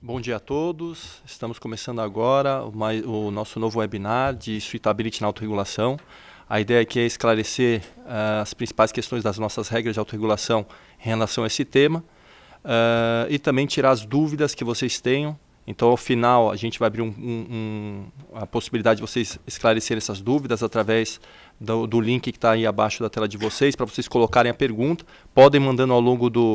Bom dia a todos. Estamos começando agora o, nosso novo webinar de Suitability na autorregulação. A ideia aqui é esclarecer uh, as principais questões das nossas regras de autorregulação em relação a esse tema uh, e também tirar as dúvidas que vocês tenham. Então, ao final, a gente vai abrir um, um, um, a possibilidade de vocês esclarecerem essas dúvidas através do, do link que está aí abaixo da tela de vocês, para vocês colocarem a pergunta. Podem mandando ao longo do,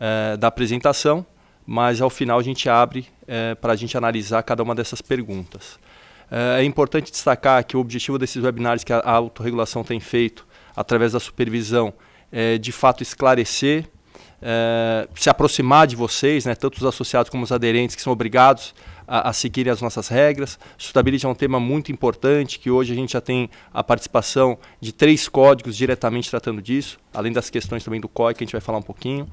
uh, da apresentação mas ao final a gente abre é, para a gente analisar cada uma dessas perguntas. É, é importante destacar que o objetivo desses webinários que a, autorregulação tem feito através da supervisão é de fato esclarecer, é, se aproximar de vocês, né, tanto os associados como os aderentes que são obrigados a, a seguirem as nossas regras. Sustabilidade é um tema muito importante, que hoje a gente já tem a participação de três códigos diretamente tratando disso, além das questões também do COI, que a gente vai falar um pouquinho.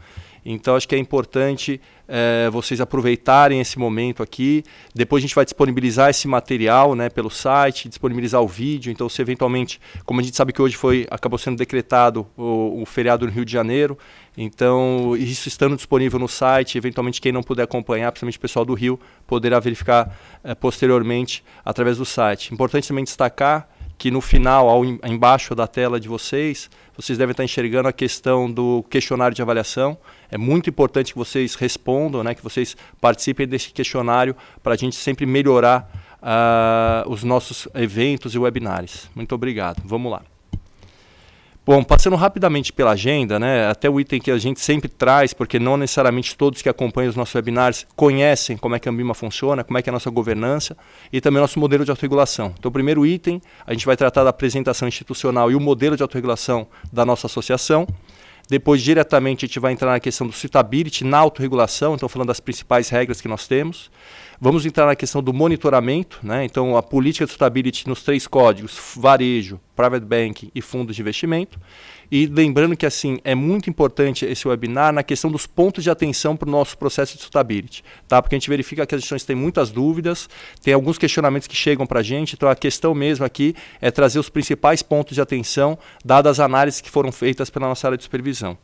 Então acho que é importante é, vocês aproveitarem esse momento aqui. Depois a gente vai disponibilizar esse material né, pelo site, disponibilizar o vídeo. Então, se eventualmente, como a gente sabe que hoje foi, acabou sendo decretado o, o feriado no Rio de Janeiro, então isso estando disponível no site, eventualmente quem não puder acompanhar, principalmente o pessoal do Rio, poderá verificar é, posteriormente através do site. Importante também destacar que no final, ao, embaixo da tela de vocês, vocês devem estar enxergando a questão do questionário de avaliação. É muito importante que vocês respondam, né, que vocês participem desse questionário para a gente sempre melhorar uh, os nossos eventos e webinários. Muito obrigado. Vamos lá. Bom, passando rapidamente pela agenda, né, até o item que a gente sempre traz, porque não necessariamente todos que acompanham os nossos webinars conhecem como é que a Ambima funciona, como é que é a nossa governança e também o nosso modelo de autorregulação. Então, o primeiro item, a gente vai tratar da apresentação institucional e o modelo de autorregulação da nossa associação. Depois, diretamente, a gente vai entrar na questão do suitability, na autorregulação, então falando das principais regras que nós temos. Vamos entrar na questão do monitoramento, né? então a política de suitability nos três códigos, varejo, private banking e fundos de investimento. E lembrando que assim é muito importante esse webinar na questão dos pontos de atenção para o nosso processo de sustentabilidade, tá? Porque a gente verifica que as instituições têm muitas dúvidas, tem alguns questionamentos que chegam para a gente, então a questão mesmo aqui é trazer os principais pontos de atenção, dadas as análises que foram feitas pela nossa área de supervisão.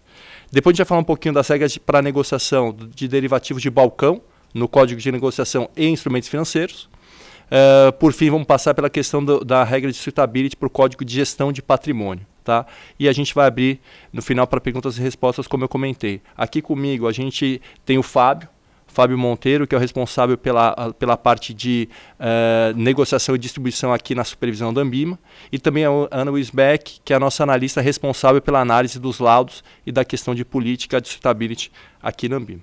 Depois a gente vai falar um pouquinho das regras para negociação de derivativos de balcão no Código de Negociação e Instrumentos Financeiros. Uh, por fim, vamos passar pela questão do, da regra de suitability para o Código de Gestão de Patrimônio. Tá? E a gente vai abrir no final para perguntas e respostas, como eu comentei. Aqui comigo a gente tem o Fábio, Fábio Monteiro, que é o responsável pela, pela parte de uh, negociação e distribuição aqui na supervisão da Ambima, e também a Ana Wisbeck, que é a nossa analista responsável pela análise dos laudos e da questão de política de suitability aqui na Ambima.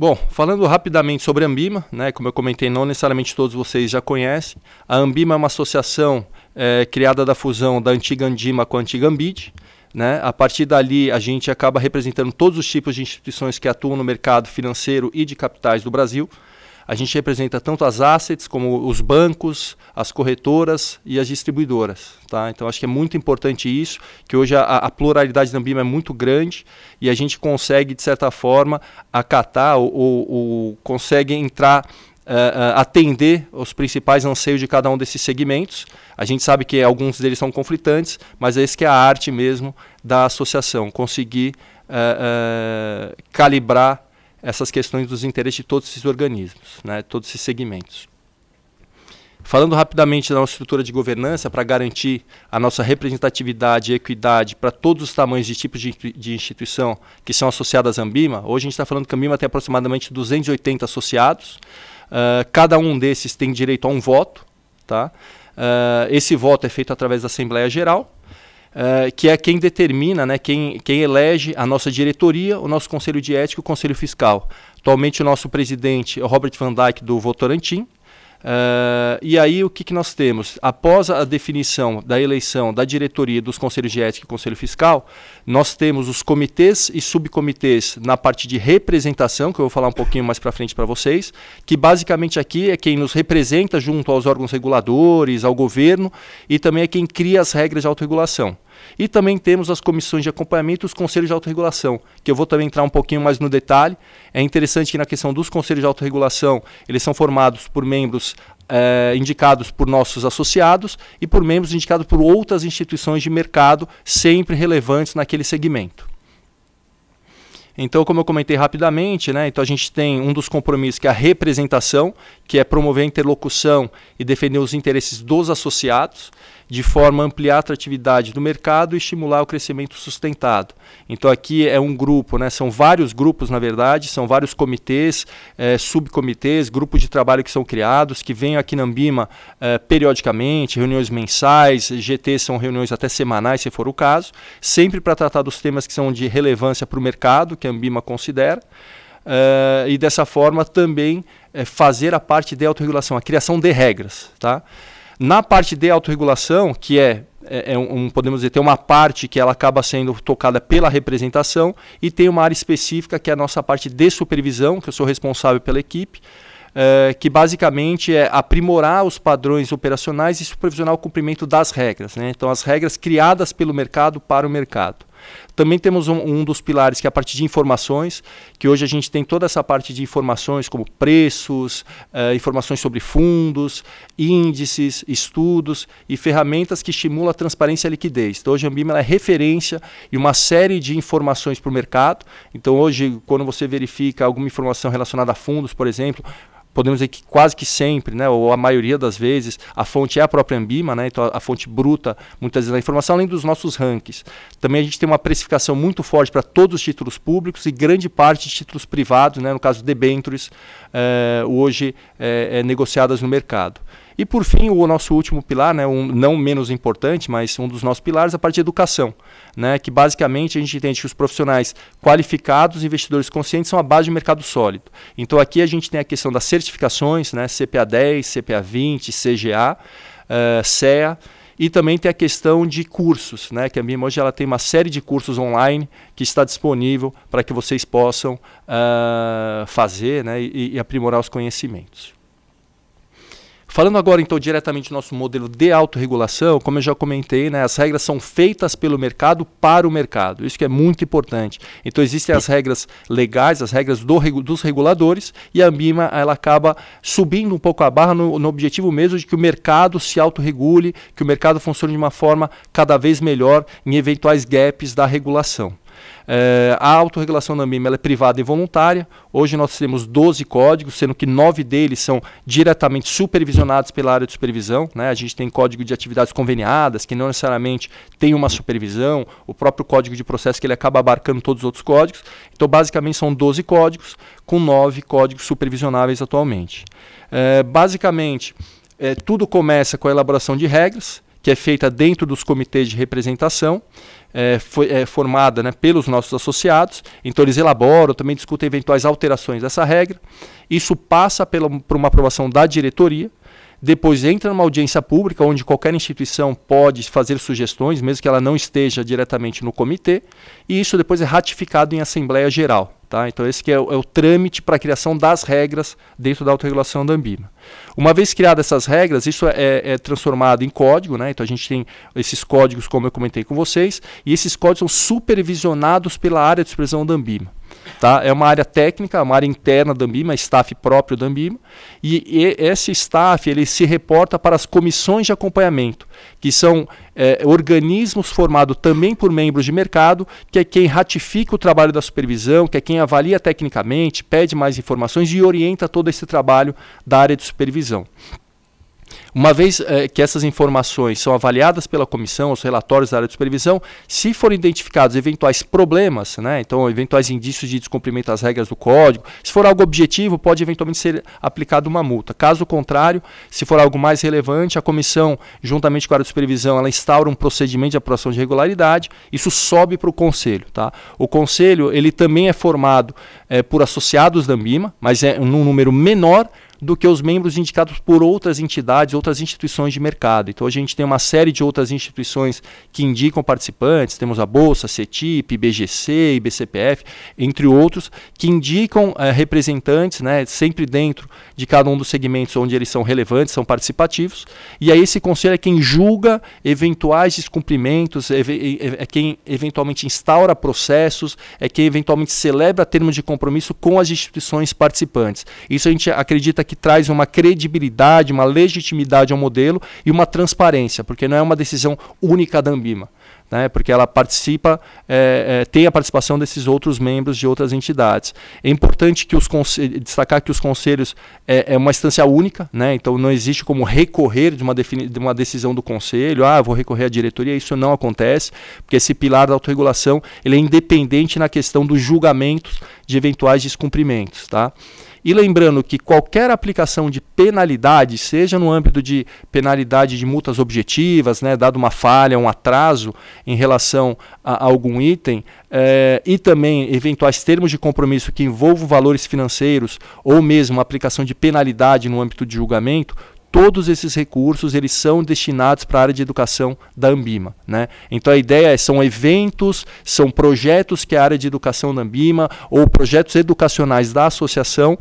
Bom, falando rapidamente sobre a Ambima, né, como eu comentei, não necessariamente todos vocês já conhecem. A Ambima é uma associação é, criada da fusão da antiga Andima com a antiga Ambid. Né? A partir dali, a gente acaba representando todos os tipos de instituições que atuam no mercado financeiro e de capitais do Brasil. A gente representa tanto as assets como os bancos, as corretoras e as distribuidoras. Tá? Então acho que é muito importante isso, que hoje a, a pluralidade da Ambima é muito grande e a gente consegue, de certa forma, acatar ou, ou, ou consegue entrar Uh, atender os principais anseios de cada um desses segmentos. A gente sabe que alguns deles são conflitantes, mas é isso que é a arte mesmo da associação, conseguir uh, calibrar essas questões dos interesses de todos esses organismos, né, todos esses segmentos. Falando rapidamente da nossa estrutura de governança, para garantir a nossa representatividade e equidade para todos os tamanhos e tipos de instituição que são associadas à Ambima, hoje a gente está falando que a Ambima tem aproximadamente 280 associados, uh, cada um desses tem direito a um voto, tá? Uh, esse voto é feito através da Assembleia Geral, ah, que é quem determina, né, quem, quem elege a nossa diretoria, o nosso conselho de ética e o conselho fiscal. Atualmente, o nosso presidente é o Robert Van Dyck do Votorantim, Uh, e aí o que, que nós temos? Após a definição da eleição da diretoria dos conselhos de ética e conselho fiscal, nós temos os comitês e subcomitês na parte de representação, que eu vou falar um pouquinho mais para frente para vocês, que basicamente aqui é quem nos representa junto aos órgãos reguladores, ao governo e também é quem cria as regras de autorregulação. E também temos as comissões de acompanhamento e os conselhos de autorregulação, que eu vou também entrar um pouquinho mais no detalhe. É interessante que na questão dos conselhos de autorregulação, eles são formados por membros eh, indicados por nossos associados e por membros indicados por outras instituições de mercado, sempre relevantes naquele segmento. Então, como eu comentei rapidamente, né, então a gente tem um dos compromissos que é a representação, que é promover a interlocução e defender os interesses dos associados de forma a ampliar a atratividade do mercado e estimular o crescimento sustentado. Então aqui é um grupo, né, são vários grupos, na verdade, são vários comitês, é, subcomitês, grupos de trabalho que são criados, que vêm aqui na Ambima é, periodicamente, reuniões mensais, GT são reuniões até semanais, se for o caso, sempre para tratar dos temas que são de relevância para o mercado, que a Ambima considera. Uh, e dessa forma também é, fazer a parte de autorregulação, a criação de regras. Tá? Na parte de autorregulação, que é é, é um, podemos dizer, tem uma parte que ela acaba sendo tocada pela representação e tem uma área específica que é a nossa parte de supervisão, que eu sou responsável pela equipe, é, que basicamente é aprimorar os padrões operacionais e supervisionar o cumprimento das regras. Né? Então, as regras criadas pelo mercado para o mercado. Também temos um, um, dos pilares que é a parte de informações, que hoje a gente tem toda essa parte de informações como preços, uh, informações sobre fundos, índices, estudos e ferramentas que estimulam a transparência e a liquidez. Então hoje a Ambima é referência e uma série de informações para o mercado. Então hoje, quando você verifica alguma informação relacionada a fundos, por exemplo, podemos dizer que quase que sempre, né, ou a maioria das vezes, a fonte é a própria Ambima, né, então a, a fonte bruta, muitas vezes, da informação, além dos nossos rankings. Também a gente tem uma precificação muito forte para todos os títulos públicos e grande parte de títulos privados, né, no caso debêntures, é, hoje é negociadas no mercado. E por fim, o nosso último pilar, né, um, não menos importante, mas um dos nossos pilares, a parte de educação, né, que basicamente a gente entende que os profissionais qualificados, investidores conscientes, são a base de mercado sólido. Então aqui a gente tem a questão das certificações, né, CPA 10, CPA 20, CGA, uh, eh, CEA, e também tem a questão de cursos, né? Que a minha hoje ela tem uma série de cursos online que está disponível para que vocês possam uh, fazer, né? E, e aprimorar os conhecimentos. Falando agora então diretamente do nosso modelo de autorregulação, como eu já comentei, né, as regras são feitas pelo mercado para o mercado. Isso que é muito importante. Então existem as regras legais, as regras do, dos reguladores e a BIMA ela acaba subindo um pouco a barra no, no objetivo mesmo de que o mercado se autorregule, que o mercado funcione de uma forma cada vez melhor em eventuais gaps da regulação. É, a autorregulação da ela é privada e voluntária. Hoje nós temos 12 códigos, sendo que 9 deles são diretamente supervisionados pela área de supervisão. Né? A gente tem código de atividades conveniadas, que não necessariamente tem uma supervisão, o próprio código de processo que ele acaba abarcando todos os outros códigos. Então, basicamente, são 12 códigos, com 9 códigos supervisionáveis atualmente. É, basicamente, é, tudo começa com a elaboração de regras, que é feita dentro dos comitês de representação é, foi, é, formada né, pelos nossos associados, então eles elaboram, também discutem eventuais alterações dessa regra. Isso passa pela, por uma aprovação da diretoria, depois entra numa audiência pública, onde qualquer instituição pode fazer sugestões, mesmo que ela não esteja diretamente no comitê, e isso depois é ratificado em Assembleia Geral. Tá? Então esse que é o, é o trâmite para a criação das regras dentro da autorregulação da Ambima. Uma vez criadas essas regras, isso é, é transformado em código, né? então a gente tem esses códigos como eu comentei com vocês, e esses códigos são supervisionados pela área de supervisão da Ambima. Tá? É uma área técnica, uma área interna da Ambima, staff próprio da Ambima, e, e esse staff ele se reporta para as comissões de acompanhamento, que são é, organismos formados também por membros de mercado, que é quem ratifica o trabalho da supervisão, que é quem avalia tecnicamente, pede mais informações e orienta todo esse trabalho da área de supervisão. Uma vez eh, que essas informações são avaliadas pela comissão, os relatórios da área de supervisão, se forem identificados eventuais problemas, né, então eventuais indícios de descumprimento das regras do código, se for algo objetivo, pode eventualmente ser aplicada uma multa. Caso contrário, se for algo mais relevante, a comissão, juntamente com a área de supervisão, ela instaura um procedimento de aprovação de regularidade, isso sobe para o conselho. Tá? O conselho ele também é formado eh, por associados da Ambima, mas é num número menor do que os membros indicados por outras entidades, outras instituições de mercado. Então, a gente tem uma série de outras instituições que indicam participantes, temos a Bolsa, CETIP, IBGC, IBCPF, entre outros, que indicam é, representantes, né, sempre dentro de cada um dos segmentos onde eles são relevantes, são participativos, e aí esse conselho é quem julga eventuais descumprimentos, é quem eventualmente instaura processos, é quem eventualmente celebra termos de compromisso com as instituições participantes. Isso a gente acredita que que traz uma credibilidade, uma legitimidade ao modelo e uma transparência, porque não é uma decisão única da Ambima. Né, porque ela participa, é, é, tem a participação desses outros membros de outras entidades. É importante que os destacar que os conselhos é, é uma instância única, né, então não existe como recorrer de uma, de uma, decisão do conselho, ah, vou recorrer à diretoria, isso não acontece, porque esse pilar da autorregulação ele é independente na questão dos julgamentos de eventuais descumprimentos. Tá? E lembrando que qualquer aplicação de penalidade, seja no âmbito de penalidade de multas objetivas, né, dado uma falha, um atraso em relação a, algum item, é, e também eventuais termos de compromisso que envolvam valores financeiros ou mesmo aplicação de penalidade no âmbito de julgamento, todos esses recursos eles são destinados para a área de educação da Ambima. Né? Então a ideia é, são eventos, são projetos que a área de educação da Ambima ou projetos educacionais da associação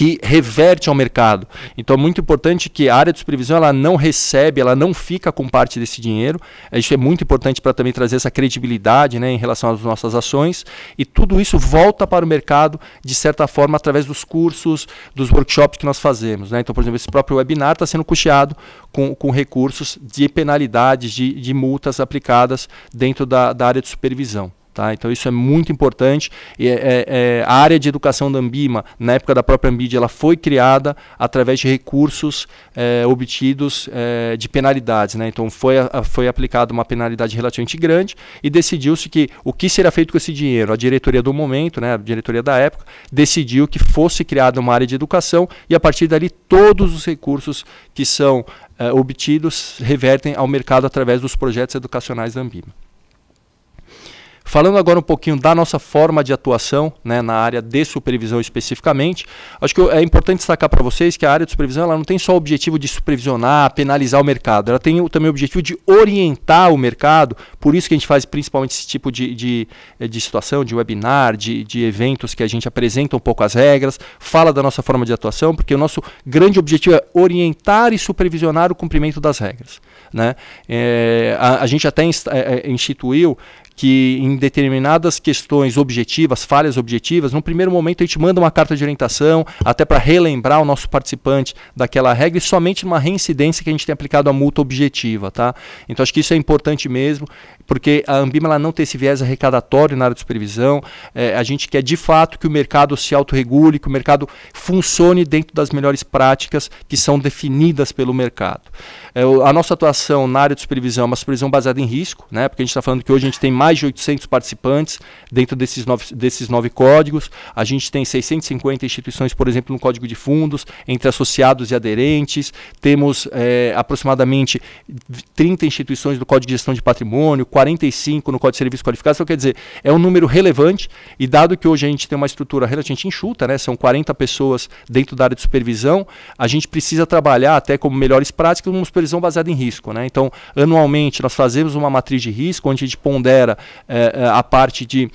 que reverte ao mercado. Então é muito importante que a área de supervisão ela não recebe, ela não fica com parte desse dinheiro. É, isso é muito importante para também trazer essa credibilidade né, em relação às nossas ações. E tudo isso volta para o mercado, de certa forma, através dos cursos, dos workshops que nós fazemos. Né? Então, por exemplo, esse próprio webinar está sendo custeado com, com recursos de penalidades, de, de multas aplicadas dentro da, da área de supervisão. Tá? Então isso é muito importante. E, é, é, é, a área de educação da Ambima, na época da própria Ambide, ela foi criada através de recursos é, obtidos é, de penalidades. Né? Então foi, foi aplicada uma penalidade relativamente grande e decidiu-se que o que será feito com esse dinheiro? A diretoria do momento, né, a diretoria da época, decidiu que fosse criada uma área de educação e a partir dali todos os recursos que são é, obtidos revertem ao mercado através dos projetos educacionais da Ambima. Falando agora um pouquinho da nossa forma de atuação né, na área de supervisão especificamente, acho que é importante destacar para vocês que a área de supervisão ela não tem só o objetivo de supervisionar, penalizar o mercado, ela tem também o objetivo de orientar o mercado, por isso que a gente faz principalmente esse tipo de, de, de situação, de webinar, de, de eventos que a gente apresenta um pouco as regras, fala da nossa forma de atuação, porque o nosso grande objetivo é orientar e supervisionar o cumprimento das regras. Né? É, a, a gente até é, é, instituiu que em determinadas questões objetivas, falhas objetivas, no primeiro momento a gente manda uma carta de orientação, até para relembrar o nosso participante daquela regra e somente uma reincidência que a gente tem aplicado a multa objetiva, tá? Então acho que isso é importante mesmo porque a Ambima ela não tem esse viés arrecadatório na área de supervisão. É, a gente quer de fato que o mercado se autorregule, que o mercado funcione dentro das melhores práticas que são definidas pelo mercado. É, a nossa atuação na área de supervisão é uma supervisão baseada em risco, né? porque a gente está falando que hoje a gente tem mais de 800 participantes dentro desses nove, desses nove códigos, a gente tem 650 instituições, por exemplo, no código de fundos, entre associados e aderentes, temos é, aproximadamente 30 instituições do código de gestão de patrimônio, 45 no Código de Serviço Qualificado. Então, quer dizer, é um número relevante e dado que hoje a gente tem uma estrutura relativamente enxuta, né, são 40 pessoas dentro da área de supervisão, a gente precisa trabalhar até como melhores práticas uma supervisão baseada em risco. Né? Então, anualmente, nós fazemos uma matriz de risco, onde a gente pondera eh, eh, a parte de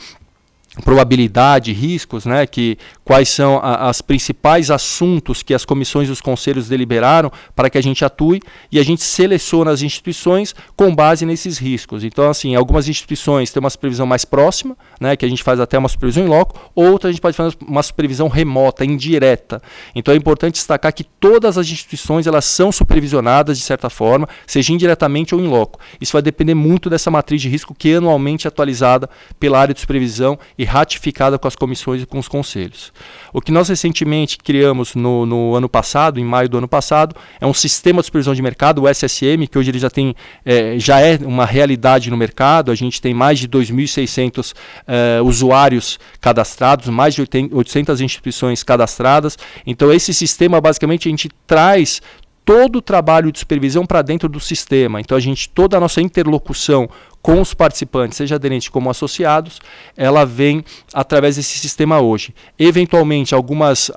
probabilidade, riscos, né, que quais são a, as principais assuntos que as comissões e os conselhos deliberaram para que a gente atue e a gente seleciona as instituições com base nesses riscos. Então, assim, algumas instituições têm uma supervisão mais próxima, né, que a gente faz até uma supervisão em loco, outras a gente pode fazer uma supervisão remota, indireta. Então, é importante destacar que todas as instituições elas são supervisionadas de certa forma, seja indiretamente ou em loco. Isso vai depender muito dessa matriz de risco que é anualmente é atualizada pela área de supervisão e ratificada com as comissões e com os conselhos. O que nós recentemente criamos no, no ano passado, em maio do ano passado, é um sistema de supervisão de mercado, o SSM, que hoje ele já, tem, é, já é uma realidade no mercado. A gente tem mais de 2.600 é, usuários cadastrados, mais de 800 instituições cadastradas. Então, esse sistema, basicamente, a gente traz todo o trabalho de supervisão para dentro do sistema. Então a gente toda a nossa interlocução com os participantes, seja aderente como associados, ela vem através desse sistema hoje. Eventualmente, algumas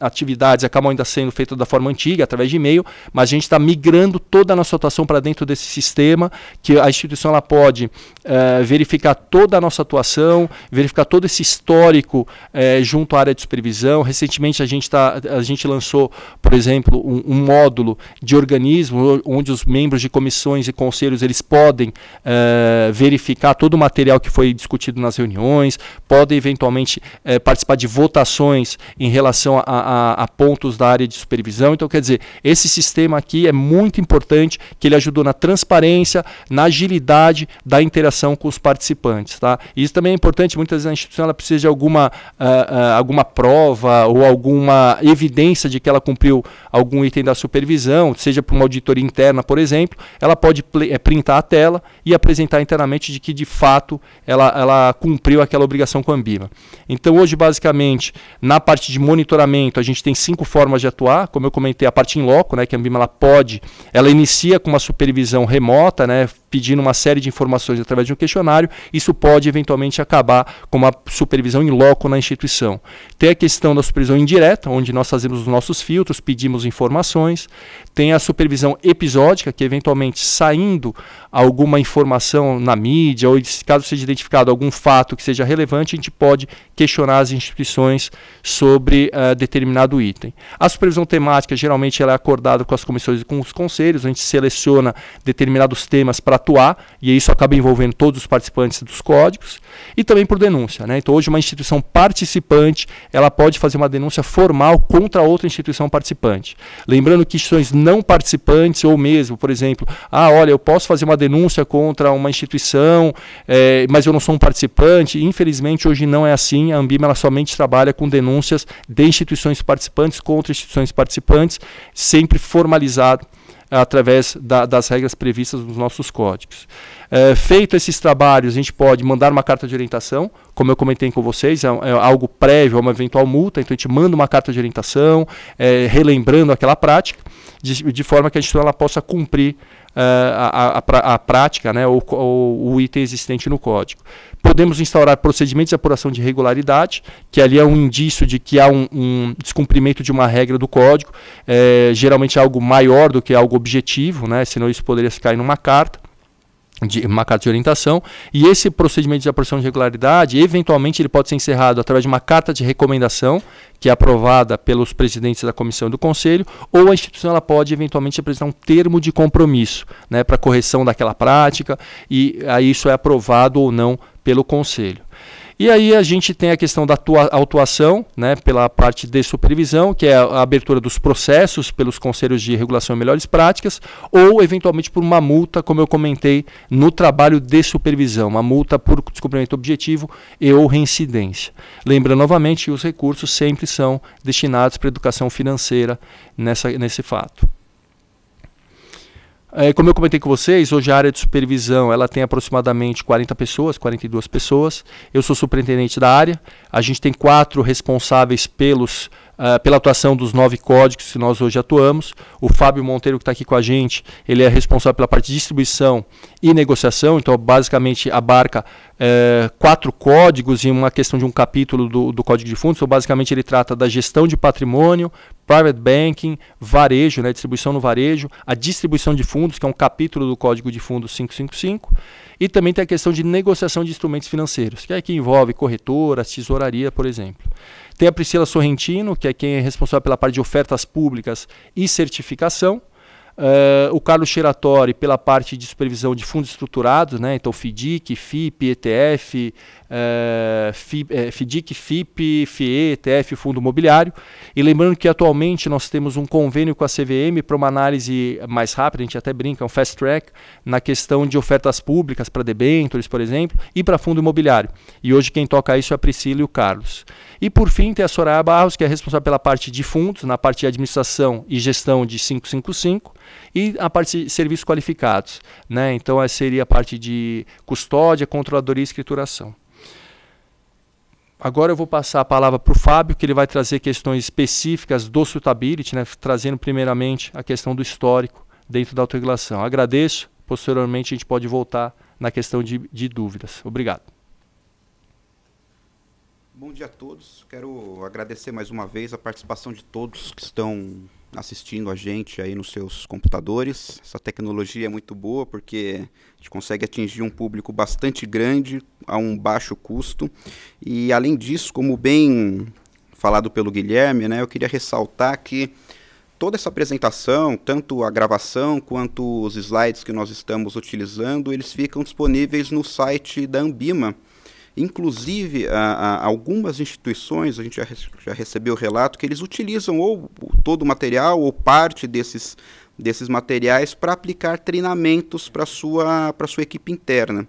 atividades acabam ainda sendo feitas da forma antiga, através de e-mail, mas a gente está migrando toda a nossa atuação para dentro desse sistema, que a instituição ela pode é, verificar toda a nossa atuação, verificar todo esse histórico é, junto à área de supervisão. Recentemente, a gente, tá, a gente lançou, por exemplo, um, um módulo de organismo, onde os membros de comissões e conselhos eles podem eh, verificar todo o material que foi discutido nas reuniões, podem eventualmente eh, participar de votações em relação a, a, a, pontos da área de supervisão. Então, quer dizer, esse sistema aqui é muito importante, que ele ajudou na transparência, na agilidade da interação com os participantes. Tá? isso também é importante, muitas vezes a instituição ela precisa de alguma, uh, alguma prova ou alguma evidência de que ela cumpriu algum item da supervisão, seja para uma auditoria interna, por exemplo, ela pode printar a tela e apresentar internamente de que de fato ela, ela cumpriu aquela obrigação com a Ambima. Então hoje basicamente na parte de monitoramento a gente tem cinco formas de atuar, como eu comentei a parte em loco, né, que a Ambima ela pode, ela inicia com uma supervisão remota, né, pedindo uma série de informações através de um questionário, isso pode eventualmente acabar com uma supervisão em loco na instituição. Tem a questão da supervisão indireta, onde nós fazemos os nossos filtros, pedimos informações. Tem a supervisão episódica, que eventualmente saindo alguma informação na mídia, ou caso seja identificado algum fato que seja relevante, a gente pode questionar as instituições sobre uh, determinado item. A supervisão temática, geralmente, ela é acordada com as comissões e com os conselhos, a gente seleciona determinados temas para atuar, e isso acaba envolvendo todos os participantes dos códigos, e também por denúncia. Né? Então, hoje, uma instituição participante ela pode fazer uma denúncia formal contra outra instituição participante. Lembrando que instituições não participantes, ou mesmo, por exemplo, ah, olha, eu posso fazer uma denúncia contra uma instituição, é, mas eu não sou um participante, infelizmente hoje não é assim, a Ambima ela somente trabalha com denúncias de instituições participantes contra instituições participantes, sempre formalizado através da, das regras previstas nos nossos códigos. É, feito esses trabalhos, a gente pode mandar uma carta de orientação, como eu comentei com vocês, é, é algo prévio a uma eventual multa, então a gente manda uma carta de orientação, é, relembrando aquela prática, de, de, forma que a instituição ela possa cumprir é, a, a, a, prática né, o item existente no código. Podemos instaurar procedimentos de apuração de irregularidade, que ali é um indício de que há um, um descumprimento de uma regra do código, é, geralmente é algo maior do que algo objetivo, né, senão isso poderia cair numa carta de uma carta de orientação e esse procedimento de apuração de regularidade, eventualmente ele pode ser encerrado através de uma carta de recomendação que é aprovada pelos presidentes da comissão e do conselho, ou a instituição ela pode eventualmente apresentar um termo de compromisso, né, para correção daquela prática e aí isso é aprovado ou não pelo conselho. E aí a gente tem a questão da autuação, né, pela parte de supervisão, que é a abertura dos processos pelos conselhos de regulação e melhores práticas, ou eventualmente por uma multa, como eu comentei, no trabalho de supervisão, uma multa por descobrimento objetivo e ou reincidência. Lembrando novamente, os recursos sempre são destinados para educação financeira nessa, nesse fato. É, como eu comentei com vocês, hoje a área de supervisão ela tem aproximadamente 40 pessoas, 42 pessoas. Eu sou superintendente da área. A gente tem quatro responsáveis pelos uh, pela atuação dos nove códigos que nós hoje atuamos. O Fábio Monteiro, que está aqui com a gente, ele é responsável pela parte de distribuição e negociação, então basicamente abarca uh, quatro códigos e uma questão de um capítulo do, do Código de Fundos. Então, basicamente, ele trata da gestão de patrimônio, private banking, varejo, né, distribuição no varejo, a distribuição de fundos, que é um capítulo do Código de Fundos 555, e também tem a questão de negociação de instrumentos financeiros, que é que envolve corretora, tesouraria, por exemplo. Tem a Priscila Sorrentino, que é quem é responsável pela parte de ofertas públicas e certificação. Uh, o Carlos Cheiratori pela parte de supervisão de fundos estruturados, né? então FIDIC, FIP, ETF, é, eh, FIDIC, eh, FIP, FIE, ETF, Fundo Imobiliário. E lembrando que atualmente nós temos um convênio com a CVM para uma análise mais rápida, a gente até brinca, é um fast track, na questão de ofertas públicas para debêntures, por exemplo, e para fundo imobiliário. E hoje quem toca isso é a Priscila e o Carlos. E por fim tem a Soraya Barros, que é responsável pela parte de fundos, na parte de administração e gestão de 555, e a parte de serviços qualificados. Né? Então, essa seria a parte de custódia, controladoria e escrituração. Agora eu vou passar a palavra para o Fábio, que ele vai trazer questões específicas do suitability, né, trazendo primeiramente a questão do histórico dentro da autorregulação. Agradeço, posteriormente a gente pode voltar na questão de, de dúvidas. Obrigado. Bom dia a todos. Quero agradecer mais uma vez a participação de todos que estão assistindo a gente aí nos seus computadores. Essa tecnologia é muito boa porque a gente consegue atingir um público bastante grande a um baixo custo. E além disso, como bem falado pelo Guilherme, né, eu queria ressaltar que toda essa apresentação, tanto a gravação quanto os slides que nós estamos utilizando, eles ficam disponíveis no site da Ambima. Inclusive, a, a algumas instituições, a gente já, já recebeu o relato, que eles utilizam ou todo o material ou parte desses desses materiais para aplicar treinamentos para sua para sua equipe interna,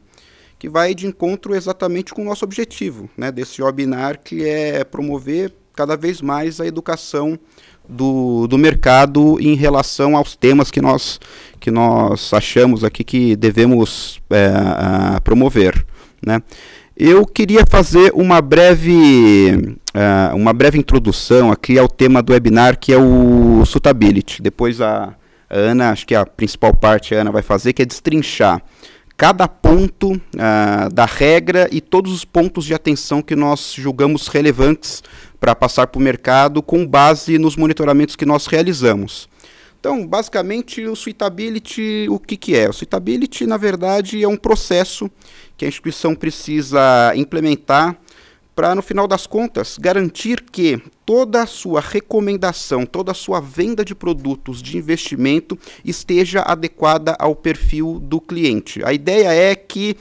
que vai de encontro exatamente com o nosso objetivo, né, desse webinar que é promover cada vez mais a educação do, do mercado em relação aos temas que nós que nós achamos aqui que devemos é, promover, né? Eu queria fazer uma breve, uh, uma breve introdução aqui ao tema do webinar, que é o Sutability. Depois a, a Ana, acho que a principal parte a Ana vai fazer, que é destrinchar cada ponto uh, da regra e todos os pontos de atenção que nós julgamos relevantes para passar para o mercado com base nos monitoramentos que nós realizamos. Então, basicamente, o suitability, o que, que é? O suitability, na verdade, é um processo que a instituição precisa implementar para, no final das contas, garantir que toda a sua recomendação, toda a sua venda de produtos de investimento esteja adequada ao perfil do cliente. A ideia é que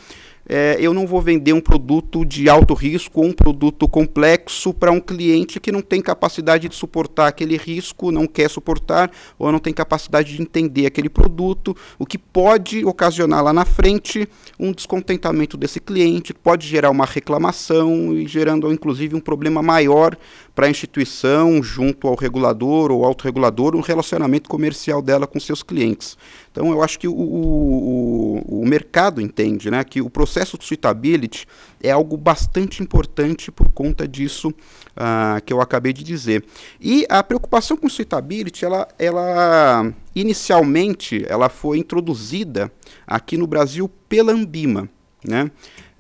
é, eu não vou vender um produto de alto risco ou um produto complexo para um cliente que não tem capacidade de suportar aquele risco, não quer suportar ou não tem capacidade de entender aquele produto, o que pode ocasionar lá na frente um descontentamento desse cliente, pode gerar uma reclamação e gerando inclusive um problema maior para a instituição junto ao regulador ou autorregulador, o relacionamento comercial dela com seus clientes. Então, eu acho que o, o, o mercado entende né, que o processo de suitability é algo bastante importante por conta disso uh, que eu acabei de dizer. E a preocupação com suitability, ela, ela inicialmente ela foi introduzida aqui no Brasil pela Ambima. Né?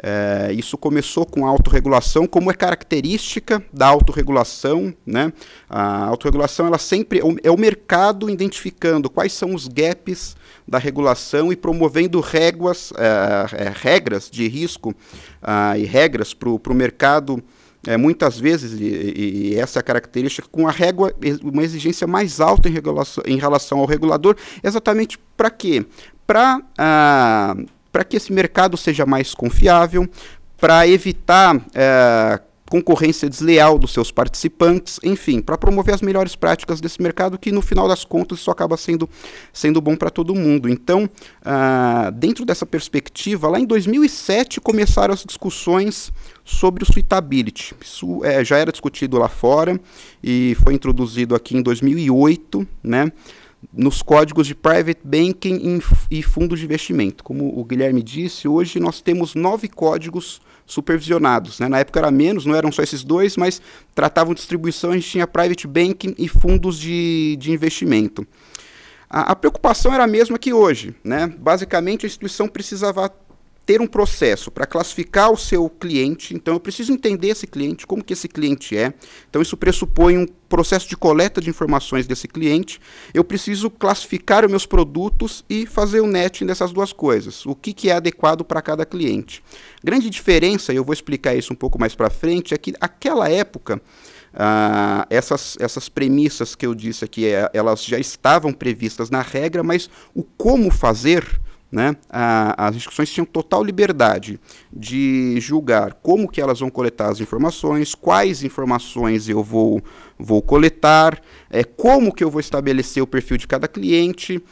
É, isso começou com a autorregulação, como é característica da autorregulação. Né? A autorregulação ela sempre é o mercado identificando quais são os gaps da regulação e promovendo réguas, é, regras de risco é, e regras para o mercado. É, muitas vezes, e, e, essa é a característica, com a régua, uma exigência mais alta em, regulação, em relação ao regulador, exatamente para quê? Para. Ah, para que esse mercado seja mais confiável, para evitar é, concorrência desleal dos seus participantes, enfim, para promover as melhores práticas desse mercado, que no final das contas isso acaba sendo, sendo bom para todo mundo. Então, ah, dentro dessa perspectiva, lá em 2007 começaram as discussões sobre o suitability. Isso é, já era discutido lá fora e foi introduzido aqui em 2008, né? nos códigos de private banking e fundos de investimento. Como o Guilherme disse, hoje nós temos nove códigos supervisionados. Né? Na época era menos, não eram só esses dois, mas tratavam de distribuição, a gente tinha private banking e fundos de, de investimento. A, a preocupação era a mesma que hoje. Né? Basicamente, a instituição precisava ter um processo para classificar o seu cliente, então eu preciso entender esse cliente, como que esse cliente é. Então isso pressupõe um processo de coleta de informações desse cliente. Eu preciso classificar os meus produtos e fazer o um netting dessas duas coisas. O que, que é adequado para cada cliente. Grande diferença, e eu vou explicar isso um pouco mais para frente, é que aquela época Uh, essas, essas premissas que eu disse aqui, eh, elas já estavam previstas na regra, mas o como fazer né? A, as instituições tinham total liberdade de julgar como que elas vão coletar as informações, quais informações eu vou, vou coletar, é, como que eu vou estabelecer o perfil de cada cliente.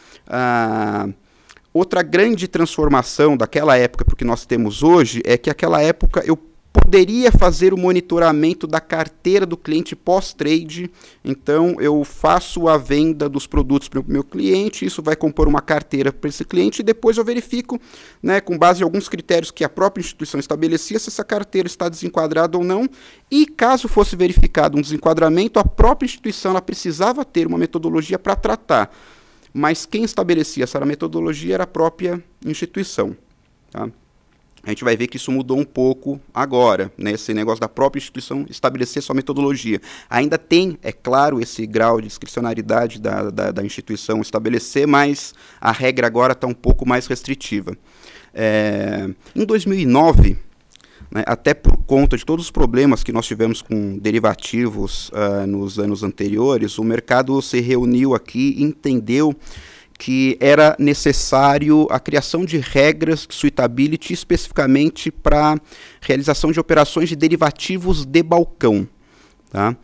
outra grande transformação daquela época para o que nós temos hoje é que aquela época eu poderia fazer o monitoramento da carteira do cliente pós-trade. Então, eu faço a venda dos produtos para o meu cliente, isso vai compor uma carteira para esse cliente e depois eu verifico, né, com base em alguns critérios que a própria instituição estabelecia, se essa carteira está desenquadrada ou não. E caso fosse verificado um desenquadramento, a própria instituição ela precisava ter uma metodologia para tratar. Mas quem estabelecia essa metodologia era a própria instituição. Tá? a gente vai ver que isso mudou um pouco agora, né? esse negócio da própria instituição estabelecer sua metodologia. Ainda tem, é claro, esse grau de discricionariedade da, da, da instituição estabelecer, mas a regra agora está um pouco mais restritiva. É, em 2009, né, até por conta de todos os problemas que nós tivemos com derivativos uh, nos anos anteriores, o mercado se reuniu aqui e entendeu que era necessário a criação de regras suitability especificamente para realização de operações de derivativos de balcão. Tá?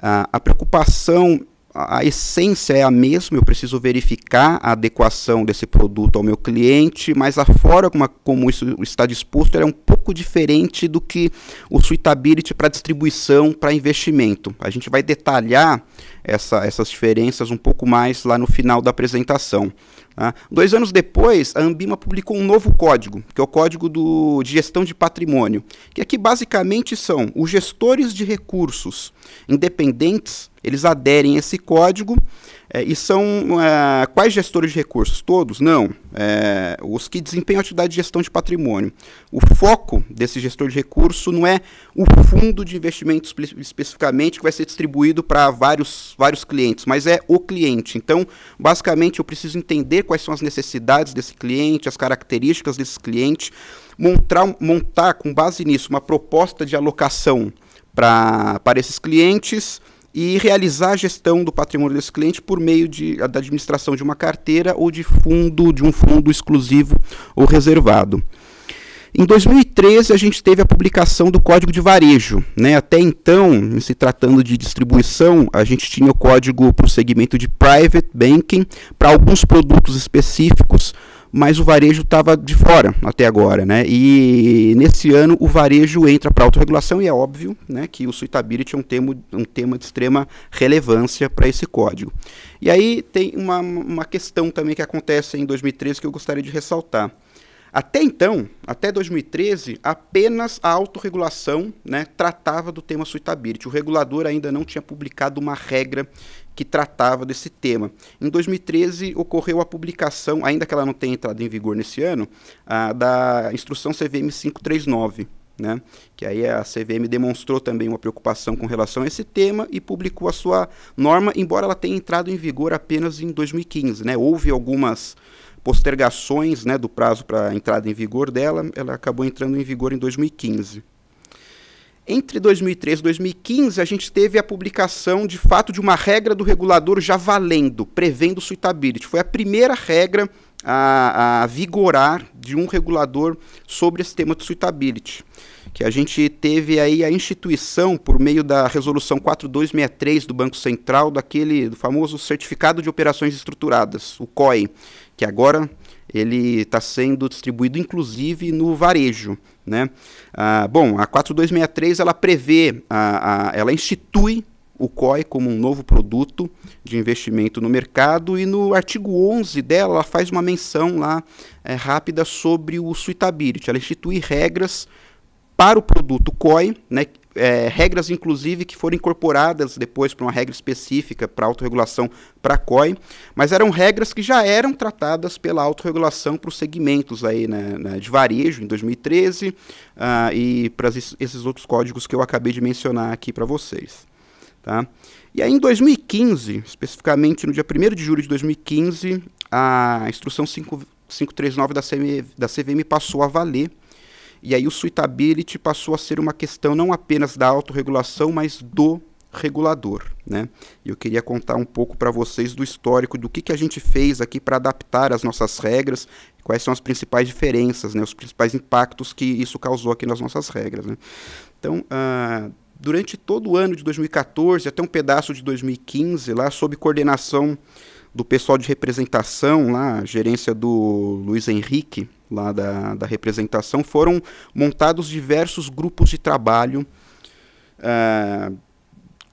Ah, a preocupação a essência é a mesma, eu preciso verificar a adequação desse produto ao meu cliente, mas a forma como isso está disposto é um pouco diferente do que o suitability para distribuição, para investimento. A gente vai detalhar essa, essas diferenças um pouco mais lá no final da apresentação. Tá? Dois anos depois, a Ambima publicou um novo código, que é o Código do, de Gestão de Patrimônio, que aqui é basicamente são os gestores de recursos independentes eles aderem a esse código é, e são é, quais gestores de recursos? Todos? Não. É, os que desempenham atividade de gestão de patrimônio. O foco desse gestor de recurso não é o fundo de investimento especificamente que vai ser distribuído para vários, vários clientes, mas é o cliente. Então, basicamente, eu preciso entender quais são as necessidades desse cliente, as características desse cliente, montar, montar com base nisso uma proposta de alocação para esses clientes e realizar a gestão do patrimônio desse cliente por meio de, da administração de uma carteira ou de fundo de um fundo exclusivo ou reservado. Em 2013, a gente teve a publicação do Código de Varejo. Né? Até então, se tratando de distribuição, a gente tinha o código para o segmento de private banking, para alguns produtos específicos, mas o varejo estava de fora até agora, né? E nesse ano o varejo entra para autorregulação e é óbvio, né, que o suitability é um tema, um tema de extrema relevância para esse código. E aí tem uma, uma questão também que acontece em 2013 que eu gostaria de ressaltar. Até então, até 2013, apenas a autorregulação né, tratava do tema suitability. O regulador ainda não tinha publicado uma regra que tratava desse tema. Em 2013 ocorreu a publicação, ainda que ela não tenha entrado em vigor nesse ano, da instrução CVM 539. Né? Que aí a CVM demonstrou também uma preocupação com relação a esse tema e publicou a sua norma, embora ela tenha entrado em vigor apenas em 2015, né? Houve algumas postergações, né, do prazo para entrada em vigor dela, ela acabou entrando em vigor em 2015. Entre 2003 e 2015, a gente teve a publicação, de fato, de uma regra do regulador já valendo, prevendo suitability. Foi a primeira regra a, a vigorar de um regulador sobre esse tema de suitability que a gente teve aí a instituição, por meio da resolução 4263 do Banco Central, daquele do famoso Certificado de Operações Estruturadas, o COI, que agora ele está sendo distribuído inclusive no varejo. Né? Ah, bom, a 4263 ela prevê, a, a, ela institui o COI como um novo produto de investimento no mercado e no artigo 11 dela ela faz uma menção lá é, rápida sobre o suitability. Ela institui regras para o produto COI, né, é, regras, inclusive, que foram incorporadas depois para uma regra específica para autorregulação para a COI, mas eram regras que já eram tratadas pela autorregulação para os segmentos aí, né, né, de varejo em 2013 uh, e ah, para esses outros códigos que eu acabei de mencionar aqui para vocês. Tá? E aí, em 2015, especificamente no dia 1 de julho de 2015, a instrução 5, 539 da, CM, da CVM passou a valer. E aí o suitability passou a ser uma questão não apenas da autorregulação, mas do regulador. Né? eu queria contar um pouco para vocês do histórico, do que, que a gente fez aqui para adaptar as nossas regras, quais são as principais diferenças, né? os principais impactos que isso causou aqui nas nossas regras. Né? Então, uh, durante todo o ano de 2014, até um pedaço de 2015, lá sob coordenação do pessoal de representação lá, gerência do Luiz Henrique, lá da, da representação, foram montados diversos grupos de trabalho uh,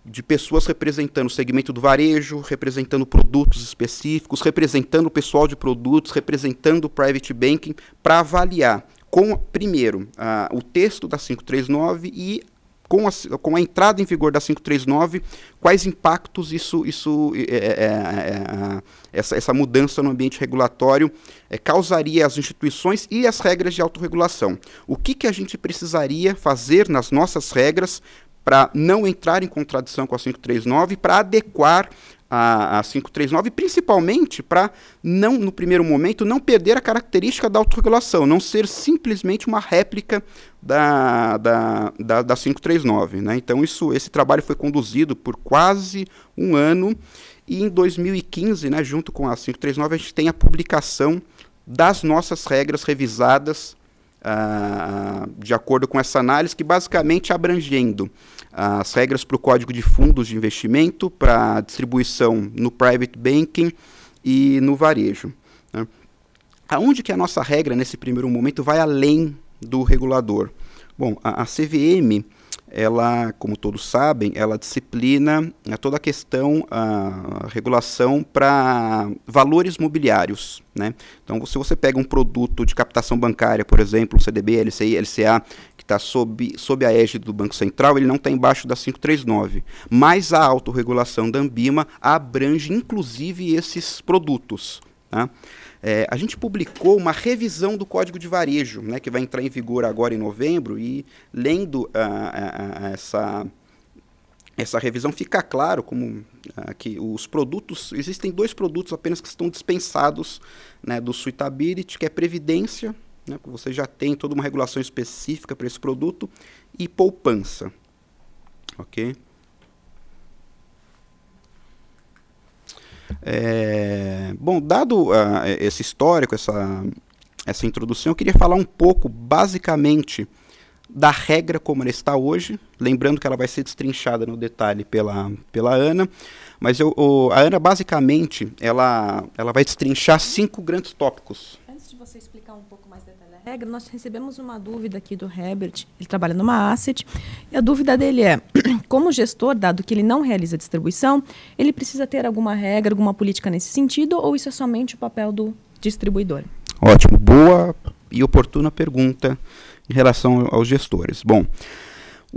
de pessoas representando o segmento do varejo, representando produtos específicos, representando o pessoal de produtos, representando o private banking, para avaliar com, primeiro, uh, o texto da 539 e com a, com a entrada em vigor da 539, quais impactos isso, isso é, é, é, é, essa, essa mudança no ambiente regulatório é, causaria às instituições e às regras de autorregulação? O que, que a gente precisaria fazer nas nossas regras para não entrar em contradição com a 539, para adequar a, a 539, principalmente para não, no primeiro momento, não perder a característica da autorregulação, não ser simplesmente uma réplica da, da, da, da 539. Né? Então, isso, esse trabalho foi conduzido por quase um ano e em 2015, né, junto com a 539, a gente tem a publicação das nossas regras revisadas uh, de acordo com essa análise, que basicamente abrangendo as regras para o código de fundos de investimento, para distribuição no private banking e no varejo. Né? Aonde que a nossa regra, nesse primeiro momento, vai além do regulador? Bom, a, a CVM, ela, como todos sabem, ela disciplina né, toda a questão, a regulação para valores mobiliários. Né? Então, se você pega um produto de captação bancária, por exemplo, CDB, LCI, LCA, está sob, sob a égide do Banco Central, ele não está embaixo da 539. Mas a autorregulação da Ambima abrange inclusive esses produtos. Tá? É, a gente publicou uma revisão do Código de Varejo, né, que vai entrar em vigor agora em novembro, e lendo ah, ah, ah, essa, essa revisão fica claro como que os produtos, existem dois produtos apenas que estão dispensados né, do suitability, que é previdência né? você já tem toda uma regulação específica para esse produto, e poupança. Ok? É, bom, dado uh, esse histórico, essa, essa introdução, eu queria falar um pouco, basicamente, da regra como ela está hoje. Lembrando que ela vai ser destrinchada no detalhe pela, pela Ana. Mas eu, o, a Ana, basicamente, ela, ela vai destrinchar cinco grandes tópicos regra, nós recebemos uma dúvida aqui do Herbert, ele trabalha numa asset, e a dúvida dele é, como gestor, dado que ele não realiza distribuição, ele precisa ter alguma regra, alguma política nesse sentido, ou isso é somente o papel do distribuidor? Ótimo, boa e oportuna pergunta em relação aos gestores. Bom,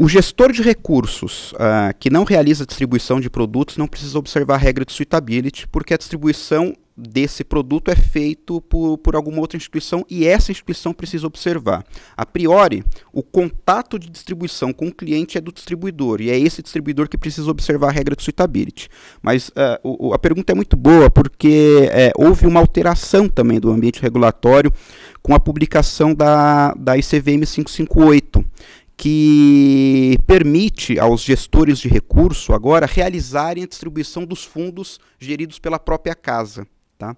o gestor de recursos uh, que não realiza distribuição de produtos não precisa observar a regra de suitability, porque a distribuição desse produto é feito por, por alguma outra instituição e essa instituição precisa observar. A priori, o contato de distribuição com o cliente é do distribuidor e é esse distribuidor que precisa observar a regra de suitability. Mas uh, o, a pergunta é muito boa porque é, houve uma alteração também do ambiente regulatório com a publicação da, da ICVM 558 que permite aos gestores de recurso agora realizarem a distribuição dos fundos geridos pela própria casa. Tá?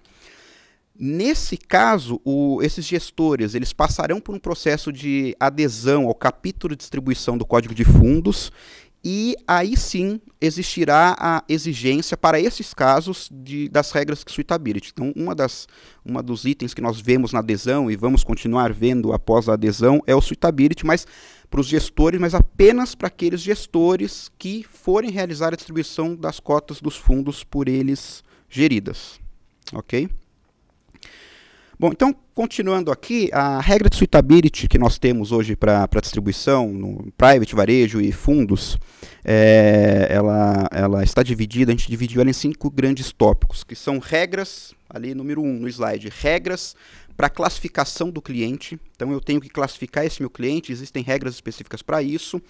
Nesse caso, o, esses gestores eles passarão por um processo de adesão ao capítulo de distribuição do Código de Fundos e aí sim existirá a exigência para esses casos de, das regras que suitability. Então, uma das, uma dos itens que nós vemos na adesão e vamos continuar vendo após a adesão é o suitability, mas para os gestores, mas apenas para aqueles gestores que forem realizar a distribuição das cotas dos fundos por eles geridas. Ok? Bom, então, continuando aqui, a regra de suitability que nós temos hoje para distribuição no private, varejo e fundos, é, ela, ela está dividida, a gente dividiu ela em cinco grandes tópicos, que são regras, ali número um no slide, regras para classificação do cliente. Então eu tenho que classificar esse meu cliente, existem regras específicas para isso.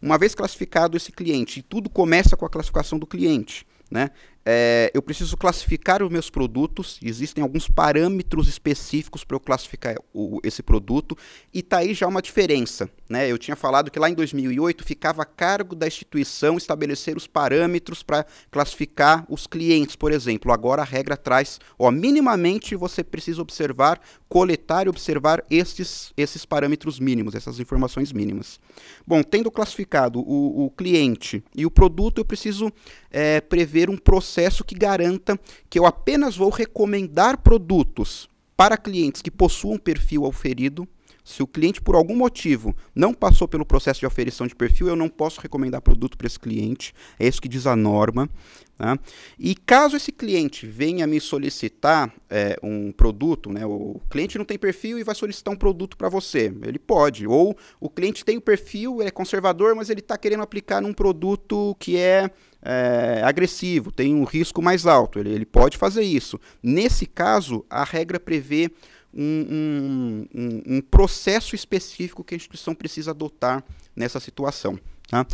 Uma vez classificado esse cliente, tudo começa com a classificação do cliente. Né? é, eu preciso classificar os meus produtos, existem alguns parâmetros específicos para eu classificar o, esse produto, e está aí já uma diferença. Né? Eu tinha falado que lá em 2008 ficava a cargo da instituição estabelecer os parâmetros para classificar os clientes, por exemplo. Agora a regra traz, ó, minimamente você precisa observar, coletar e observar esses, esses parâmetros mínimos, essas informações mínimas. Bom, tendo classificado o, o cliente e o produto, eu preciso é, prever um processo processo que garanta que eu apenas vou recomendar produtos para clientes que possuam perfil auferido se o cliente, por algum motivo, não passou pelo processo de aferição de perfil, eu não posso recomendar produto para esse cliente. É isso que diz a norma. Tá? E caso esse cliente venha me solicitar é, um produto, né, o cliente não tem perfil e vai solicitar um produto para você, ele pode. Ou o cliente tem o perfil, é conservador, mas ele está querendo aplicar num produto que é, é, agressivo, tem um risco mais alto, ele, ele pode fazer isso. Nesse caso, a regra prevê um, um, um, processo específico que a instituição precisa adotar nessa situação. Tá?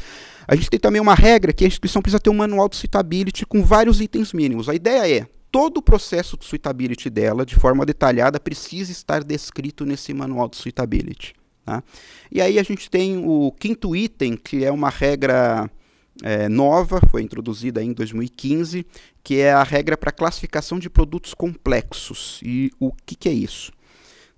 A gente tem também uma regra que a instituição precisa ter um manual de suitability com vários itens mínimos. A ideia é todo o processo de suitability dela, de forma detalhada, precisa estar descrito nesse manual de suitability. Tá? E aí a gente tem o quinto item, que é uma regra é, nova, foi introduzida em 2015, que é a regra para classificação de produtos complexos. E o que, que é isso?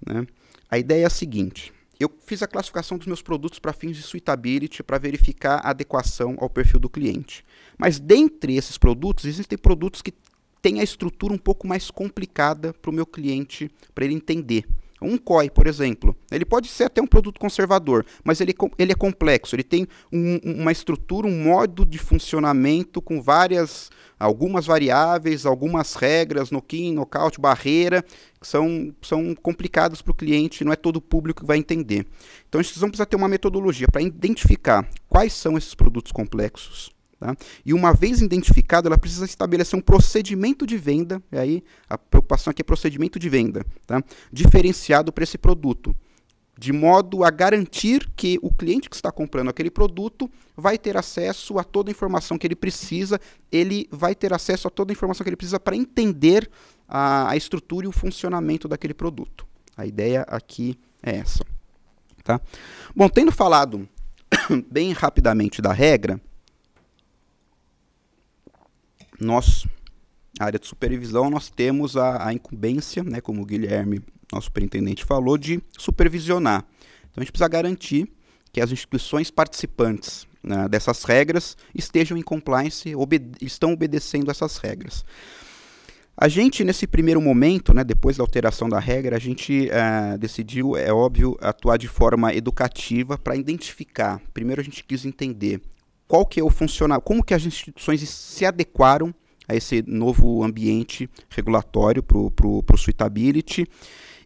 Né? A ideia é a seguinte: eu fiz a classificação dos meus produtos para fins de suitability para verificar a adequação ao perfil do cliente. Mas dentre esses produtos, existem produtos que têm a estrutura um pouco mais complicada para o meu cliente, para ele entender. Um COI, por exemplo, ele pode ser até um produto conservador, mas ele, é ele é complexo, ele tem um, uma estrutura, um modo de funcionamento com várias, algumas variáveis, algumas regras, knock-in, knockout, barreira, que são, são complicadas para o cliente, não é todo público que vai entender. Então, a gente precisa ter uma metodologia para identificar quais são esses produtos complexos, Tá? E uma vez identificado, ela precisa estabelecer um procedimento de venda, e aí a preocupação aqui é procedimento de venda, tá? diferenciado para esse produto, de modo a garantir que o cliente que está comprando aquele produto vai ter acesso a toda a informação que ele precisa, ele vai ter acesso a toda a informação que ele precisa para entender a, a estrutura e o funcionamento daquele produto. A ideia aqui é essa. Tá? Bom, tendo falado bem rapidamente da regra, nós, a área de supervisão, nós temos a, a incumbência, né, como o Guilherme, nosso superintendente, falou, de supervisionar. Então a gente precisa garantir que as instituições participantes né, dessas regras estejam em compliance, obede estão obedecendo essas regras. A gente, nesse primeiro momento, né, depois da alteração da regra, a gente uh, decidiu, é óbvio, atuar de forma educativa para identificar. Primeiro, a gente quis entender qual que é o funcionamento, como que as instituições se adequaram a esse novo ambiente regulatório para o suitability.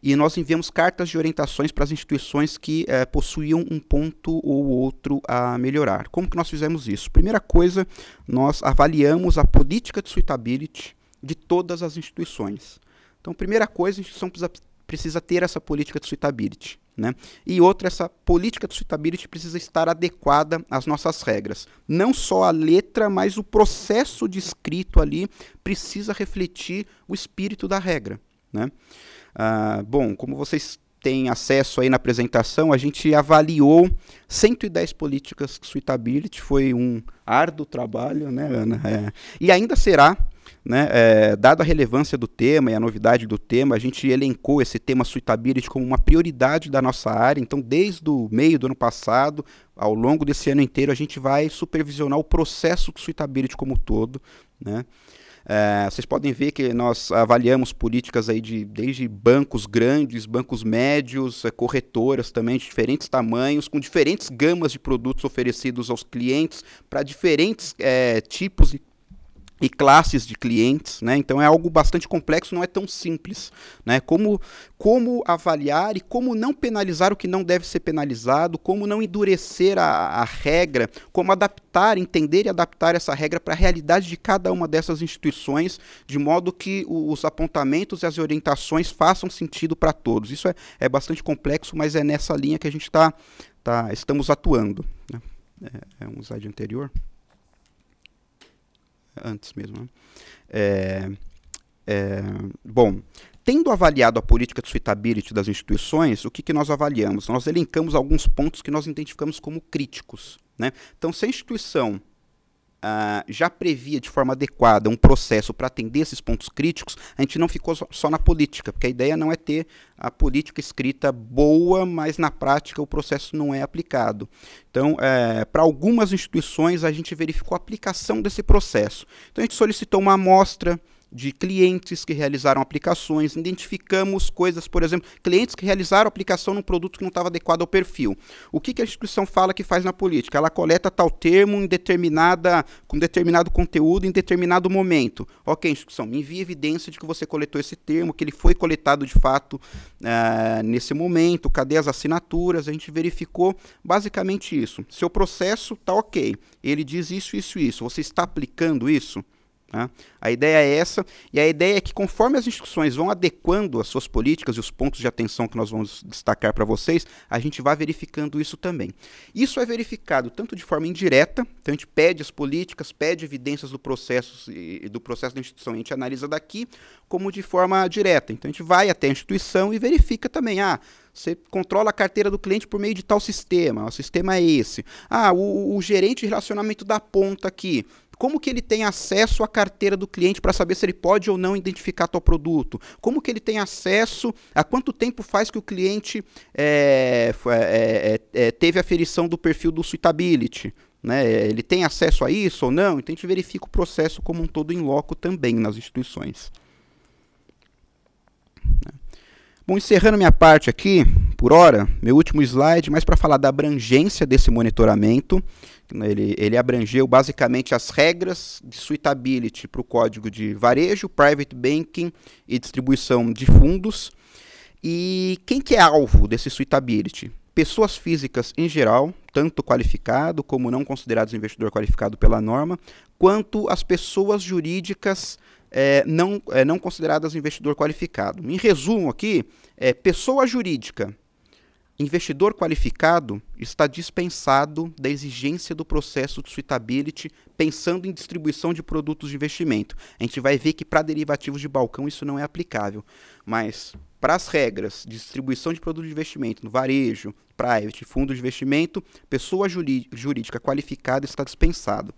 E nós enviamos cartas de orientações para as instituições que é, possuíam um ponto ou outro a melhorar. Como que nós fizemos isso? Primeira coisa, nós avaliamos a política de suitability de todas as instituições. Então, primeira coisa, a instituição precisa, precisa ter essa política de suitability. Né? E outra, essa política de suitability precisa estar adequada às nossas regras. Não só a letra, mas o processo descrito ali precisa refletir o espírito da regra. Né? Ah, bom, como vocês têm acesso aí na apresentação, a gente avaliou 110 políticas suitability, foi um árduo trabalho, né, Ana? É. E ainda será né? É, eh, dado a relevância do tema e a novidade do tema, a gente elencou esse tema suitability como uma prioridade da nossa área. Então, desde o meio do ano passado, ao longo desse ano inteiro, a gente vai supervisionar o processo de suitability como um todo. Né? É, vocês podem ver que nós avaliamos políticas aí de, desde bancos grandes, bancos médios, eh, corretoras também de diferentes tamanhos, com diferentes gamas de produtos oferecidos aos clientes para diferentes é, tipos e e classes de clientes, né? Então é algo bastante complexo, não é tão simples, né? Como como avaliar e como não penalizar o que não deve ser penalizado, como não endurecer a, a regra, como adaptar, entender e adaptar essa regra para a realidade de cada uma dessas instituições, de modo que os apontamentos e as orientações façam sentido para todos. Isso é, é bastante complexo, mas é nessa linha que a gente está tá, estamos atuando. Né? É, é um slide anterior antes mesmo. Né? É, é, bom, tendo avaliado a política de suitability das instituições, o que, que nós avaliamos? Nós elencamos alguns pontos que nós identificamos como críticos. Né? Então, se a instituição ah, já previa de forma adequada um processo para atender esses pontos críticos, a gente não ficou só na política, porque a ideia não é ter a política escrita boa, mas na prática o processo não é aplicado. Então, eh, para algumas instituições, a gente verificou a aplicação desse processo. Então, a gente solicitou uma amostra de clientes que realizaram aplicações, identificamos coisas, por exemplo, clientes que realizaram aplicação num produto que não estava adequado ao perfil. O que, que, a instituição fala que faz na política? Ela coleta tal termo em determinada, com determinado conteúdo em determinado momento. Ok, instituição, me envia evidência de que você coletou esse termo, que ele foi coletado de fato uh, nesse momento, cadê as assinaturas? A gente verificou basicamente isso. Seu processo está ok, ele diz isso, isso, isso. Você está aplicando isso? Né? A ideia é essa, e a ideia é que conforme as instituições vão adequando as suas políticas e os pontos de atenção que nós vamos destacar para vocês, a gente vai verificando isso também. Isso é verificado tanto de forma indireta, então a gente pede as políticas, pede evidências do processo, do processo da instituição, a gente analisa daqui, como de forma direta. Então a gente vai até a instituição e verifica também, ah, você controla a carteira do cliente por meio de tal sistema, o sistema é esse. Ah, o, o gerente de relacionamento da ponta aqui como que ele tem acesso à carteira do cliente para saber se ele pode ou não identificar tal produto? Como que ele tem acesso? A quanto tempo faz que o cliente é, é, teve a ferição do perfil do suitability? Né? Ele tem acesso a isso ou não? Então a gente verifica o processo como um todo em loco também nas instituições. Bom, encerrando minha parte aqui, por hora. Meu último slide, mais para falar da abrangência desse monitoramento. Ele, ele abrangeu basicamente as regras de suitability para o código de varejo, private banking e distribuição de fundos. E quem que é alvo desse suitability? Pessoas físicas em geral, tanto qualificado como não considerados investidor qualificado pela norma, quanto as pessoas jurídicas é, não, é, não consideradas investidor qualificado. Em resumo aqui, é, pessoa jurídica Investidor qualificado está dispensado da exigência do processo de suitability pensando em distribuição de produtos de investimento. A gente vai ver que para derivativos de balcão isso não é aplicável, mas para as regras de distribuição de produtos de investimento no varejo, private, fundo de investimento, pessoa jurídica qualificada está dispensado.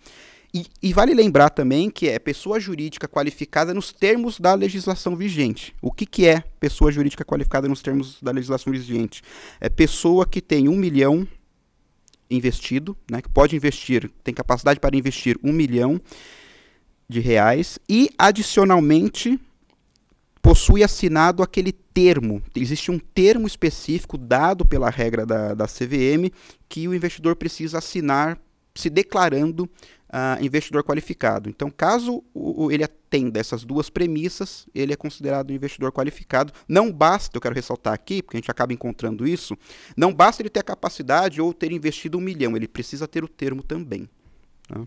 E, e, vale lembrar também que é pessoa jurídica qualificada nos termos da legislação vigente. O que, que é pessoa jurídica qualificada nos termos da legislação vigente? É pessoa que tem um milhão investido, né, que pode investir, tem capacidade para investir um milhão de reais e, adicionalmente, possui assinado aquele termo. Existe um termo específico dado pela regra da, da CVM que o investidor precisa assinar se declarando uh, investidor qualificado. Então, caso o, ele atenda essas duas premissas, ele é considerado um investidor qualificado. Não basta, eu quero ressaltar aqui, porque a gente acaba encontrando isso, não basta ele ter a capacidade ou ter investido um milhão, ele precisa ter o termo também. Tá?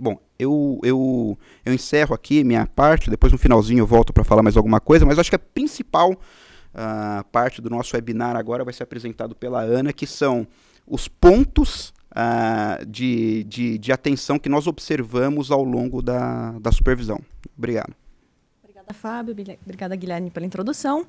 Bom, eu, eu, eu encerro aqui minha parte, depois no finalzinho eu volto para falar mais alguma coisa, mas acho que a principal uh, parte do nosso webinar agora vai ser apresentado pela Ana, que são os pontos uh, de, de, de, atenção que nós observamos ao longo da, da supervisão. Obrigado. Obrigada, Fábio. Obrigada, Guilherme, pela introdução.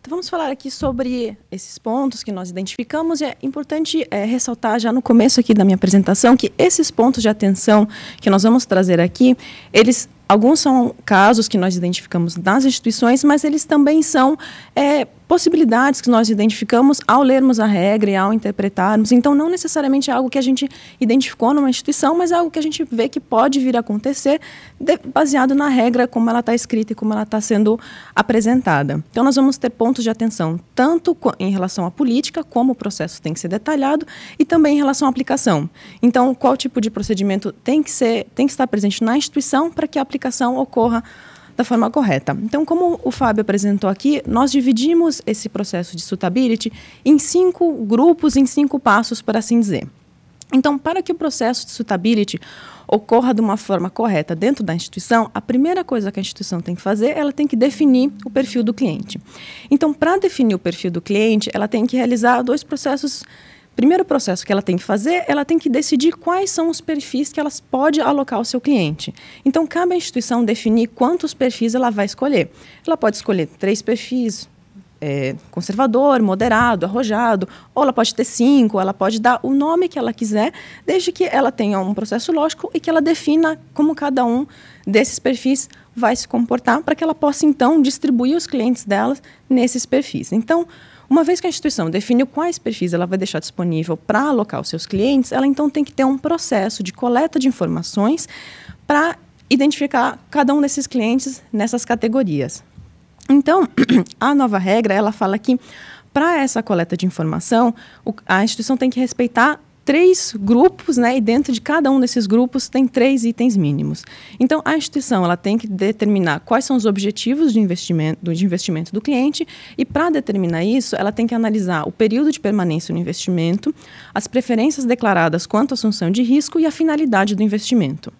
Então, vamos falar aqui sobre esses pontos que nós identificamos. É importante é, ressaltar já no começo aqui da minha apresentação que esses pontos de atenção que nós vamos trazer aqui, eles alguns são casos que nós identificamos nas instituições, mas eles também são é, possibilidades que nós identificamos ao lermos a regra e ao interpretarmos. Então, não necessariamente é algo que a gente identificou numa instituição, mas é algo que a gente vê que pode vir a acontecer de, baseado na regra, como ela está escrita e como ela está sendo apresentada. Então, nós vamos ter pontos de atenção, tanto em relação à política, como o processo tem que ser detalhado, e também em relação à aplicação. Então, qual tipo de procedimento tem que, ser, tem que estar presente na instituição para que a aplicação ocorra da forma correta. Então, como o Fábio apresentou aqui, nós dividimos esse processo de suitability em cinco grupos, em cinco passos, por assim dizer. Então, para que o processo de suitability ocorra de uma forma correta dentro da instituição, a primeira coisa que a instituição tem que fazer, ela tem que definir o perfil do cliente. Então, para definir o perfil do cliente, ela tem que realizar dois processos primeiro processo que ela tem que fazer, ela tem que decidir quais são os perfis que ela pode alocar ao seu cliente. Então, cabe à instituição definir quantos perfis ela vai escolher. Ela pode escolher três perfis, é, conservador, moderado, arrojado, ou ela pode ter cinco, ela pode dar o nome que ela quiser, desde que ela tenha um processo lógico e que ela defina como cada um desses perfis vai se comportar para que ela possa, então, distribuir os clientes delas nesses perfis. Então, uma vez que a instituição definiu quais perfis ela vai deixar disponível para alocar os seus clientes, ela então tem que ter um processo de coleta de informações para identificar cada um desses clientes nessas categorias. Então, a nova regra, ela fala que para essa coleta de informação, a instituição tem que respeitar três grupos, né? E dentro de cada um desses grupos tem três itens mínimos. Então, a instituição ela tem que determinar quais são os objetivos de investimento, de investimento do cliente e para determinar isso, ela tem que analisar o período de permanência no investimento, as preferências declaradas quanto à assunção de risco e a finalidade do investimento.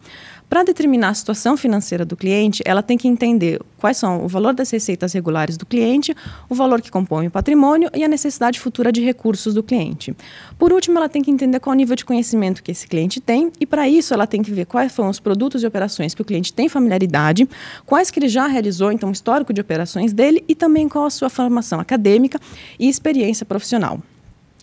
Para determinar a situação financeira do cliente, ela tem que entender quais são o valor das receitas regulares do cliente, o valor que compõe o patrimônio e a necessidade futura de recursos do cliente. Por último, ela tem que entender qual o nível de conhecimento que esse cliente tem e, para isso, ela tem que ver quais são os produtos e operações que o cliente tem familiaridade, quais que ele já realizou, então, o histórico de operações dele e também qual a sua formação acadêmica e experiência profissional.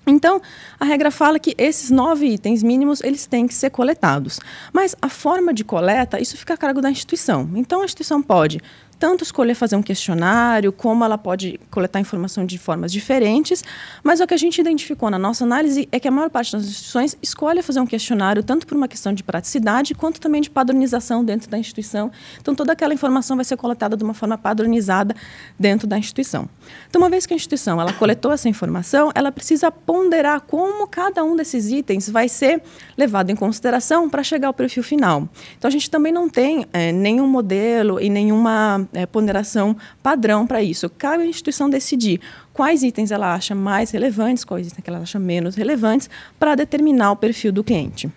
Então, a regra fala que esses nove itens mínimos, eles têm que ser coletados. Mas a forma de coleta, isso fica a cargo da instituição. Então, a instituição pode tanto escolher fazer um questionário, como ela pode coletar informação de formas diferentes, mas o que a gente identificou na nossa análise é que a maior parte das instituições escolhe fazer um questionário tanto por uma questão de praticidade, quanto também de padronização dentro da instituição. Então, toda aquela informação vai ser coletada de uma forma padronizada dentro da instituição. Então, uma vez que a instituição ela coletou essa informação, ela precisa ponderar como cada um desses itens vai ser levado em consideração para chegar ao perfil final. Então, a gente também não tem é, nenhum modelo e nenhuma é, ponderação padrão para isso. Cabe à instituição decidir quais itens ela acha mais relevantes, quais itens ela acha menos relevantes, para determinar o perfil do cliente.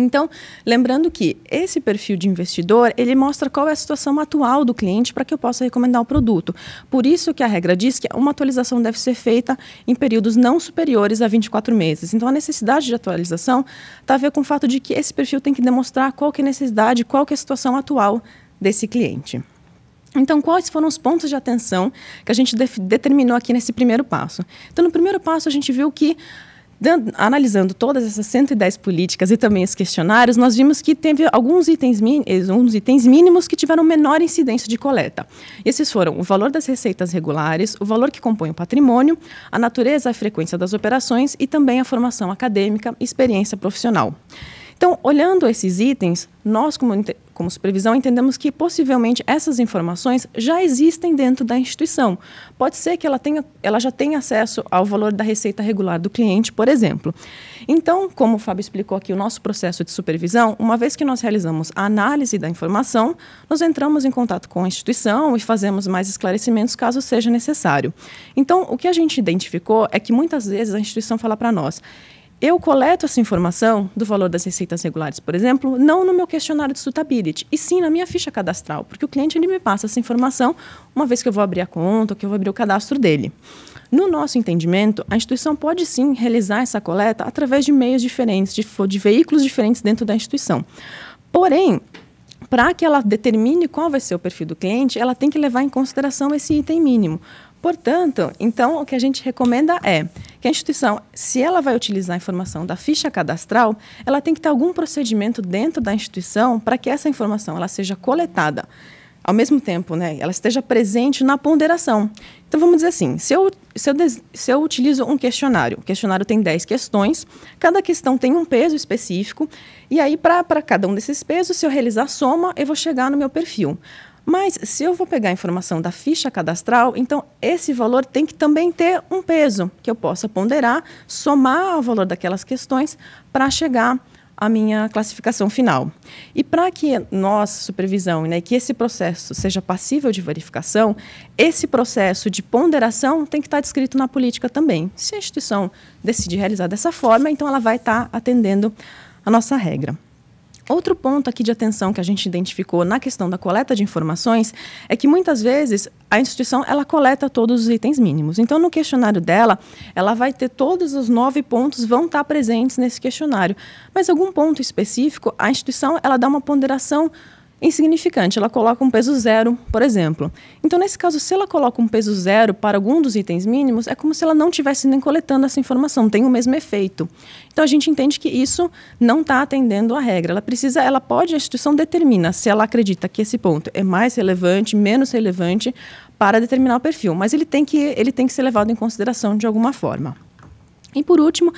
Então, lembrando que esse perfil de investidor, ele mostra qual é a situação atual do cliente para que eu possa recomendar o produto. Por isso que a regra diz que uma atualização deve ser feita em períodos não superiores a 24 meses. Então, a necessidade de atualização está a ver com o fato de que esse perfil tem que demonstrar qual que é a necessidade, qual que é a situação atual desse cliente. Então, quais foram os pontos de atenção que a gente determinou aqui nesse primeiro passo? Então, no primeiro passo, a gente viu que analisando todas essas 110 políticas e também os questionários, nós vimos que teve alguns itens, eh, uns itens mínimos que tiveram menor incidência de coleta. Esses foram o valor das receitas regulares, o valor que compõe o patrimônio, a natureza e a frequência das operações e também a formação acadêmica e experiência profissional. Então, olhando esses itens, nós, como como supervisão, entendemos que possivelmente essas informações já existem dentro da instituição. Pode ser que ela, tenha, ela já tenha acesso ao valor da receita regular do cliente, por exemplo. Então, como o Fábio explicou aqui, o nosso processo de supervisão, uma vez que nós realizamos a análise da informação, nós entramos em contato com a instituição e fazemos mais esclarecimentos caso seja necessário. Então, o que a gente identificou é que muitas vezes a instituição fala para nós: eu coleto essa informação do valor das receitas regulares, por exemplo, não no meu questionário de suitability, e sim na minha ficha cadastral, porque o cliente ele me passa essa informação uma vez que eu vou abrir a conta, que eu vou abrir o cadastro dele. No nosso entendimento, a instituição pode sim realizar essa coleta através de meios diferentes, de, de veículos diferentes dentro da instituição. Porém, para que ela determine qual vai ser o perfil do cliente, ela tem que levar em consideração esse item mínimo. Portanto, então o que a gente recomenda é que a instituição, se ela vai utilizar a informação da ficha cadastral, ela tem que ter algum procedimento dentro da instituição para que essa informação ela seja coletada. Ao mesmo tempo, né, ela esteja presente na ponderação. Então, vamos dizer assim: se eu, se eu, se eu utilizo um questionário, o questionário tem 10 questões, cada questão tem um peso específico, e aí, para cada um desses pesos, se eu realizar soma, eu vou chegar no meu perfil. Mas se eu vou pegar a informação da ficha cadastral, então esse valor tem que também ter um peso que eu possa ponderar, somar o valor daquelas questões para chegar à minha classificação final. E para que nós, supervisão, né, que esse processo seja passível de verificação, esse processo de ponderação tem que estar tá descrito na política também. Se a instituição decidir realizar dessa forma, então ela vai estar tá atendendo a nossa regra. Outro ponto aqui de atenção que a gente identificou na questão da coleta de informações é que muitas vezes a instituição ela coleta todos os itens mínimos. Então, no questionário dela, ela vai ter todos os nove pontos vão estar presentes nesse questionário. Mas algum ponto específico, a instituição ela dá uma ponderação insignificante. Ela coloca um peso zero, por exemplo. Então, nesse caso, se ela coloca um peso zero para algum dos itens mínimos, é como se ela não estivesse nem coletando essa informação, tem o mesmo efeito. Então, a gente entende que isso não está atendendo à regra. Ela precisa, ela pode, a instituição determina se ela acredita que esse ponto é mais relevante, menos relevante para determinar o perfil, mas ele tem que, ele tem que ser levado em consideração de alguma forma. E por último,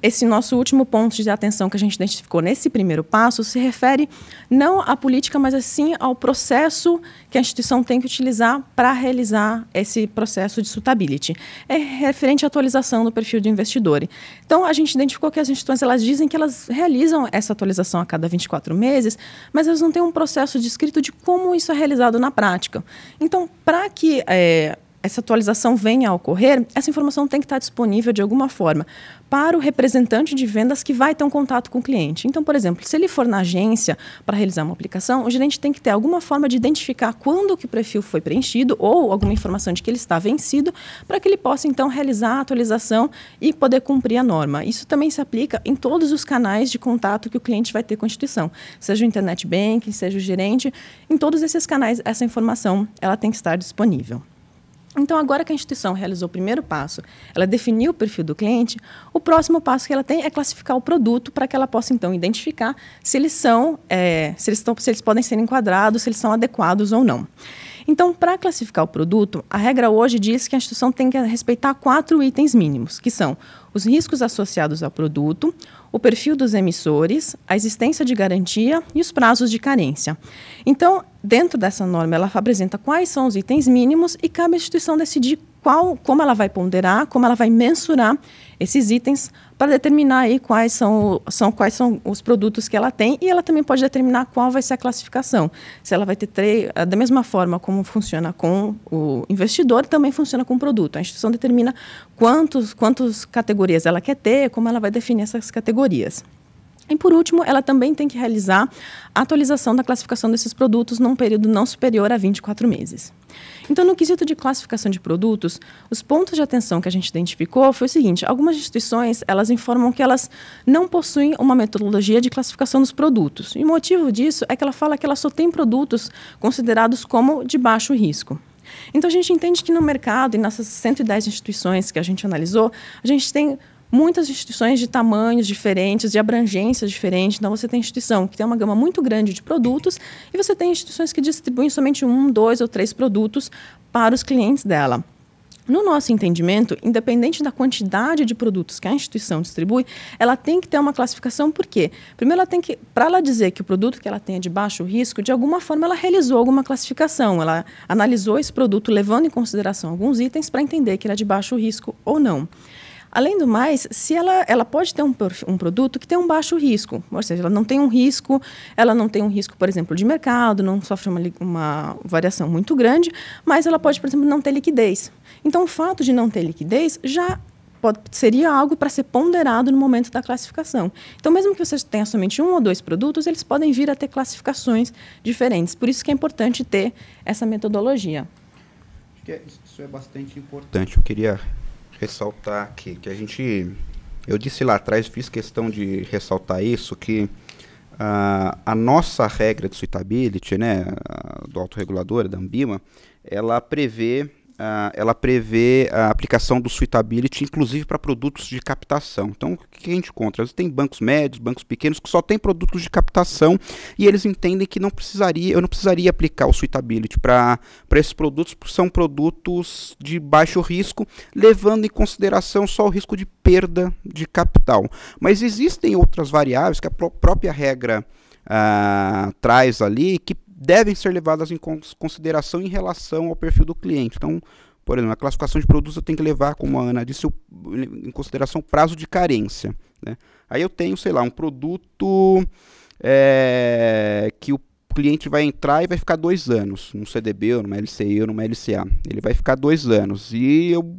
esse nosso último ponto de atenção que a gente identificou nesse primeiro passo se refere não à política, mas assim ao processo que a instituição tem que utilizar para realizar esse processo de suitability. É referente à atualização do perfil do investidor. Então, a gente identificou que as instituições elas dizem que elas realizam essa atualização a cada 24 meses, mas elas não têm um processo descrito de como isso é realizado na prática. Então, para que é, essa atualização venha a ocorrer, essa informação tem que estar disponível de alguma forma para o representante de vendas que vai ter um contato com o cliente. Então, por exemplo, se ele for na agência para realizar uma aplicação, o gerente tem que ter alguma forma de identificar quando que o perfil foi preenchido ou alguma informação de que ele está vencido para que ele possa então realizar a atualização e poder cumprir a norma. Isso também se aplica em todos os canais de contato que o cliente vai ter com a instituição, seja o internet banking, seja o gerente, em todos esses canais essa informação ela tem que estar disponível. Então, agora que a instituição realizou o primeiro passo, ela definiu o perfil do cliente, o próximo passo que ela tem é classificar o produto para que ela possa, então, identificar se eles são, é, se, eles estão, se eles podem ser enquadrados, se eles são adequados ou não. Então, para classificar o produto, a regra hoje diz que a instituição tem que respeitar quatro itens mínimos, que são os riscos associados ao produto, o perfil dos emissores, a existência de garantia e os prazos de carência. Então, dentro dessa norma, ela apresenta quais são os itens mínimos e cabe à instituição decidir qual, como ela vai ponderar, como ela vai mensurar esses itens para determinar aí quais são, são, quais são os produtos que ela tem e ela também pode determinar qual vai ser a classificação. Se ela vai ter três, eh, da mesma forma como funciona com o investidor, também funciona com o produto. A instituição determina quantos, quantas categorias ela quer ter, como ela vai definir essas categorias. E por último, ela também tem que realizar a atualização da classificação desses produtos num período não superior a 24 meses. Então, no quesito de classificação de produtos, os pontos de atenção que a gente identificou foi o seguinte: algumas instituições elas informam que elas não possuem uma metodologia de classificação dos produtos. E o motivo disso é que ela fala que ela só tem produtos considerados como de baixo risco. Então, a gente entende que no mercado e nessas 110 instituições que a gente analisou, a gente tem muitas instituições de tamanhos diferentes, de abrangências diferentes. Então, você tem instituição que tem uma gama muito grande de produtos e você tem instituições que distribuem somente um, dois ou três produtos para os clientes dela. No nosso entendimento, independente da quantidade de produtos que a instituição distribui, ela tem que ter uma classificação, por quê? Primeiro, ela tem que, para ela dizer que o produto que ela tem é de baixo risco, de alguma forma ela realizou alguma classificação, ela analisou esse produto levando em consideração alguns itens para entender que ele é de baixo risco ou não. Além do mais, se ela, ela pode ter um, um produto que tem um baixo risco, ou seja, ela não tem um risco, ela não tem um risco, por exemplo, de mercado, não sofre uma, uma variação muito grande, mas ela pode, por exemplo, não ter liquidez. Então, o fato de não ter liquidez já Pode, seria algo para ser ponderado no momento da classificação. Então, mesmo que você tenha somente um ou dois produtos, eles podem vir a ter classificações diferentes. Por isso que é importante ter essa metodologia. É, isso é bastante importante. Eu queria ressaltar aqui que a gente. Eu disse lá atrás, fiz questão de ressaltar isso, que a, ah, a nossa regra de suitability, né, do autorregulador, da Ambima, ela prevê uh, ela prevê a aplicação do suitability, inclusive para produtos de captação. Então, o que a gente encontra? tem bancos médios, bancos pequenos que só têm produtos de captação e eles entendem que não precisaria, eu não precisaria aplicar o suitability para esses produtos, porque são produtos de baixo risco, levando em consideração só o risco de perda de capital. Mas existem outras variáveis que a própria regra uh, traz ali que devem ser levadas em consideração em relação ao perfil do cliente. Então, por exemplo, a classificação de produtos eu tenho que levar, como a Ana disse, em consideração o prazo de carência. Né? Aí eu tenho, sei lá, um produto é, que o cliente vai entrar e vai ficar dois anos, num CDB, ou numa LCI, ou numa LCA. Ele vai ficar dois anos. E eu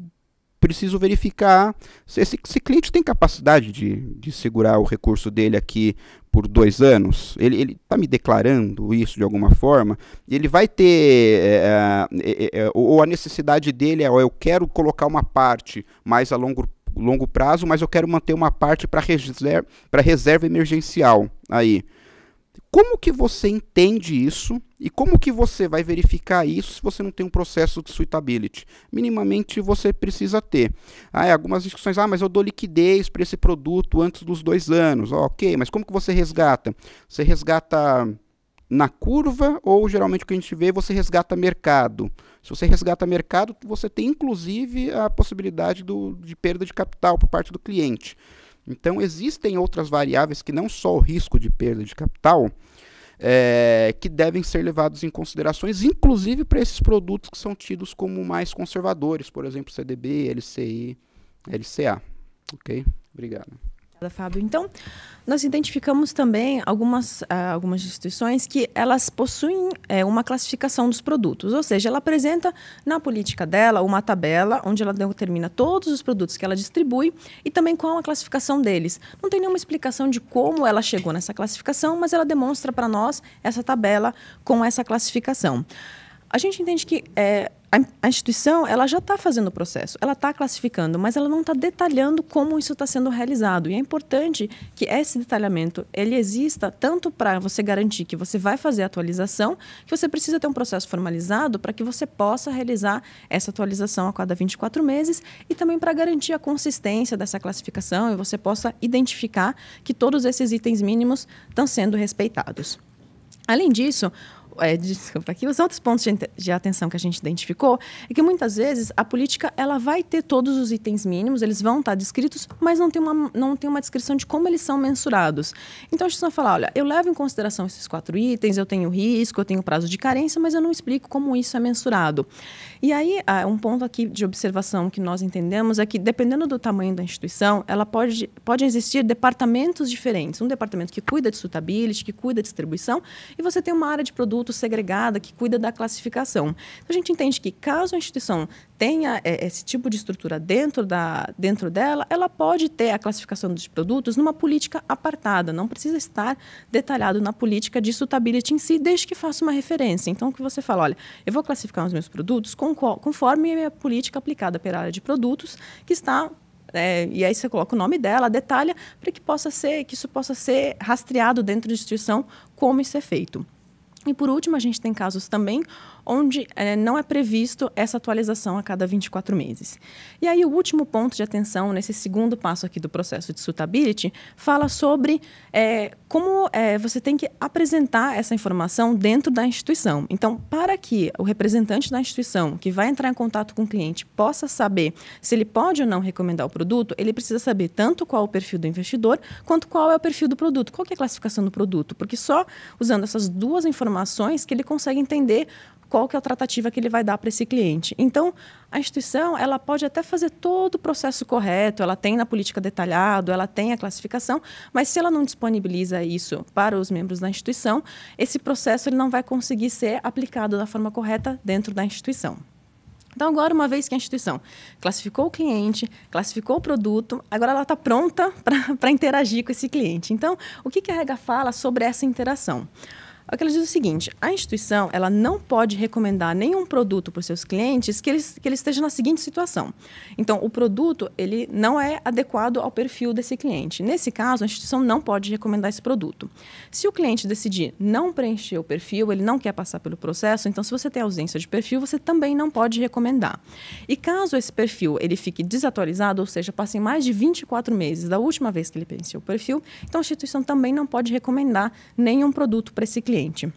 preciso verificar se esse, cliente tem capacidade de, de segurar o recurso dele aqui por dois anos, ele está me declarando isso de alguma forma, ele vai ter, é, é, é, ou a necessidade dele é, ou eu quero colocar uma parte mais a longo, longo prazo, mas eu quero manter uma parte para reserva, reserva emergencial aí. Como que você entende isso e como que você vai verificar isso se você não tem um processo de suitability? Minimamente você precisa ter. Ah, é, algumas discussões, ah, mas eu dou liquidez para esse produto antes dos dois anos. Oh, ok, mas como que você resgata? Você resgata na curva ou geralmente o que a gente vê você resgata mercado. Se você resgata mercado, você tem inclusive a possibilidade do, de perda de capital por parte do cliente. Então, existem outras variáveis que não só o risco de perda de capital, é, que devem ser levados em considerações, inclusive para esses produtos que são tidos como mais conservadores, por exemplo, CDB, LCI, LCA. Ok? Obrigado. Obrigada, Fábio. Então, nós identificamos também algumas, eh, algumas instituições que elas possuem é, uma classificação dos produtos, ou seja, ela apresenta na política dela uma tabela onde ela determina todos os produtos que ela distribui e também qual a classificação deles. Não tem nenhuma explicação de como ela chegou nessa classificação, mas ela demonstra para nós essa tabela com essa classificação. A gente entende que é, a, instituição ela já está fazendo o processo, ela está classificando, mas ela não está detalhando como isso está sendo realizado. E é importante que esse detalhamento ele exista tanto para você garantir que você vai fazer a atualização, que você precisa ter um processo formalizado para que você possa realizar essa atualização a cada 24 meses e também para garantir a consistência dessa classificação e você possa identificar que todos esses itens mínimos estão sendo respeitados. Além disso, é, desculpa, aqui os outros pontos de, de, atenção que a gente identificou é que muitas vezes a política ela vai ter todos os itens mínimos, eles vão estar descritos, mas não tem uma, não tem uma descrição de como eles são mensurados. Então a gente vai falar, olha, eu levo em consideração esses quatro itens, eu tenho risco, eu tenho prazo de carência, mas eu não explico como isso é mensurado. E aí, um ponto aqui de observação que nós entendemos é que dependendo do tamanho da instituição, ela pode podem existir departamentos diferentes, um departamento que cuida de suitability, que cuida de distribuição, e você tem uma área de produto muito segregada, que cuida da classificação. Então, a gente entende que, caso a instituição tenha é, esse tipo de estrutura dentro, da, dentro dela, ela pode ter a classificação dos produtos numa política apartada, não precisa estar detalhado na política de suitability em si, desde que faça uma referência. Então, que você fala, olha, eu vou classificar os meus produtos conforme a política aplicada pela área de produtos, que está é, e aí você coloca o nome dela, detalha para que possa ser, que isso possa ser rastreado dentro da instituição como isso é feito. E por último, a gente tem casos também onde é, não é previsto essa atualização a cada 24 meses. E aí, o último ponto de atenção nesse segundo passo aqui do processo de suitability fala sobre é, como é, você tem que apresentar essa informação dentro da instituição. Então, para que o representante da instituição que vai entrar em contato com o cliente possa saber se ele pode ou não recomendar o produto, ele precisa saber tanto qual o perfil do investidor quanto qual é o perfil do produto, qual é a classificação do produto, porque só usando essas duas informações que ele consegue entender qual que é a tratativa que ele vai dar para esse cliente. Então, a instituição, ela pode até fazer todo o processo correto, ela tem na política detalhado, ela tem a classificação, mas se ela não disponibiliza isso para os membros da instituição, esse processo ele não vai conseguir ser aplicado da forma correta dentro da instituição. Então, agora, uma vez que a instituição classificou o cliente, classificou o produto, agora ela está pronta para interagir com esse cliente. Então, o que, que a regra fala sobre essa interação? O é que ela diz o seguinte: a instituição ela não pode recomendar nenhum produto para os seus clientes que ele, que eles esteja na seguinte situação. Então, o produto ele não é adequado ao perfil desse cliente. Nesse caso, a instituição não pode recomendar esse produto. Se o cliente decidir não preencher o perfil, ele não quer passar pelo processo, então se você tem ausência de perfil, você também não pode recomendar. E caso esse perfil ele fique desatualizado, ou seja, passem mais de 24 meses da última vez que ele preencheu o perfil, então a instituição também não pode recomendar nenhum produto para esse cliente cliente.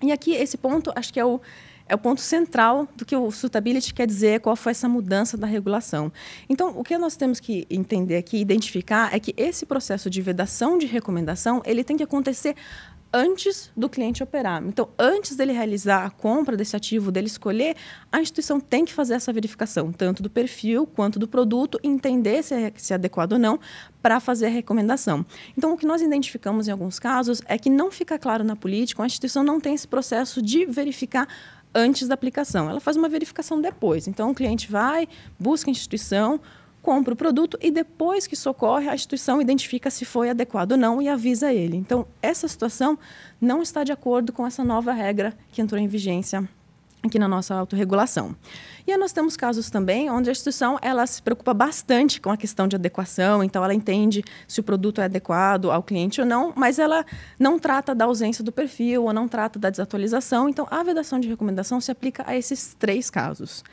E aqui, esse ponto, acho que é o, é o ponto central do que o suitability quer dizer, qual foi essa mudança da regulação. Então, o que nós temos que entender aqui, identificar, é que esse processo de vedação de recomendação, ele tem que acontecer antes do cliente operar. Então, antes dele realizar a compra desse ativo, dele escolher, a instituição tem que fazer essa verificação, tanto do perfil quanto do produto, entender se é, se é adequado ou não, para fazer a recomendação. Então, o que nós identificamos em alguns casos é que não fica claro na política, a instituição não tem esse processo de verificar antes da aplicação. Ela faz uma verificação depois. Então, o cliente vai, busca a instituição, compra o produto e depois que socorre, a instituição identifica se foi adequado ou não e avisa ele. Então, essa situação não está de acordo com essa nova regra que entrou em vigência aqui na nossa autorregulação. E aí nós temos casos também onde a instituição ela se preocupa bastante com a questão de adequação, então ela entende se o produto é adequado ao cliente ou não, mas ela não trata da ausência do perfil ou não trata da desatualização, então a vedação de recomendação se aplica a esses três casos.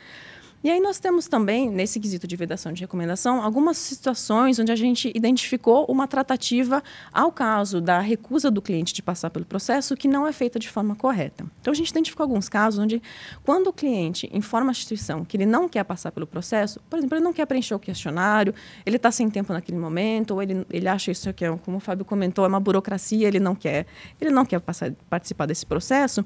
E aí nós temos também, nesse quesito de vedação de recomendação, algumas situações onde a gente identificou uma tratativa ao caso da recusa do cliente de passar pelo processo que não é feita de forma correta. Então a gente identificou alguns casos onde, quando o cliente informa a instituição que ele não quer passar pelo processo, por exemplo, ele não quer preencher o questionário, ele está sem tempo naquele momento, ou ele, ele acha isso é como o Fábio comentou, é uma burocracia, ele não quer, ele não quer passar, participar desse processo,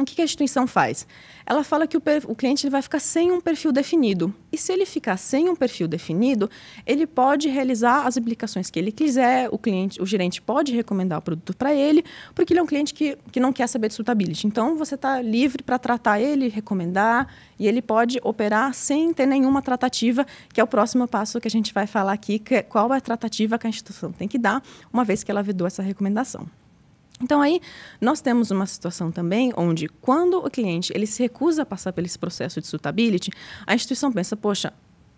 o que a instituição faz? Ela fala que o, o cliente ele vai ficar sem um perfil definido. E se ele ficar sem um perfil definido, ele pode realizar as aplicações que ele quiser, o cliente, o gerente pode recomendar o produto para ele, porque ele é um cliente que, que não quer saber de suitability. Então, você está livre para tratar ele, recomendar, e ele pode operar sem ter nenhuma tratativa, que é o próximo passo que a gente vai falar aqui, é qual é a tratativa que a instituição tem que dar, uma vez que ela vedou essa recomendação. Então aí nós temos uma situação também onde quando o cliente ele se recusa a passar pelo processo de suitability, a instituição pensa, poxa,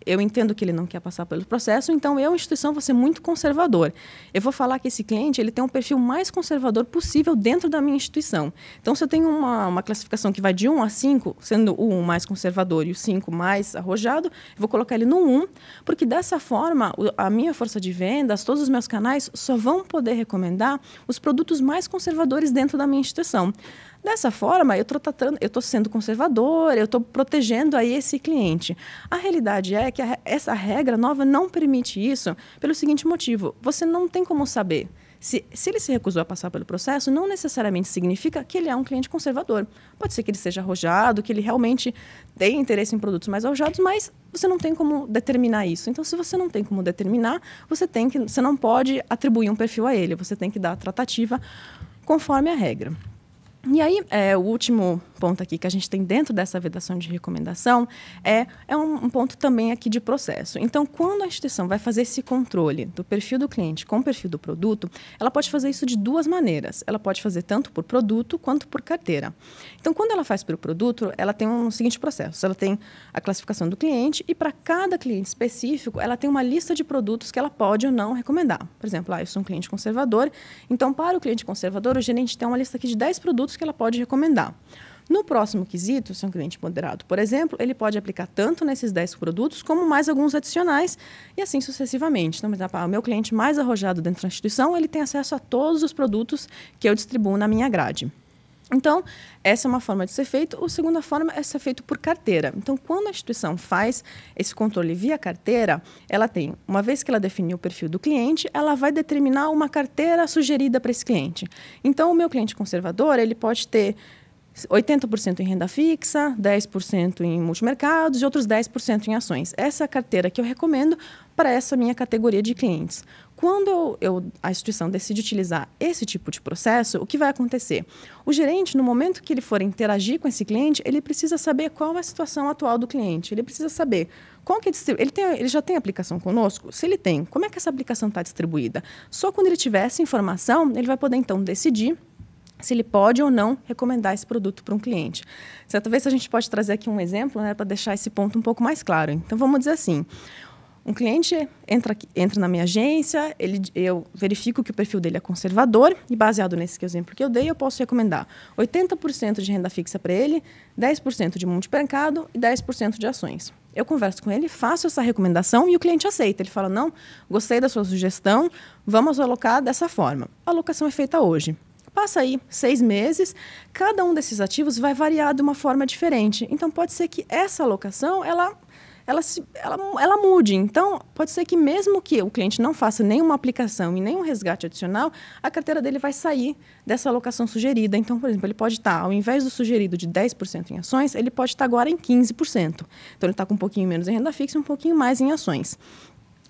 eu entendo que ele não quer passar pelo processo, então eu, instituição, vou ser muito conservador. Eu vou falar que esse cliente ele tem um perfil mais conservador possível dentro da minha instituição. Então, se eu tenho uma, uma classificação que vai de 1 a 5, sendo o 1 mais conservador e o 5 mais arrojado, eu vou colocar ele no 1, porque dessa forma, a minha força de vendas, todos os meus canais só vão poder recomendar os produtos mais conservadores dentro da minha instituição. Dessa forma, eu estou sendo conservador, eu estou protegendo aí esse cliente. A realidade é que a, essa regra nova não permite isso pelo seguinte motivo: você não tem como saber. Se, se, ele se recusou a passar pelo processo, não necessariamente significa que ele é um cliente conservador. Pode ser que ele seja arrojado, que ele realmente tenha interesse em produtos mais arrojados, mas você não tem como determinar isso. Então, se você não tem como determinar, você tem que, você não pode atribuir um perfil a ele. Você tem que dar a tratativa conforme a regra. E aí, é, o último ponto aqui que a gente tem dentro dessa vedação de recomendação é, é um, um ponto também aqui de processo. Então, quando a instituição vai fazer esse controle do perfil do cliente com o perfil do produto, ela pode fazer isso de duas maneiras. Ela pode fazer tanto por produto quanto por carteira. Então, quando ela faz pelo produto, ela tem um seguinte processo. Ela tem a classificação do cliente e para cada cliente específico, ela tem uma lista de produtos que ela pode ou não recomendar. Por exemplo, ah, eu sou um cliente conservador, então para o cliente conservador, o gerente tem uma lista aqui de 10 produtos que ela pode recomendar. No próximo quesito, se é um cliente moderado, por exemplo, ele pode aplicar tanto nesses 10 produtos como mais alguns adicionais e assim sucessivamente. Então, mas exemplo, ah, o meu cliente mais arrojado dentro da instituição, ele tem acesso a todos os produtos que eu distribuo na minha grade. Então, essa é uma forma de ser feito. A segunda forma é ser feito por carteira. Então, quando a instituição faz esse controle via carteira, ela tem, uma vez que ela definiu o perfil do cliente, ela vai determinar uma carteira sugerida para esse cliente. Então, o meu cliente conservador, ele pode ter 80% em renda fixa, 10% em multimercados e outros 10% em ações. Essa é a carteira que eu recomendo para essa minha categoria de clientes. Quando eu, eu, a instituição decide utilizar esse tipo de processo, o que vai acontecer? O gerente, no momento que ele for interagir com esse cliente, ele precisa saber qual é a situação atual do cliente. Ele precisa saber qual que é ele, tem, ele já tem aplicação conosco? Se ele tem, como é que essa aplicação está distribuída? Só quando ele tiver essa informação, ele vai poder então decidir se ele pode ou não recomendar esse produto para um cliente. Certa vez a gente pode trazer aqui um exemplo né, para deixar esse ponto um pouco mais claro. Então vamos dizer assim: um cliente entra, entra na minha agência, ele, eu verifico que o perfil dele é conservador e, baseado nesse exemplo que eu dei, eu posso recomendar 80% de renda fixa para ele, 10% de multimercado e 10% de ações. Eu converso com ele, faço essa recomendação e o cliente aceita. Ele fala: Não, gostei da sua sugestão, vamos alocar dessa forma. A alocação é feita hoje. Passa aí seis meses, cada um desses ativos vai variar de uma forma diferente. Então, pode ser que essa alocação, ela ela, se, ela, ela mude. Então, pode ser que mesmo que o cliente não faça nenhuma aplicação e nenhum resgate adicional, a carteira dele vai sair dessa alocação sugerida. Então, por exemplo, ele pode estar, ao invés do sugerido de 10% em ações, ele pode estar agora em 15%. Então, ele está com um pouquinho menos em renda fixa e um pouquinho mais em ações.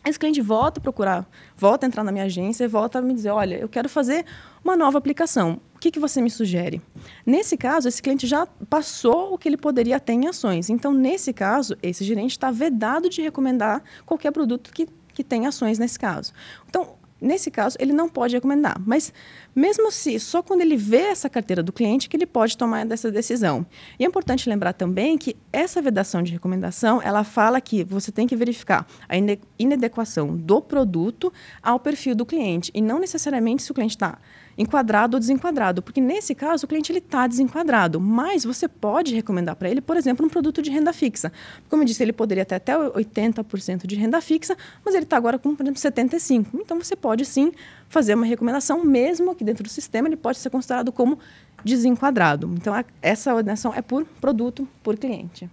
Esse cliente volta a procurar, volta a entrar na minha agência e volta a me dizer: olha, eu quero fazer uma nova aplicação. O que, que você me sugere? Nesse caso, esse cliente já passou o que ele poderia ter em ações. Então, nesse caso, esse gerente está vedado de recomendar qualquer produto que, que tenha ações nesse caso. Então, Nesse caso, ele não pode recomendar, mas mesmo se só quando ele vê essa carteira do cliente que ele pode tomar essa decisão. E é importante lembrar também que essa vedação de recomendação, ela fala que você tem que verificar a inadequação do produto ao perfil do cliente e não necessariamente se o cliente está enquadrado ou desenquadrado, porque nesse caso o cliente ele está desenquadrado, mas você pode recomendar para ele, por exemplo, um produto de renda fixa. Como eu disse, ele poderia ter até 80% de renda fixa, mas ele está agora com, por exemplo, 75%. Então você pode sim fazer uma recomendação, mesmo que dentro do sistema ele pode ser considerado como desenquadrado. Então essa ordenação é por produto, por cliente.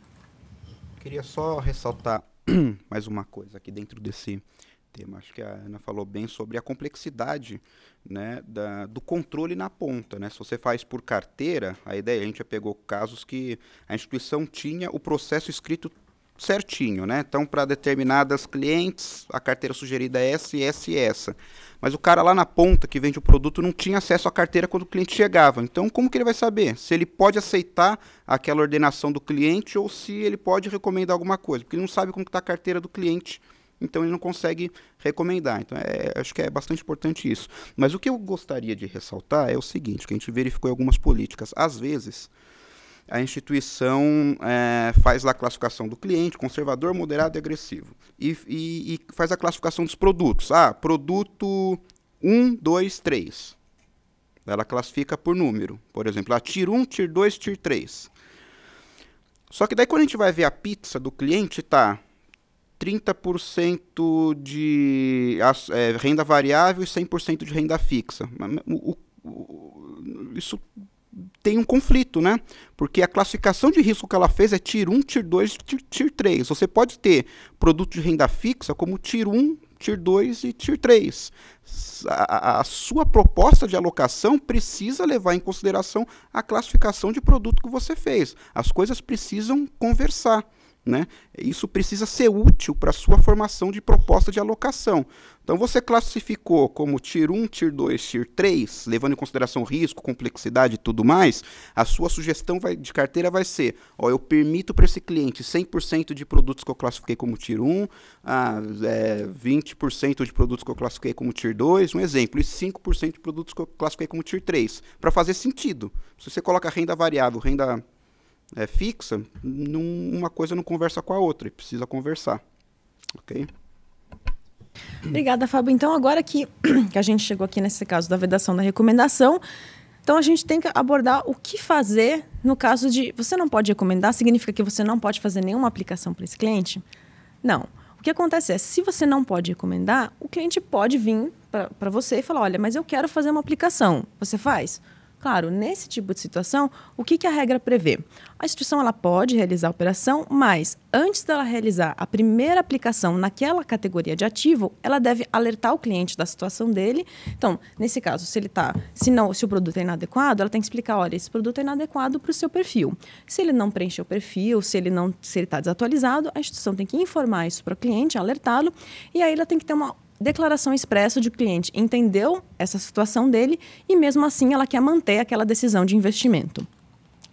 Queria só ressaltar mais uma coisa aqui dentro desse tema. Acho que a Ana falou bem sobre a complexidade né, da, do controle na ponta. Né? Se você faz por carteira, a ideia, a gente já pegou casos que a instituição tinha o processo escrito certinho, né? Então, para determinadas clientes, a carteira sugerida é essa, essa e essa. Mas o cara lá na ponta que vende o produto não tinha acesso à carteira quando o cliente chegava. Então, como que ele vai saber se ele pode aceitar aquela ordenação do cliente ou se ele pode recomendar alguma coisa? Porque ele não sabe como está a carteira do cliente então ele não consegue recomendar. Então, é, acho que é bastante importante isso. Mas o que eu gostaria de ressaltar é o seguinte, que a gente verificou em algumas políticas. Às vezes, a instituição é, faz a classificação do cliente, conservador, moderado e agressivo. E, e, e faz a classificação dos produtos. Ah, produto 1, 2, 3. Ela classifica por número. Por exemplo, a ah, Tier 1, Tier 2, Tier 3. Só que daí quando a gente vai ver a pizza do cliente, tá 30% de é, renda variável e 100% de renda fixa. O, o, isso tem um conflito, né? Porque a classificação de risco que ela fez é Tier 1, Tier 2, Tier, tier 3. Você pode ter produto de renda fixa como Tier 1, Tier 2 e Tier 3. A, a, sua proposta de alocação precisa levar em consideração a classificação de produto que você fez. As coisas precisam conversar. Né? Isso precisa ser útil para a sua formação de proposta de alocação. Então, você classificou como Tier 1, Tier 2, Tier 3, levando em consideração risco, complexidade e tudo mais, a sua sugestão vai, de carteira vai ser, ó, eu permito para esse cliente 100% de produtos que eu classifiquei como Tier 1, ah, é, 20% de produtos que eu classifiquei como Tier 2, um exemplo, e 5% de produtos que eu classifiquei como Tier 3, para fazer sentido. Se você coloca renda variável, renda é, fixa, num, uma coisa não conversa com a outra, e precisa conversar. Ok? Obrigada, Fábio. Então, agora que, que a gente chegou aqui nesse caso da vedação da recomendação, então a gente tem que abordar o que fazer no caso de você não pode recomendar, significa que você não pode fazer nenhuma aplicação para esse cliente? Não. O que acontece é, se você não pode recomendar, o cliente pode vir para você e falar: olha, mas eu quero fazer uma aplicação. Você faz? Claro, nesse tipo de situação, o que, que a regra prevê? A instituição ela pode realizar a operação, mas antes dela realizar a primeira aplicação naquela categoria de ativo, ela deve alertar o cliente da situação dele. Então, nesse caso, se ele tá, se não, se o produto é inadequado, ela tem que explicar, olha, esse produto é inadequado para o seu perfil. Se ele não preencheu o perfil, se ele não, se ele está desatualizado, a instituição tem que informar isso para o cliente, alertá-lo, e aí ela tem que ter uma declaração expressa de que o cliente entendeu essa situação dele e mesmo assim ela quer manter aquela decisão de investimento.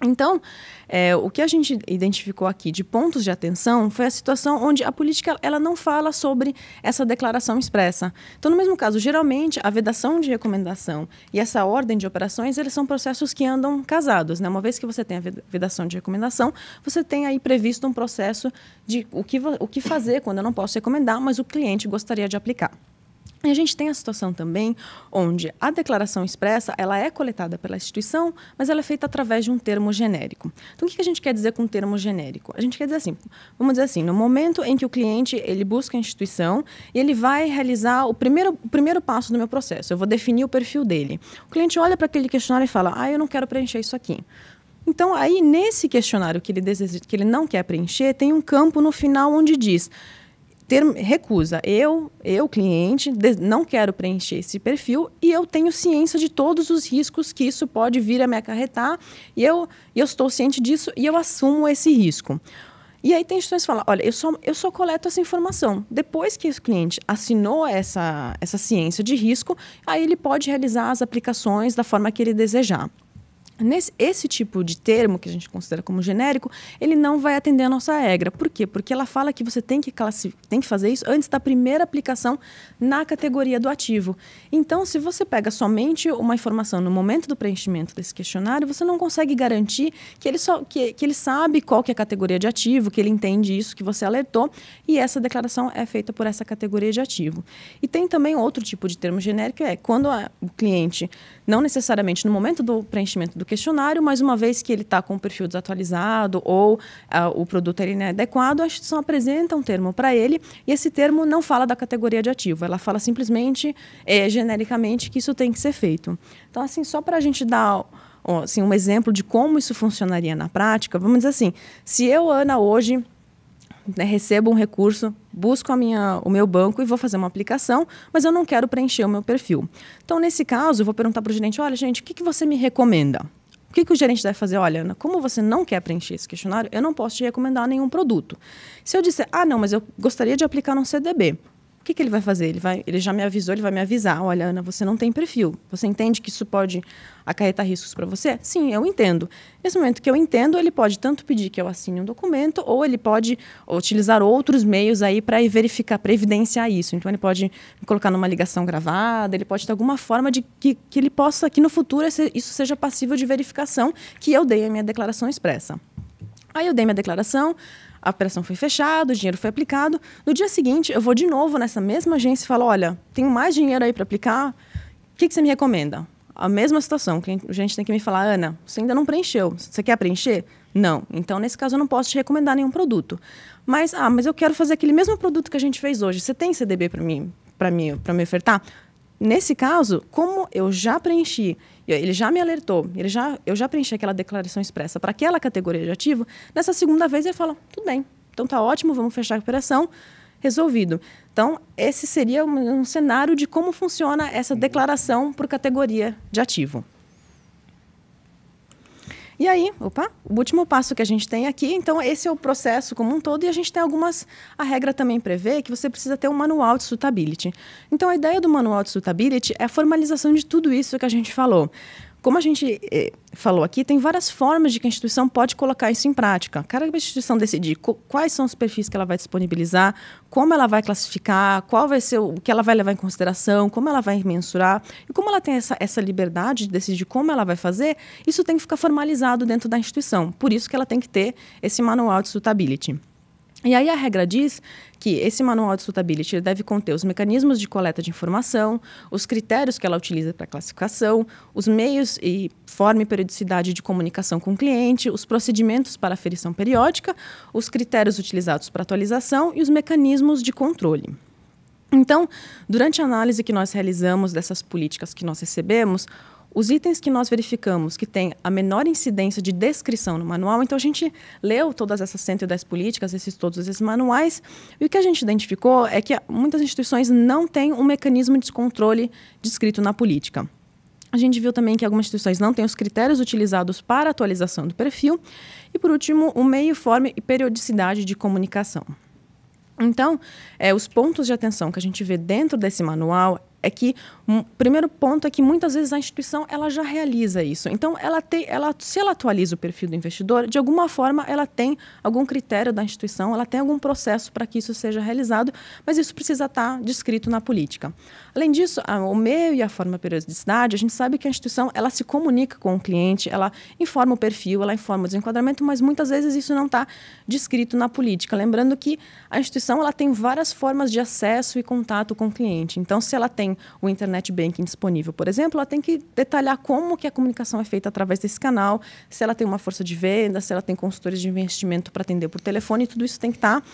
Então, é, o que a gente identificou aqui de pontos de atenção foi a situação onde a política ela não fala sobre essa declaração expressa. Então, no mesmo caso, geralmente a vedação de recomendação e essa ordem de operações eles são processos que andam casados. Né? Uma vez que você tem a vedação de recomendação, você tem aí previsto um processo de o que, o que fazer quando eu não posso recomendar, mas o cliente gostaria de aplicar. E a gente tem a situação também onde a declaração expressa ela é coletada pela instituição, mas ela é feita através de um termo genérico. Então, o que a gente quer dizer com termo genérico? A gente quer dizer assim, vamos dizer assim, no momento em que o cliente ele busca a instituição e ele vai realizar o primeiro, o primeiro passo do meu processo, eu vou definir o perfil dele. O cliente olha para aquele questionário e fala, ah, eu não quero preencher isso aqui. Então, aí, nesse questionário que ele, deseja, que ele não quer preencher, tem um campo no final onde diz ter recusa. Eu, eu cliente, não quero preencher esse perfil e eu tenho ciência de todos os riscos que isso pode vir a me acarretar e eu, eu estou ciente disso e eu assumo esse risco. E aí tem instituições que falam, olha, eu só, eu só coleto essa informação. Depois que o cliente assinou essa, essa ciência de risco, aí ele pode realizar as aplicações da forma que ele desejar. Nesse, esse tipo de termo, que a gente considera como genérico, ele não vai atender a nossa regra. Por quê? Porque ela fala que você tem que, tem que fazer isso antes da primeira aplicação na categoria do ativo. Então, se você pega somente uma informação no momento do preenchimento desse questionário, você não consegue garantir que ele, só, que, que ele sabe qual que é a categoria de ativo, que ele entende isso que você alertou, e essa declaração é feita por essa categoria de ativo. E tem também outro tipo de termo genérico, é quando a, o cliente não necessariamente no momento do preenchimento do questionário, mas uma vez que ele está com o perfil desatualizado ou uh, o produto é inadequado, a instituição apresenta um termo para ele e esse termo não fala da categoria de ativo, ela fala simplesmente, eh, genericamente, que isso tem que ser feito. Então, assim, só para a gente dar assim, um exemplo de como isso funcionaria na prática, vamos dizer assim, se eu, Ana, hoje né, recebo um recurso, busco a minha, o meu banco e vou fazer uma aplicação, mas eu não quero preencher o meu perfil. Então, nesse caso, eu vou perguntar para o gerente: olha, gente, o que, que você me recomenda? O que, que o gerente deve fazer? Olha, Ana, como você não quer preencher esse questionário, eu não posso te recomendar nenhum produto. Se eu disser, ah, não, mas eu gostaria de aplicar no CDB que, que ele vai fazer? Ele, vai, ele já me avisou, ele vai me avisar: olha, Ana, você não tem perfil. Você entende que isso pode acarretar riscos para você? Sim, eu entendo. Nesse momento que eu entendo, ele pode tanto pedir que eu assine um documento, ou ele pode utilizar outros meios aí para verificar, para evidenciar isso. Então, ele pode me colocar numa ligação gravada, ele pode ter alguma forma de que, que ele possa, que no futuro isso seja passível de verificação, que eu dei a minha declaração expressa. Aí eu dei minha declaração, a operação foi fechada, o dinheiro foi aplicado. No dia seguinte, eu vou de novo nessa mesma agência e falo: olha, tenho mais dinheiro aí para aplicar, o que, que você me recomenda? A mesma situação, a gente tem que me falar: Ana, você ainda não preencheu, você quer preencher? Não. Então, nesse caso, eu não posso te recomendar nenhum produto. Mas, ah, mas eu quero fazer aquele mesmo produto que a gente fez hoje. Você tem CDB para mim? para mim para me ofertar Nesse caso, como eu já preenchi, ele já me alertou, ele já, eu já preenchi aquela declaração expressa para aquela categoria de ativo, nessa segunda vez ele fala, tudo bem, então tá ótimo, vamos fechar a operação, resolvido. Então, esse seria um, um cenário de como funciona essa uhum. declaração por categoria de ativo. E aí, opa, o último passo que a gente tem aqui, então esse é o processo como um todo e a gente tem algumas a regra também prevê que você precisa ter um manual de suitability. Então a ideia do manual de suitability é a formalização de tudo isso que a gente falou. Como a gente eh, falou aqui, tem várias formas de que a instituição pode colocar isso em prática. Cada instituição decidir quais são os perfis que ela vai disponibilizar, como ela vai classificar, qual vai ser o, o que ela vai levar em consideração, como ela vai mensurar, e como ela tem essa, essa liberdade de decidir como ela vai fazer, isso tem que ficar formalizado dentro da instituição. Por isso que ela tem que ter esse manual de suitability. E aí a regra diz que esse manual de suitability deve conter os mecanismos de coleta de informação, os critérios que ela utiliza para classificação, os meios e forma e periodicidade de comunicação com o cliente, os procedimentos para aferição periódica, os critérios utilizados para atualização e os mecanismos de controle. Então, durante a análise que nós realizamos dessas políticas que nós recebemos, os itens que nós verificamos que têm a menor incidência de descrição no manual, então a gente leu todas essas 110 políticas, esses todos esses manuais, e o que a gente identificou é que muitas instituições não têm um mecanismo de controle descrito na política. A gente viu também que algumas instituições não têm os critérios utilizados para atualização do perfil. E, por último, o meio, forma e periodicidade de comunicação. Então, é, os pontos de atenção que a gente vê dentro desse manual é que um, primeiro ponto é que muitas vezes a instituição ela já realiza isso. Então ela tem, ela se ela atualiza o perfil do investidor, de alguma forma ela tem algum critério da instituição, ela tem algum processo para que isso seja realizado, mas isso precisa estar descrito na política. Além disso, o meio e a forma periodicidade, a gente sabe que a instituição ela se comunica com o cliente, ela informa o perfil, ela informa o desenquadramento, mas muitas vezes isso não está descrito na política. Lembrando que a instituição ela tem várias formas de acesso e contato com o cliente. Então, se ela tem o internet banking disponível, por exemplo, ela tem que detalhar como que a comunicação é feita através desse canal, se ela tem uma força de venda, se ela tem consultores de investimento para atender por telefone, tudo isso tem que estar tá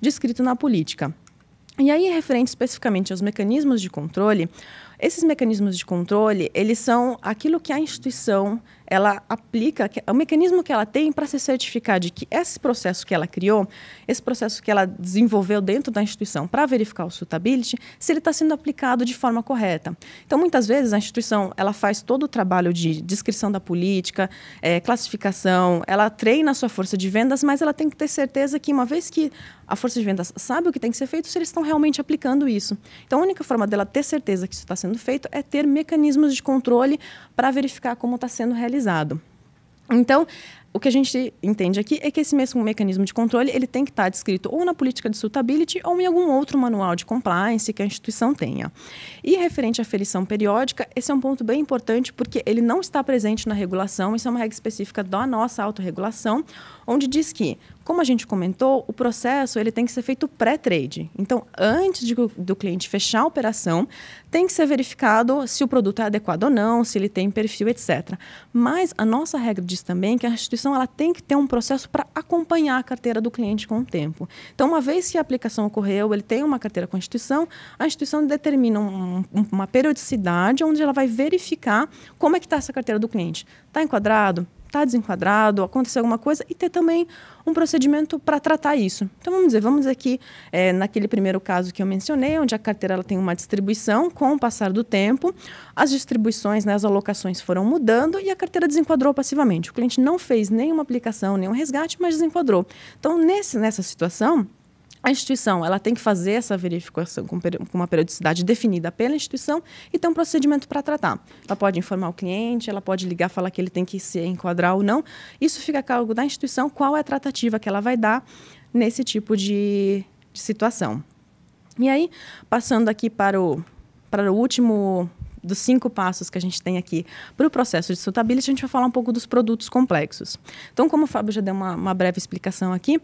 descrito na política. E aí, referente especificamente aos mecanismos de controle, esses mecanismos de controle, eles são aquilo que a instituição ela aplica é o mecanismo que ela tem para se certificar de que esse processo que ela criou, esse processo que ela desenvolveu dentro da instituição para verificar o suitability, se ele está sendo aplicado de forma correta. Então, muitas vezes, a instituição ela faz todo o trabalho de descrição da política, é, classificação, ela treina a sua força de vendas, mas ela tem que ter certeza que, uma vez que a força de vendas sabe o que tem que ser feito, se eles estão realmente aplicando isso. Então, a única forma dela ter certeza que isso está sendo feito é ter mecanismos de controle para verificar como está sendo realizado centralizado. Então, o que a gente entende aqui é que esse mesmo mecanismo de controle ele tem que estar descrito ou na política de suitability ou em algum outro manual de compliance que a instituição tenha. E referente à ferição periódica, esse é um ponto bem importante porque ele não está presente na regulação, isso é uma regra específica da nossa autorregulação onde diz que, como a gente comentou, o processo ele tem que ser feito pré-trade. Então, antes de, do cliente fechar a operação, tem que ser verificado se o produto é adequado ou não, se ele tem perfil, etc. Mas a nossa regra diz também que a instituição ela tem que ter um processo para acompanhar a carteira do cliente com o tempo. Então, uma vez que a aplicação ocorreu, ele tem uma carteira com a instituição, a instituição determina um, um, uma periodicidade onde ela vai verificar como é que está essa carteira do cliente. Está enquadrado? está desenquadrado, aconteceu alguma coisa, e ter também um procedimento para tratar isso. Então, vamos dizer, vamos dizer que é, naquele primeiro caso que eu mencionei, onde a carteira ela tem uma distribuição, com o passar do tempo, as distribuições, né, as alocações foram mudando e a carteira desenquadrou passivamente. O cliente não fez nenhuma aplicação, nenhum resgate, mas desenquadrou. Então, nesse, nessa situação, a instituição ela tem que fazer essa verificação com, uma periodicidade definida pela instituição e tem um procedimento para tratar. Ela pode informar o cliente, ela pode ligar, falar que ele tem que se enquadrar ou não. Isso fica a cargo da instituição, qual é a tratativa que ela vai dar nesse tipo de, de situação. E aí, passando aqui para o, para o último dos cinco passos que a gente tem aqui para o processo de suitability, a gente vai falar um pouco dos produtos complexos. Então, como o Fábio já deu uma, uma breve explicação aqui,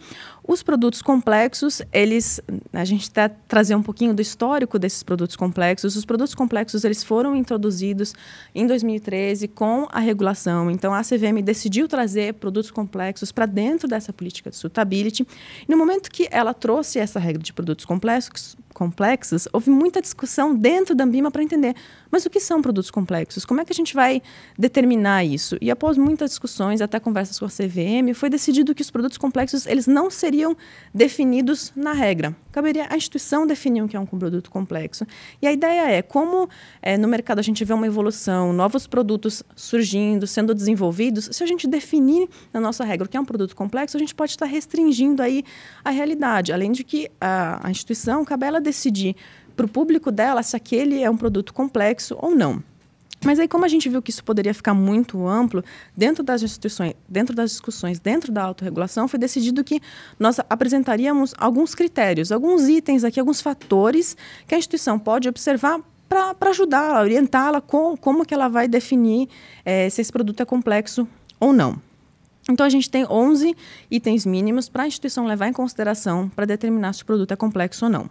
os produtos complexos, eles, a gente está trazer um pouquinho do histórico desses produtos complexos. Os produtos complexos, eles foram introduzidos em 2013 com a regulação. Então, a CVM decidiu trazer produtos complexos para dentro dessa política de suitability. E no momento que ela trouxe essa regra de produtos complexos, complexos houve muita discussão dentro da Ambima para entender, mas o que são produtos complexos? Como é que a gente vai determinar isso? E após muitas discussões, até conversas com a CVM, foi decidido que os produtos complexos eles não seriam definidos na regra. Caberia à instituição definir o que é um produto complexo. E a ideia é como é, no mercado a gente vê uma evolução, novos produtos surgindo, sendo desenvolvidos. Se a gente definir na nossa regra o que é um produto complexo, a gente pode estar restringindo aí a realidade, além de que a, a instituição cabe ela decidir para o público dela se aquele é um produto complexo ou não. Mas aí, como a gente viu que isso poderia ficar muito amplo, dentro das instituições, dentro das discussões, dentro da autorregulação, foi decidido que nós apresentaríamos alguns critérios, alguns itens aqui, alguns fatores que a instituição pode observar para ajudá-la, orientá-la com, como que ela vai definir é, se esse produto é complexo ou não. Então, a gente tem 11 itens mínimos para a instituição levar em consideração para determinar se o produto é complexo ou não.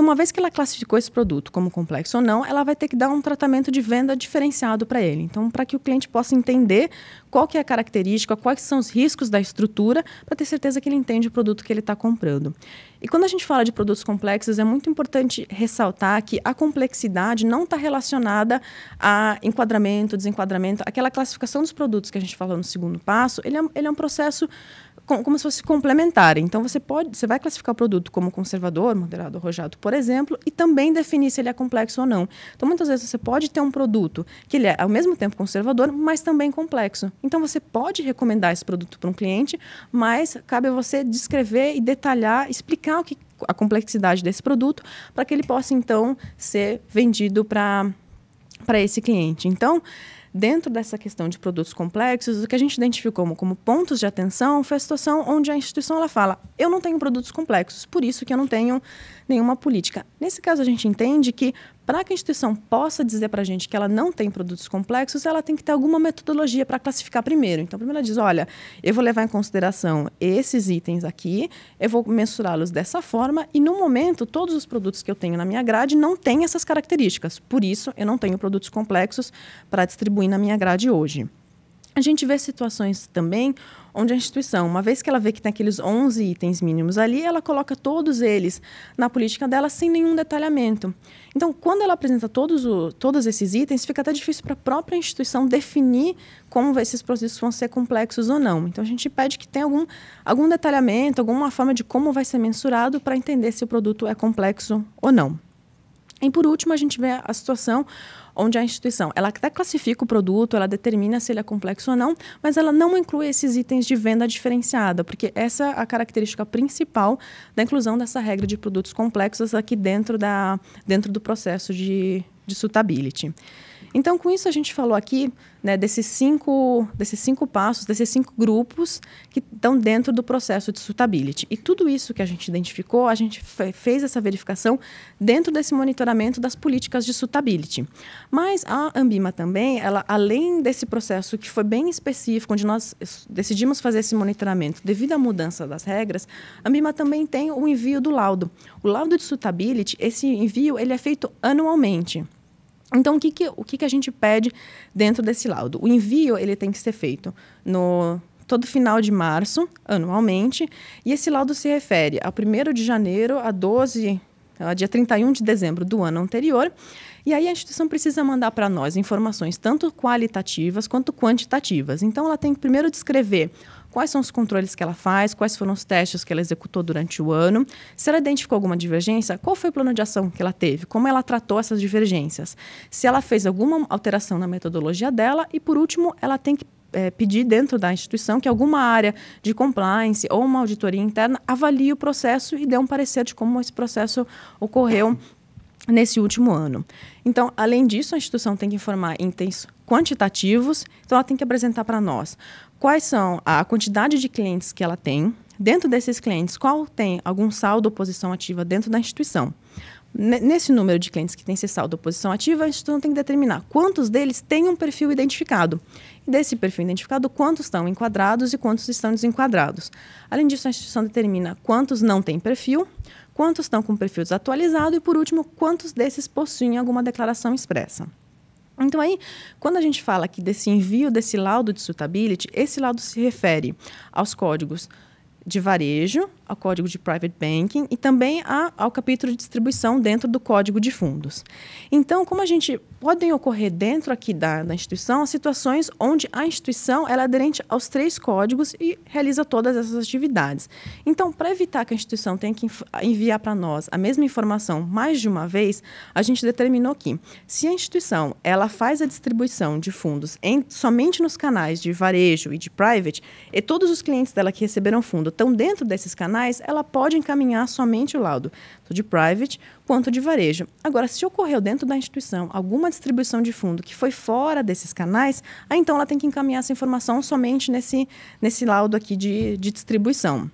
Então, uma vez que ela classificou esse produto como complexo ou não, ela vai ter que dar um tratamento de venda diferenciado para ele. Então, para que o cliente possa entender qual que é a característica, quais são os riscos da estrutura, para ter certeza que ele entende o produto que ele está comprando. E quando a gente fala de produtos complexos, é muito importante ressaltar que a complexidade não está relacionada a enquadramento, desenquadramento. Aquela classificação dos produtos que a gente falou no segundo passo, ele é, ele é um processo como se fosse complementar. Então você pode, você vai classificar o produto como conservador, moderado, arrojado, por exemplo, e também definir se ele é complexo ou não. Então muitas vezes você pode ter um produto que ele é ao mesmo tempo conservador, mas também complexo. Então você pode recomendar esse produto para um cliente, mas cabe a você descrever e detalhar, explicar o que a complexidade desse produto para que ele possa então ser vendido para para esse cliente. Então, Dentro dessa questão de produtos complexos, o que a gente identificou como, como pontos de atenção foi a situação onde a instituição ela fala: eu não tenho produtos complexos, por isso que eu não tenho nenhuma política. Nesse caso, a gente entende que para que a instituição possa dizer para a gente que ela não tem produtos complexos, ela tem que ter alguma metodologia para classificar primeiro. Então, primeiro ela diz: olha, eu vou levar em consideração esses itens aqui, eu vou mensurá-los dessa forma, e no momento, todos os produtos que eu tenho na minha grade não têm essas características. Por isso, eu não tenho produtos complexos para distribuir na minha grade hoje. A gente vê situações também onde a instituição, uma vez que ela vê que tem aqueles 11 itens mínimos ali, ela coloca todos eles na política dela sem nenhum detalhamento. Então, quando ela apresenta todos, o, todos esses itens, fica até difícil para a própria instituição definir como esses processos vão ser complexos ou não. Então, a gente pede que tenha algum, algum detalhamento, alguma forma de como vai ser mensurado para entender se o produto é complexo ou não. E por último, a gente vê a situação onde a instituição, ela até classifica o produto, ela determina se ele é complexo ou não, mas ela não inclui esses itens de venda diferenciada, porque essa é a característica principal da inclusão dessa regra de produtos complexos aqui dentro, da, dentro do processo de, de suitability. Então, com isso, a gente falou aqui né, desses, cinco, desses cinco passos, desses cinco grupos que estão dentro do processo de suitability. E tudo isso que a gente identificou, a gente fez essa verificação dentro desse monitoramento das políticas de suitability. Mas a Ambima também, ela, além desse processo que foi bem específico, onde nós decidimos fazer esse monitoramento devido à mudança das regras, a Ambima também tem o envio do laudo. O laudo de suitability, esse envio, ele é feito anualmente. Então, o que, que, o que, que a gente pede dentro desse laudo? O envio ele tem que ser feito no todo final de março, anualmente, e esse laudo se refere a 1 de janeiro a 12 a dia 31 de dezembro do ano anterior. E aí a instituição precisa mandar para nós informações tanto qualitativas quanto quantitativas. Então ela tem que primeiro descrever quais são os controles que ela faz, quais foram os testes que ela executou durante o ano, se ela identificou alguma divergência, qual foi o plano de ação que ela teve, como ela tratou essas divergências, se ela fez alguma alteração na metodologia dela e, por último, ela tem que é, pedir dentro da instituição que alguma área de compliance ou uma auditoria interna avalie o processo e dê um parecer de como esse processo ocorreu nesse último ano. Então, além disso, a instituição tem que informar itens quantitativos, então ela tem que apresentar para nós quais são a quantidade de clientes que ela tem, dentro desses clientes, qual tem algum saldo ou posição ativa dentro da instituição. Nesse número de clientes que tem esse saldo ou posição ativa, a instituição tem que determinar quantos deles têm um perfil identificado. E desse perfil identificado, quantos estão enquadrados e quantos estão desenquadrados. Além disso, a instituição determina quantos não têm perfil quantos estão com perfil desatualizado e, por último, quantos desses possuem alguma declaração expressa. Então, aí, quando a gente fala aqui desse envio desse laudo de suitability, esse laudo se refere aos códigos de varejo, ao código de private banking e também a, ao capítulo de distribuição dentro do código de fundos. Então, como a gente podem ocorrer dentro aqui da, da instituição as situações onde a instituição é aderente aos três códigos e realiza todas essas atividades. Então, para evitar que a instituição tenha que enviar para nós a mesma informação mais de uma vez, a gente determinou que se a instituição ela faz a distribuição de fundos em, somente nos canais de varejo e de private, e todos os clientes dela que receberam fundos estão dentro desses canais, ela pode encaminhar somente o laudo, tanto de private quanto de varejo. Agora, se ocorreu dentro da instituição alguma distribuição de fundo que foi fora desses canais, aí então ela tem que encaminhar essa informação somente nesse, nesse laudo aqui de, de distribuição.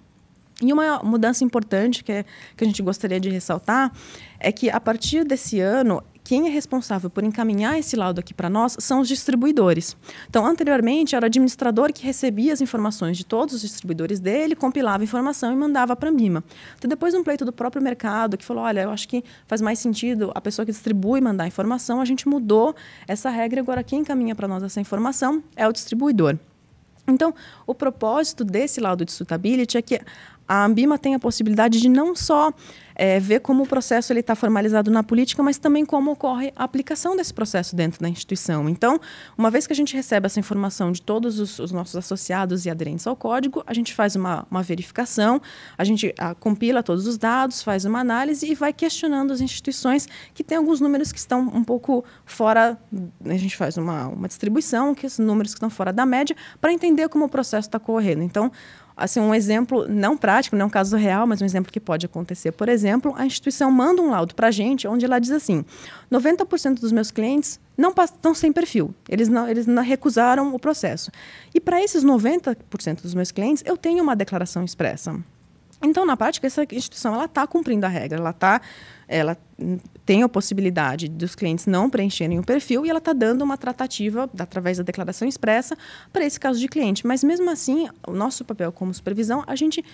E uma mudança importante que, é, que a gente gostaria de ressaltar é que, a partir desse ano, quem é responsável por encaminhar esse laudo aqui para nós são os distribuidores. Então, anteriormente, era o administrador que recebia as informações de todos os distribuidores dele, compilava a informação e mandava para a MIMA. Então, depois de um pleito do próprio mercado, que falou, olha, eu acho que faz mais sentido a pessoa que distribui mandar a informação, a gente mudou essa regra, agora quem encaminha para nós essa informação é o distribuidor. Então, o propósito desse laudo de suitability é que a Ambima tem a possibilidade de não só é, ver como o processo está formalizado na política, mas também como ocorre a aplicação desse processo dentro da instituição. Então, uma vez que a gente recebe essa informação de todos os, os nossos associados e aderentes ao código, a gente faz uma, uma verificação, a gente a, compila todos os dados, faz uma análise e vai questionando as instituições que tem alguns números que estão um pouco fora. A gente faz uma, uma distribuição, que esses números que estão fora da média, para entender como o processo está correndo. Então, Assim, um exemplo não prático, não é um caso real, mas um exemplo que pode acontecer. Por exemplo, a instituição manda um laudo para a gente, onde ela diz assim: 90% dos meus clientes não estão sem perfil. Eles não, eles não recusaram o processo. E para esses 90% dos meus clientes, eu tenho uma declaração expressa. Então, na prática, essa instituição ela está cumprindo a regra, ela está ela tem a possibilidade dos clientes não preencherem o perfil e ela está dando uma tratativa através da declaração expressa para esse caso de cliente. Mas mesmo assim, o nosso papel como supervisão, a gente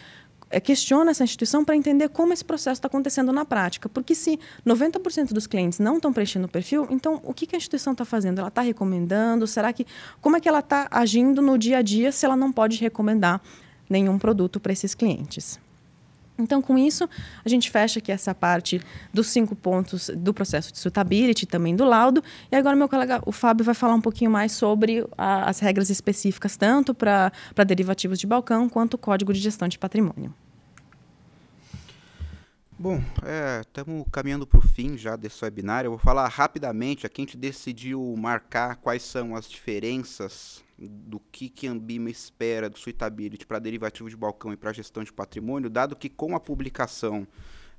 eh, questiona essa instituição para entender como esse processo está acontecendo na prática. Porque se 90% dos clientes não estão preenchendo o perfil, então o que, a instituição está fazendo? Ela está recomendando? Será que. Como é que ela está agindo no dia a dia se ela não pode recomendar nenhum produto para esses clientes? Então, com isso, a gente fecha aqui essa parte dos cinco pontos do processo de suitability, também do laudo. E agora, meu colega, o Fábio, vai falar um pouquinho mais sobre a, as regras específicas, tanto para derivativos de balcão, quanto o Código de Gestão de Patrimônio. Bom, estamos é, caminhando para o fim já desse webinar. Eu vou falar rapidamente. Aqui a gente decidiu marcar quais são as diferenças do que a Ambima espera do Suitability para derivativo de balcão e para gestão de patrimônio, dado que com a publicação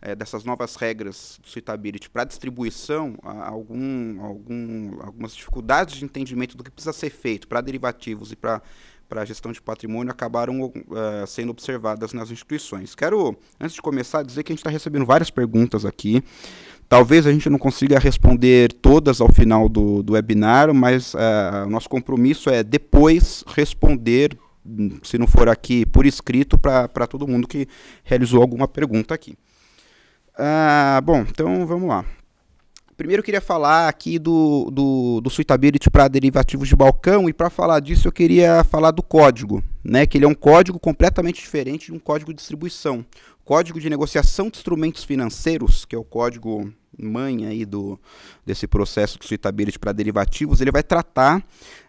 é, dessas novas regras do Suitability para distribuição, algum, algum, algumas dificuldades de entendimento do que precisa ser feito para derivativos e para para a gestão de patrimônio acabaram uh, sendo observadas nas instituições. Quero, antes de começar, dizer que a gente está recebendo várias perguntas aqui. Talvez a gente não consiga responder todas ao final do, do webinar, mas uh, nosso compromisso é depois responder, se não for aqui, por escrito, para todo mundo que realizou alguma pergunta aqui. Uh, bom, então vamos lá. Primeiro eu queria falar aqui do, do, do suitability para derivativos de balcão e para falar disso eu queria falar do código, né? Que ele é um código completamente diferente de um código de distribuição. Código de negociação de instrumentos financeiros, que é o código mãe aí do, desse processo do suitability para derivativos, ele vai tratar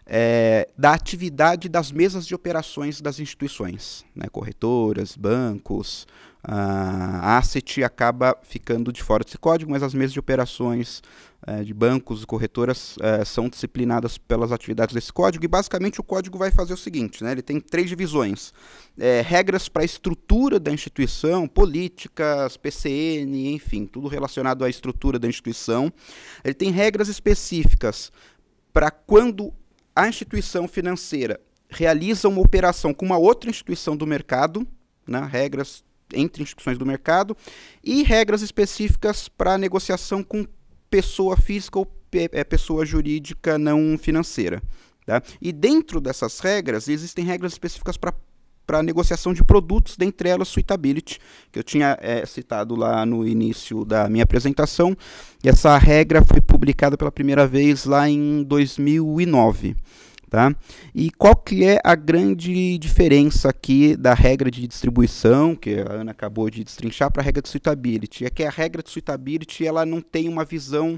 é, da atividade das mesas de operações das instituições, né, corretoras, bancos, a ah, asset acaba ficando de fora desse código, mas as mesas de operações eh, de bancos e corretoras eh, são disciplinadas pelas atividades desse código e basicamente o código vai fazer o seguinte, né? ele tem três divisões, é, regras para a estrutura da instituição, políticas, PCN, enfim, tudo relacionado à estrutura da instituição, ele tem regras específicas para quando a instituição financeira realiza uma operação com uma outra instituição do mercado, né? regras entre instituições do mercado e regras específicas para negociação com pessoa física ou pe é, pessoa jurídica não financeira. Tá? E dentro dessas regras, existem regras específicas para para negociação de produtos, dentre elas suitability, que eu tinha é, citado lá no início da minha apresentação. Essa regra foi publicada pela primeira vez lá em 2009. Tá? E qual que é a grande diferença aqui da regra de distribuição, que a Ana acabou de destrinchar, para a regra de suitability? É que a regra de suitability ela não tem uma visão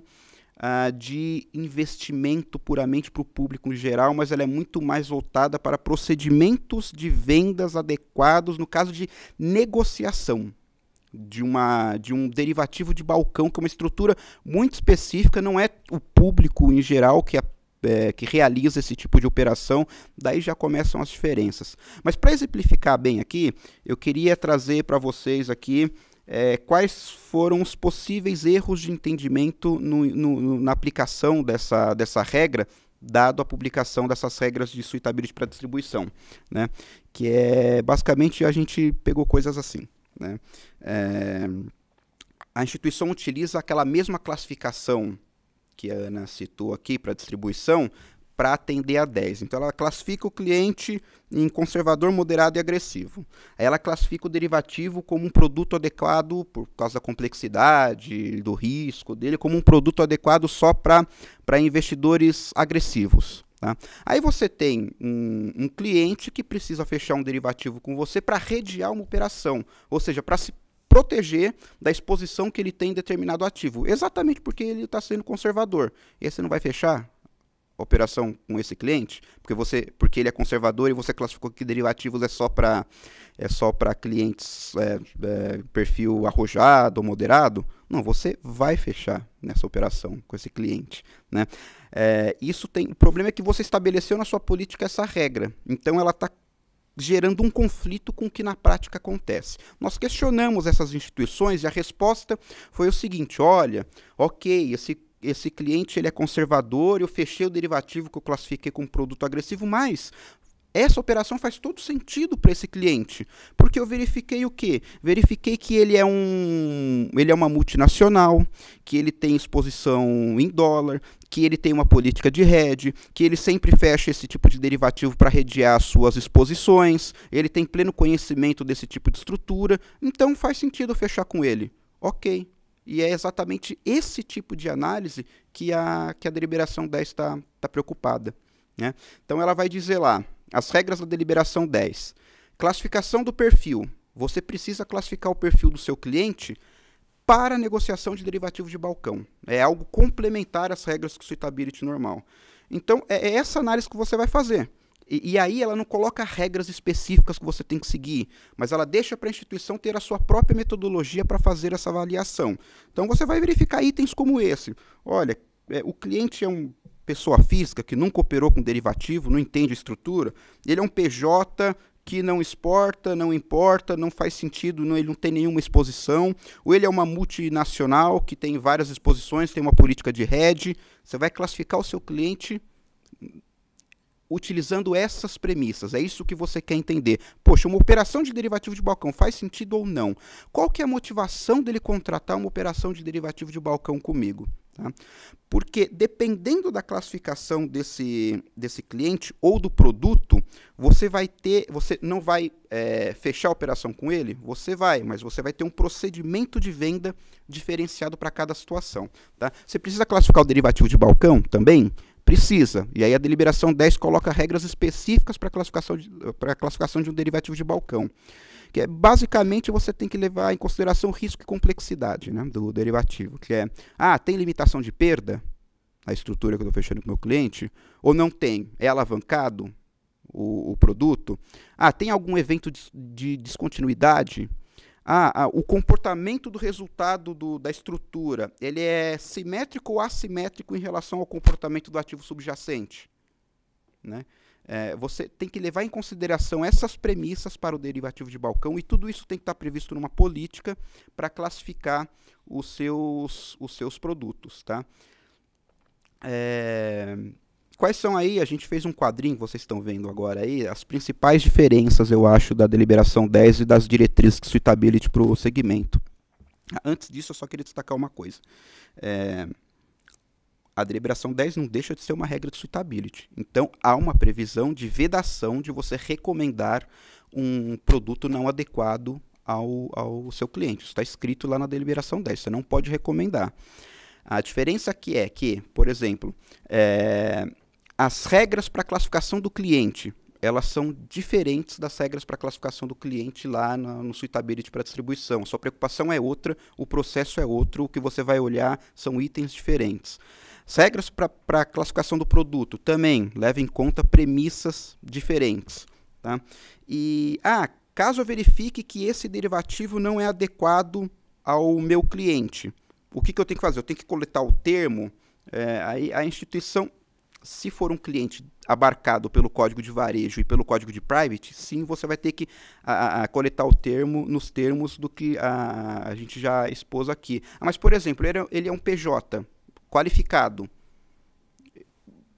uh, de investimento puramente para o público em geral, mas ela é muito mais voltada para procedimentos de vendas adequados no caso de negociação de, uma, de um derivativo de balcão, que é uma estrutura muito específica, não é o público em geral que, a, é é, que realiza esse tipo de operação, daí já começam as diferenças. Mas para exemplificar bem aqui, eu queria trazer para vocês aqui é, quais foram os possíveis erros de entendimento no, no, na aplicação dessa, dessa regra, dado a publicação dessas regras de suitability para distribuição, né? Que é basicamente a gente pegou coisas assim, né? É, a instituição utiliza aquela mesma classificação que a Ana citou aqui para distribuição para atender a 10. Então ela classifica o cliente em conservador, moderado e agressivo. ela classifica o derivativo como um produto adequado por causa da complexidade, do risco dele, como um produto adequado só para investidores agressivos. Tá? Aí você tem um, um, cliente que precisa fechar um derivativo com você para redear uma operação, ou seja, para se proteger da exposição que ele tem em determinado ativo. Exatamente porque ele está sendo conservador. E aí você não vai fechar a operação com esse cliente, porque você porque ele é conservador e você classificou que derivativos é só para é só para clientes é, é, perfil arrojado ou moderado. Não, você vai fechar nessa operação com esse cliente, né? É, isso tem o problema é que você estabeleceu na sua política essa regra, então ela está gerando um conflito com o que na prática acontece. Nós questionamos essas instituições e a resposta foi o seguinte: olha, ok, esse esse cliente ele é conservador, eu fechei o derivativo que eu classifiquei como produto agressivo, mas essa operação faz todo sentido para esse cliente, porque eu verifiquei o quê? Verifiquei que ele é um, ele é uma multinacional, que ele tem exposição em dólar, que ele tem uma política de hedge, que ele sempre fecha esse tipo de derivativo para redear suas exposições, ele tem pleno conhecimento desse tipo de estrutura, então faz sentido fechar com ele. OK. E é exatamente esse tipo de análise que a, que a deliberação 10 está tá preocupada. Né? Então ela vai dizer lá, as regras da deliberação 10. Classificação do perfil. Você precisa classificar o perfil do seu cliente para a negociação de derivativos de balcão. É algo complementar às regras do suitability normal. Então, é, é essa análise que você vai fazer. E, e, aí ela não coloca regras específicas que você tem que seguir, mas ela deixa para a instituição ter a sua própria metodologia para fazer essa avaliação. Então você vai verificar itens como esse. Olha, é, o cliente é um pessoa física que nunca operou com derivativo, não entende a estrutura, ele é um PJ que não exporta, não importa, não faz sentido, não, ele não tem nenhuma exposição, ou ele é uma multinacional que tem várias exposições, tem uma política de hedge. Você vai classificar o seu cliente utilizando essas premissas. É isso que você quer entender. Poxa, uma operação de derivativo de balcão faz sentido ou não? Qual que é a motivação dele contratar uma operação de derivativo de balcão comigo? Tá? Porque dependendo da classificação desse, desse cliente ou do produto, você vai ter, você não vai é, fechar a operação com ele, você vai, mas você vai ter um procedimento de venda diferenciado para cada situação. Tá? Você precisa classificar o derivativo de balcão também? Precisa. E aí a deliberação 10 coloca regras específicas para a classificação, classificação de um derivativo de balcão que é basicamente você tem que levar em consideração risco e complexidade né, do derivativo, que é, ah, tem limitação de perda, a estrutura que eu estou fechando com o meu cliente, ou não tem, é alavancado o, o produto, ah, tem algum evento de, de descontinuidade, ah, ah, o comportamento do resultado do, da estrutura, ele é simétrico ou assimétrico em relação ao comportamento do ativo subjacente, né? É, você tem que levar em consideração essas premissas para o derivativo de balcão e tudo isso tem que estar previsto numa política para classificar os seus, os seus produtos, tá? É, quais são aí, a gente fez um quadrinho vocês estão vendo agora aí, as principais diferenças, eu acho, da deliberação 10 e das diretrizes que se estabelece para o segmento. Antes disso, eu só queria destacar uma coisa. É, a deliberação 10 não deixa de ser uma regra de suitability. Então, há uma previsão de vedação de você recomendar um produto não adequado ao, ao seu cliente. Isso está escrito lá na deliberação 10, você não pode recomendar. A diferença aqui é que, por exemplo, é, as regras para classificação do cliente, elas são diferentes das regras para classificação do cliente lá no, no suitability para distribuição. A sua preocupação é outra, o processo é outro, o que você vai olhar são itens diferentes. As regras para a classificação do produto também levam em conta premissas diferentes. Tá? E, ah, caso eu verifique que esse derivativo não é adequado ao meu cliente, o que, que eu tenho que fazer? Eu tenho que coletar o termo, é, aí a instituição se for um cliente abarcado pelo código de varejo e pelo código de private, sim, você vai ter que a, a, coletar o termo nos termos do que a, a gente já expôs aqui. Ah, mas, por exemplo, ele é, ele é um PJ qualificado.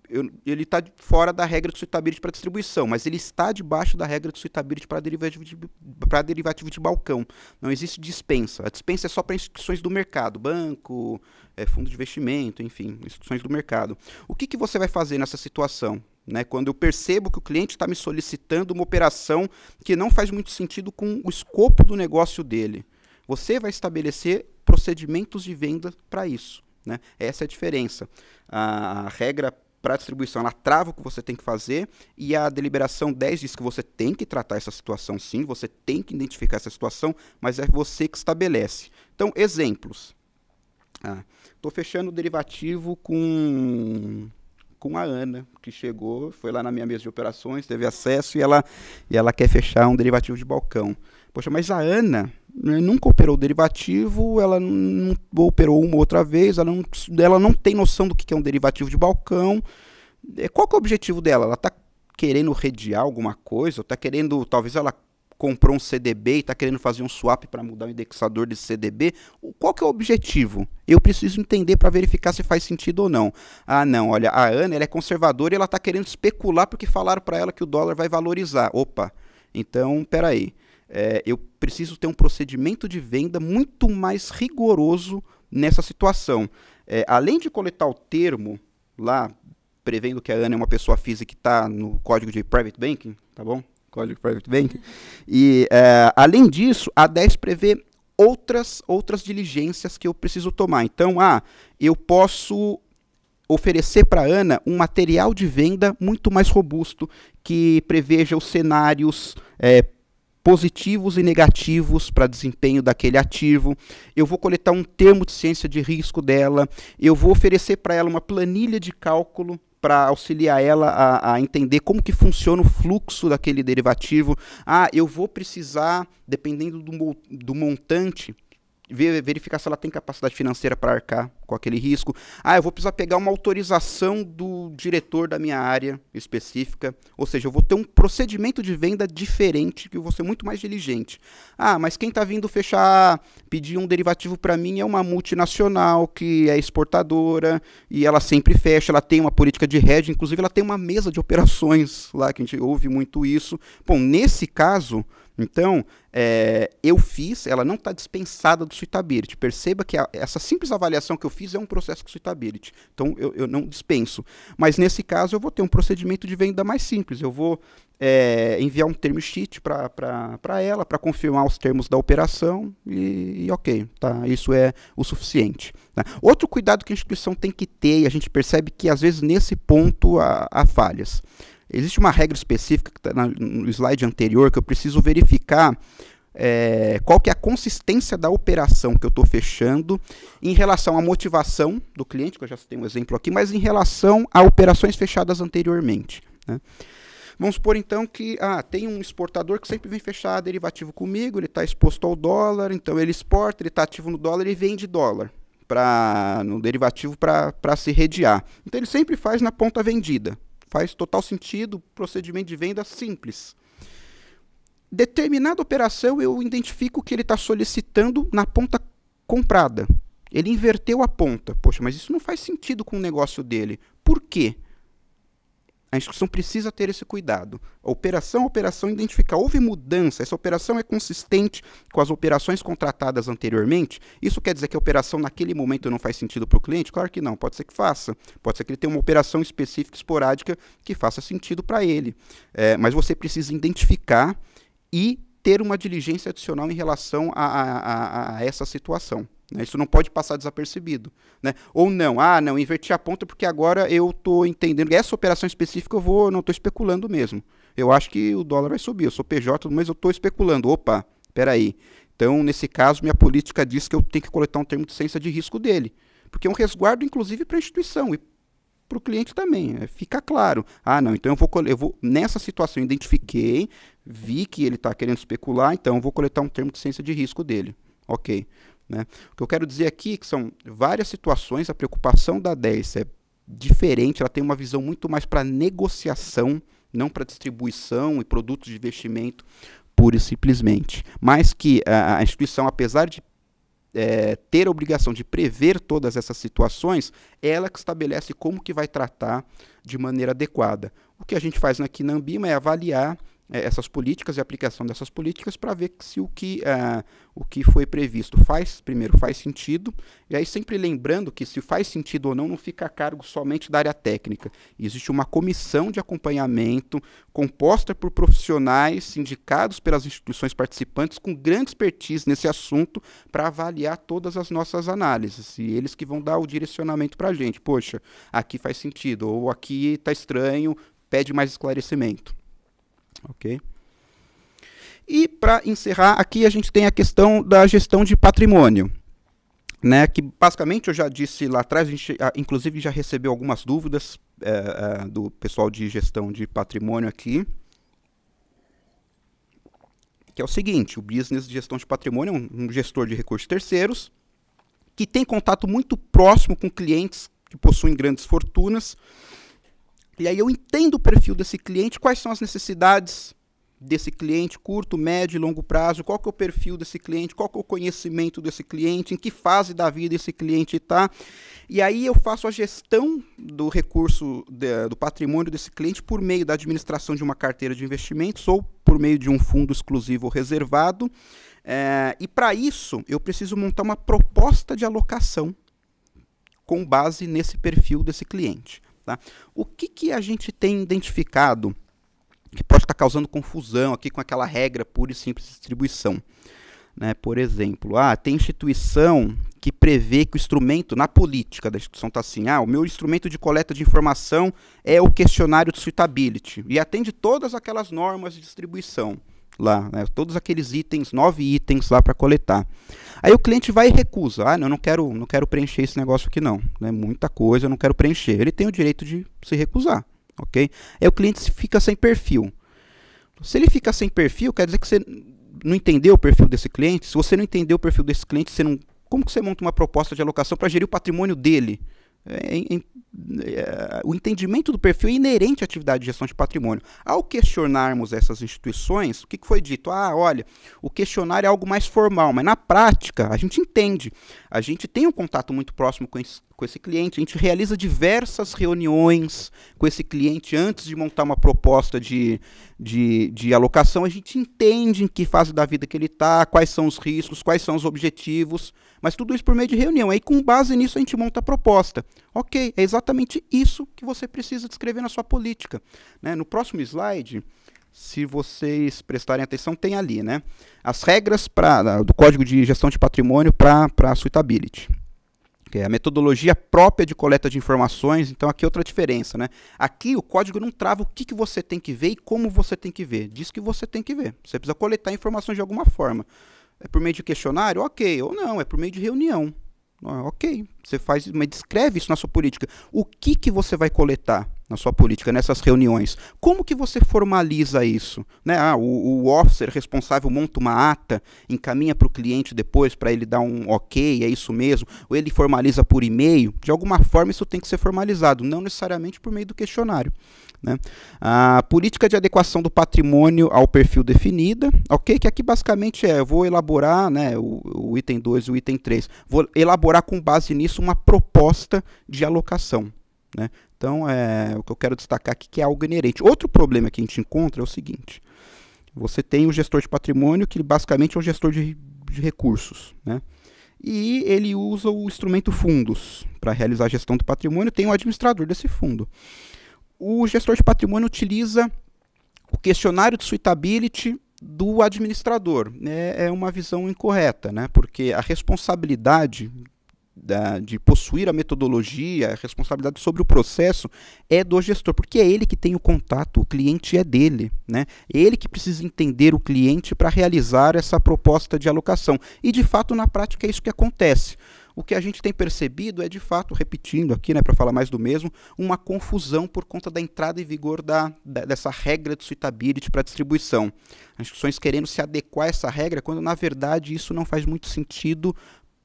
Eu, ele está fora da regra de suitability para distribuição, mas ele está debaixo da regra de suitability para derivativo, de, derivativo de balcão. Não existe dispensa. A dispensa é só para instituições do mercado, banco, é, fundo de investimento, enfim, instituições do mercado. O que, que você vai fazer nessa situação? Né, quando eu percebo que o cliente está me solicitando uma operação que não faz muito sentido com o escopo do negócio dele, você vai estabelecer procedimentos de venda para isso. Né? Essa é a diferença. A regra para a distribuição, ela trava o que você tem que fazer e a deliberação 10 diz que você tem que tratar essa situação sim, você tem que identificar essa situação, mas é você que estabelece. Então, exemplos. Estou ah, fechando o derivativo com, com a Ana, que chegou, foi lá na minha mesa de operações, teve acesso e ela, e ela quer fechar um derivativo de balcão. Poxa, mas a Ana né, nunca operou derivativo, ela não operou uma outra vez, ela não, ela não tem noção do que é um derivativo de balcão. É, qual é o objetivo dela? Ela está querendo redear alguma coisa? Está querendo, talvez ela comprou um CDB e está querendo fazer um swap para mudar o indexador de CDB. Qual que é o objetivo? Eu preciso entender para verificar se faz sentido ou não. Ah, não, olha, a Ana ela é conservadora e ela está querendo especular porque falaram para ela que o dólar vai valorizar. Opa, então, peraí. aí é, eu preciso ter um procedimento de venda muito mais rigoroso nessa situação. É, além de coletar o termo lá, prevendo que a Ana é uma pessoa física que está no código de private banking, tá bom? Código de private banking. E é, além disso, a 10 prevê outras outras diligências que eu preciso tomar. Então, ah, eu posso oferecer para a Ana um material de venda muito mais robusto que preveja os cenários é, positivos e negativos para desempenho daquele ativo, eu vou coletar um termo de ciência de risco dela, eu vou oferecer para ela uma planilha de cálculo para auxiliar ela a, a, entender como que funciona o fluxo daquele derivativo. Ah, eu vou precisar, dependendo do, do montante, verificar se ela tem capacidade financeira para arcar com aquele risco. Ah, eu vou precisar pegar uma autorização do diretor da minha área específica, ou seja, eu vou ter um procedimento de venda diferente que eu vou ser muito mais diligente. Ah, mas quem está vindo fechar, pedir um derivativo para mim é uma multinacional que é exportadora e ela sempre fecha, ela tem uma política de hedge, inclusive ela tem uma mesa de operações lá que a gente ouve muito isso. Bom, nesse caso, então, é, eu fiz, ela não está dispensada do suitability. Perceba que a, essa simples avaliação que eu fiz é um processo com suitability. Então, eu, eu, não dispenso. Mas, nesse caso, eu vou ter um procedimento de venda mais simples. Eu vou é, enviar um term sheet para ela, para confirmar os termos da operação e, e ok, tá, isso é o suficiente. Tá? Outro cuidado que a instituição tem que ter, e a gente percebe que, às vezes, nesse ponto há, há falhas. Existe uma regra específica que está no slide anterior que eu preciso verificar é, qual que é a consistência da operação que eu estou fechando em relação à motivação do cliente, que eu já tenho um exemplo aqui, mas em relação a operações fechadas anteriormente. Né? Vamos supor então que ah, tem um exportador que sempre vem fechar derivativo comigo, ele está exposto ao dólar, então ele exporta, ele está ativo no dólar e vende dólar pra, no derivativo para se redear. Então ele sempre faz na ponta vendida. Faz total sentido, procedimento de venda simples. Determinada operação eu identifico que ele está solicitando na ponta comprada. Ele inverteu a ponta. Poxa, mas isso não faz sentido com o negócio dele. Por quê? A instituição precisa ter esse cuidado. A operação, é a operação identificar. Houve mudança, essa operação é consistente com as operações contratadas anteriormente? Isso quer dizer que a operação naquele momento não faz sentido para o cliente? Claro que não, pode ser que faça. Pode ser que ele tenha uma operação específica, esporádica, que faça sentido para ele. É, mas você precisa identificar e ter uma diligência adicional em relação a, a, a, a essa situação. Né? Isso não pode passar desapercebido. Né? Ou não, ah, não, inverti a ponta porque agora eu estou entendendo. Essa operação específica eu vou, não estou especulando mesmo. Eu acho que o dólar vai subir, eu sou PJ, mas eu estou especulando. Opa, peraí. Então, nesse caso, minha política diz que eu tenho que coletar um termo de ciência de risco dele. Porque é um resguardo, inclusive, para a instituição e para o cliente também. É, fica claro. Ah, não, então eu vou, eu vou nessa situação, identifiquei, vi que ele está querendo especular, então eu vou coletar um termo de ciência de risco dele. Ok. Né? O que eu quero dizer aqui é que são várias situações, a preocupação da DES é diferente, ela tem uma visão muito mais para negociação, não para distribuição e produtos de investimento pura e simplesmente. Mas que a, a instituição, apesar de é, ter a obrigação de prever todas essas situações, é ela que estabelece como que vai tratar de maneira adequada. O que a gente faz aqui na Ambima é avaliar é, essas políticas e aplicação dessas políticas para ver se o que, é, o que foi previsto faz, primeiro, faz sentido, e aí sempre lembrando que se faz sentido ou não, não fica a cargo somente da área técnica. Existe uma comissão de acompanhamento composta por profissionais indicados pelas instituições participantes com grande expertise nesse assunto para avaliar todas as nossas análises, e eles que vão dar o direcionamento para a gente. Poxa, aqui faz sentido, ou aqui está estranho, pede mais esclarecimento. Ok? E para encerrar, aqui a gente tem a questão da gestão de patrimônio. Né, que basicamente eu já disse lá atrás, a gente inclusive já recebeu algumas dúvidas é, é, do pessoal de gestão de patrimônio aqui. Que é o seguinte: o business de gestão de patrimônio é um, um gestor de recursos terceiros que tem contato muito próximo com clientes que possuem grandes fortunas e aí eu entendo o perfil desse cliente, quais são as necessidades desse cliente, curto, médio e longo prazo, qual que é o perfil desse cliente, qual que é o conhecimento desse cliente, em que fase da vida esse cliente está. E aí eu faço a gestão do recurso, de, do patrimônio desse cliente por meio da administração de uma carteira de investimentos ou por meio de um fundo exclusivo reservado. É, e para isso eu preciso montar uma proposta de alocação com base nesse perfil desse cliente. Tá? O que, que a gente tem identificado que pode estar causando confusão aqui com aquela regra pura e simples de distribuição? Né? Por exemplo, ah, tem instituição que prevê que o instrumento, na política da instituição está assim, ah, o meu instrumento de coleta de informação é o questionário de suitability, e atende todas aquelas normas de distribuição lá, né, todos aqueles itens, nove itens lá para coletar. Aí o cliente vai e recusa, ah, não, não quero, não quero preencher esse negócio aqui não, né, muita coisa, eu não quero preencher. Ele tem o direito de se recusar, ok? Aí o cliente fica sem perfil. Se ele fica sem perfil, quer dizer que você não entendeu o perfil desse cliente. Se você não entendeu o perfil desse cliente, você não, como que você monta uma proposta de alocação para gerir o patrimônio dele? É, é, o entendimento do perfil é inerente à atividade de gestão de patrimônio. Ao questionarmos essas instituições, o que, que foi dito? Ah, olha, o questionário é algo mais formal, mas na prática a gente entende. A gente tem um contato muito próximo com esses com esse cliente, a gente realiza diversas reuniões com esse cliente antes de montar uma proposta de, de, de alocação. A gente entende em que fase da vida que ele está, quais são os riscos, quais são os objetivos, mas tudo isso por meio de reunião. Aí, com base nisso, a gente monta a proposta. Ok, é exatamente isso que você precisa descrever na sua política. Né? No próximo slide se vocês prestarem atenção, tem ali, né? As regras pra, do Código de Gestão de Patrimônio para a suitability que é a metodologia própria de coleta de informações. Então, aqui é outra diferença, né? Aqui o código não trava o que, que você tem que ver e como você tem que ver. Diz que você tem que ver. Você precisa coletar informações de alguma forma. É por meio de questionário? Ok. Ou não, é por meio de reunião. Ok. Você faz, mas descreve isso na sua política. O que, que você vai coletar? na sua política, nessas reuniões. Como que você formaliza isso? Né? Ah, o, o officer responsável monta uma ata, encaminha para o cliente depois para ele dar um ok, é isso mesmo, ou ele formaliza por e-mail. De alguma forma isso tem que ser formalizado, não necessariamente por meio do questionário. Né? A política de adequação do patrimônio ao perfil definida, ok? Que aqui basicamente é, eu vou elaborar né, o, o item 2 e o item 3, vou elaborar com base nisso uma proposta de alocação. Né? Então, é, o que eu quero destacar aqui que é algo inerente. Outro problema que a gente encontra é o seguinte: você tem o gestor de patrimônio, que basicamente é um gestor de, de recursos. Né? E ele usa o instrumento fundos para realizar a gestão do patrimônio, tem o um administrador desse fundo. O gestor de patrimônio utiliza o questionário de suitability do administrador. É, é uma visão incorreta, né? porque a responsabilidade da, de possuir a metodologia, a responsabilidade sobre o processo é do gestor, porque é ele que tem o contato, o cliente é dele, né? É ele que precisa entender o cliente para realizar essa proposta de alocação. E de fato, na prática, é isso que acontece. O que a gente tem percebido é de fato, repetindo aqui, né, para falar mais do mesmo, uma confusão por conta da entrada em vigor da, da dessa regra do suitability para distribuição. As instituições querendo se adequar a essa regra, quando na verdade isso não faz muito sentido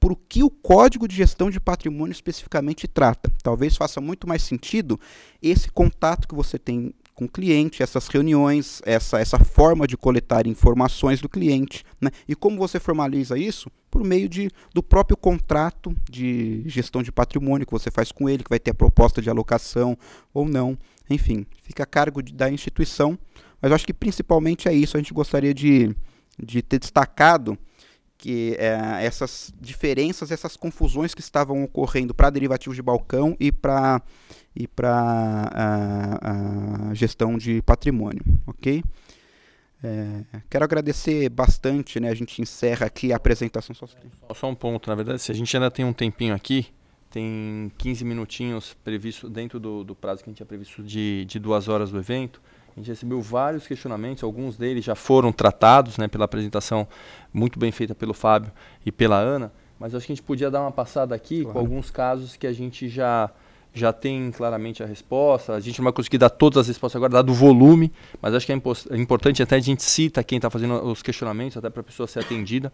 por o que o Código de Gestão de Patrimônio especificamente trata. Talvez faça muito mais sentido esse contato que você tem com o cliente, essas reuniões, essa, essa forma de coletar informações do cliente. Né? E como você formaliza isso? Por meio de, do próprio contrato de gestão de patrimônio que você faz com ele, que vai ter a proposta de alocação ou não. Enfim, fica a cargo de, da instituição. Mas eu acho que principalmente é isso. A gente gostaria de, de ter destacado que é, essas diferenças, essas confusões que estavam ocorrendo para derivativos de balcão e para e para gestão de patrimônio, ok? É, quero agradecer bastante, né? A gente encerra aqui a apresentação. Só, assim. é, só um ponto, na verdade, se a gente ainda tem um tempinho aqui, tem 15 minutinhos previsto dentro do, do prazo que a gente tinha previsto de, de duas horas do evento. A gente recebeu vários questionamentos, alguns deles já foram tratados né, pela apresentação muito bem feita pelo Fábio e pela Ana, mas acho que a gente podia dar uma passada aqui claro. com alguns casos que a gente já, já tem claramente a resposta. A gente não vai conseguir dar todas as respostas agora, dado o volume, mas acho que é, é importante até a gente cita quem está fazendo os questionamentos, até para a pessoa ser atendida.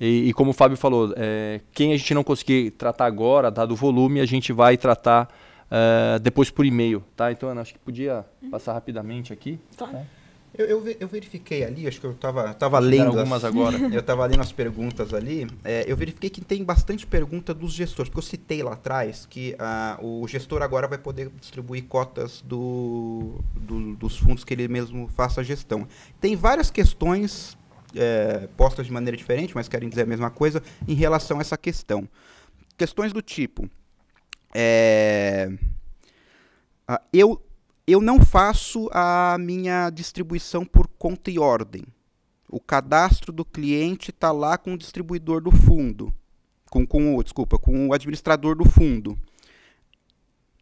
E, e como o Fábio falou, é, quem a gente não conseguir tratar agora, dado o volume, a gente vai tratar uh, depois por e-mail, tá? Então, Ana, acho que podia uhum. passar rapidamente aqui. Tá. É. Eu, eu, eu, verifiquei ali, acho que eu estava tava lendo. algumas as, agora. Eu estava lendo as perguntas ali. É, eu verifiquei que tem bastante pergunta dos gestores, porque eu citei lá atrás que ah, o gestor agora vai poder distribuir cotas do, do, dos fundos que ele mesmo faça a gestão. Tem várias questões é, postas de maneira diferente, mas querem dizer a mesma coisa, em relação a essa questão. Questões do tipo. É, eu, eu não faço a minha distribuição por conta e ordem. O cadastro do cliente está lá com o distribuidor do fundo, com, com o, desculpa, com o administrador do fundo.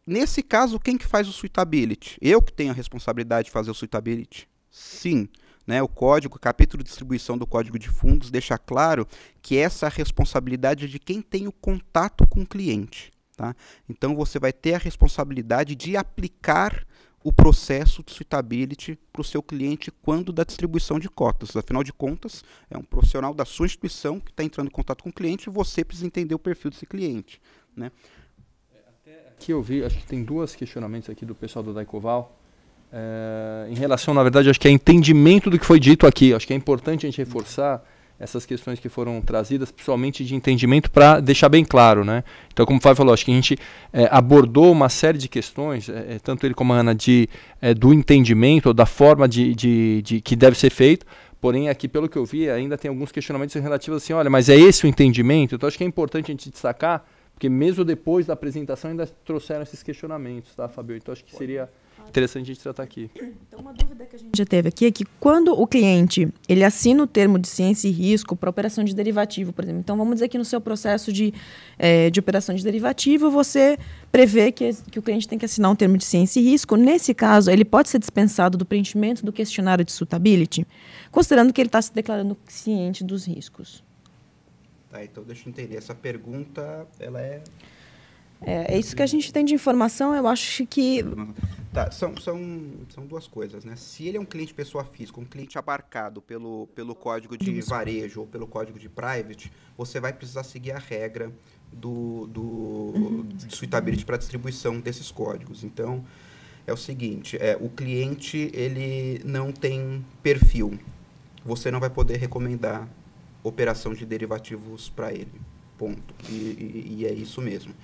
Nesse caso, quem que faz o suitability? Eu que tenho a responsabilidade de fazer o suitability? Sim. Né, o código, o capítulo de distribuição do código de fundos deixa claro que essa responsabilidade é de quem tem o contato com o cliente. Tá? Então você vai ter a responsabilidade de aplicar o processo de suitability para o seu cliente quando da distribuição de cotas. Afinal de contas, é um profissional da sua instituição que está entrando em contato com o cliente e você precisa entender o perfil desse cliente. Né? Aqui eu vi, acho que tem dois questionamentos aqui do pessoal do Daicoval. É, em relação, na verdade, acho que é entendimento do que foi dito aqui. Acho que é importante a gente reforçar essas questões que foram trazidas, principalmente de entendimento, para deixar bem claro. Né? Então, como o Fábio falou, acho que a gente é, abordou uma série de questões, é, tanto ele como a Ana, de, é, do entendimento, ou da forma de, de, de, que deve ser feito. Porém, aqui, pelo que eu vi, ainda tem alguns questionamentos relativos assim, olha, mas é esse o entendimento? Então, acho que é importante a gente destacar, porque mesmo depois da apresentação ainda trouxeram esses questionamentos, tá, Fabio? Então, acho que seria interessante a gente tratar aqui. Então, uma dúvida que a gente já teve aqui é que quando o cliente ele assina o termo de ciência e risco para operação de derivativo, por exemplo. Então, vamos dizer que no seu processo de, é, de operação de derivativo, você prevê que, que o cliente tem que assinar um termo de ciência e risco. Nesse caso, ele pode ser dispensado do preenchimento do questionário de suitability, considerando que ele está se declarando ciente dos riscos. Tá, então deixa eu entender. Essa pergunta, ela é é, é isso que a gente tem de informação, eu acho que. Tá, são, são, são duas coisas, né? Se ele é um cliente pessoa física, um cliente abarcado pelo, pelo código de varejo ou pelo código de private, você vai precisar seguir a regra do, do uhum. suitability para distribuição desses códigos. Então, é o seguinte, é, o cliente ele não tem perfil. Você não vai poder recomendar operação de derivativos para ele. Ponto. E, e, e é isso mesmo.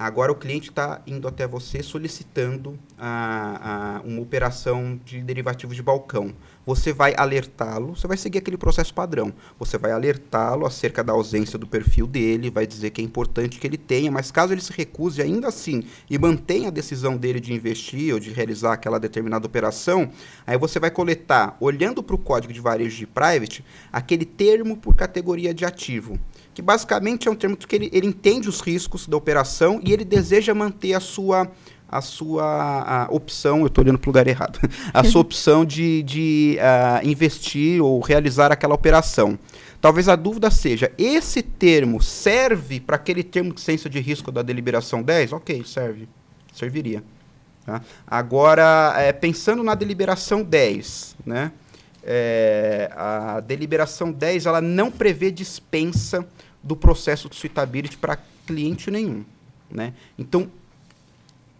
Agora o cliente está indo até você solicitando a, a, uma operação de derivativos de balcão. Você vai alertá-lo, você vai seguir aquele processo padrão. Você vai alertá-lo acerca da ausência do perfil dele, vai dizer que é importante que ele tenha, mas caso ele se recuse ainda assim e mantenha a decisão dele de investir ou de realizar aquela determinada operação, aí você vai coletar, olhando para o código de varejo de private, aquele termo por categoria de ativo que basicamente é um termo que ele, ele entende os riscos da operação e ele deseja manter a sua a sua a opção, eu estou olhando para o lugar errado, a sua opção de, de uh, investir ou realizar aquela operação. Talvez a dúvida seja, esse termo serve para aquele termo de ciência de risco da deliberação 10? Ok, serve, serviria. Tá? Agora, é, pensando na deliberação 10, né? É, a deliberação 10 ela não prevê dispensa do processo de suitability para cliente nenhum. Né? Então,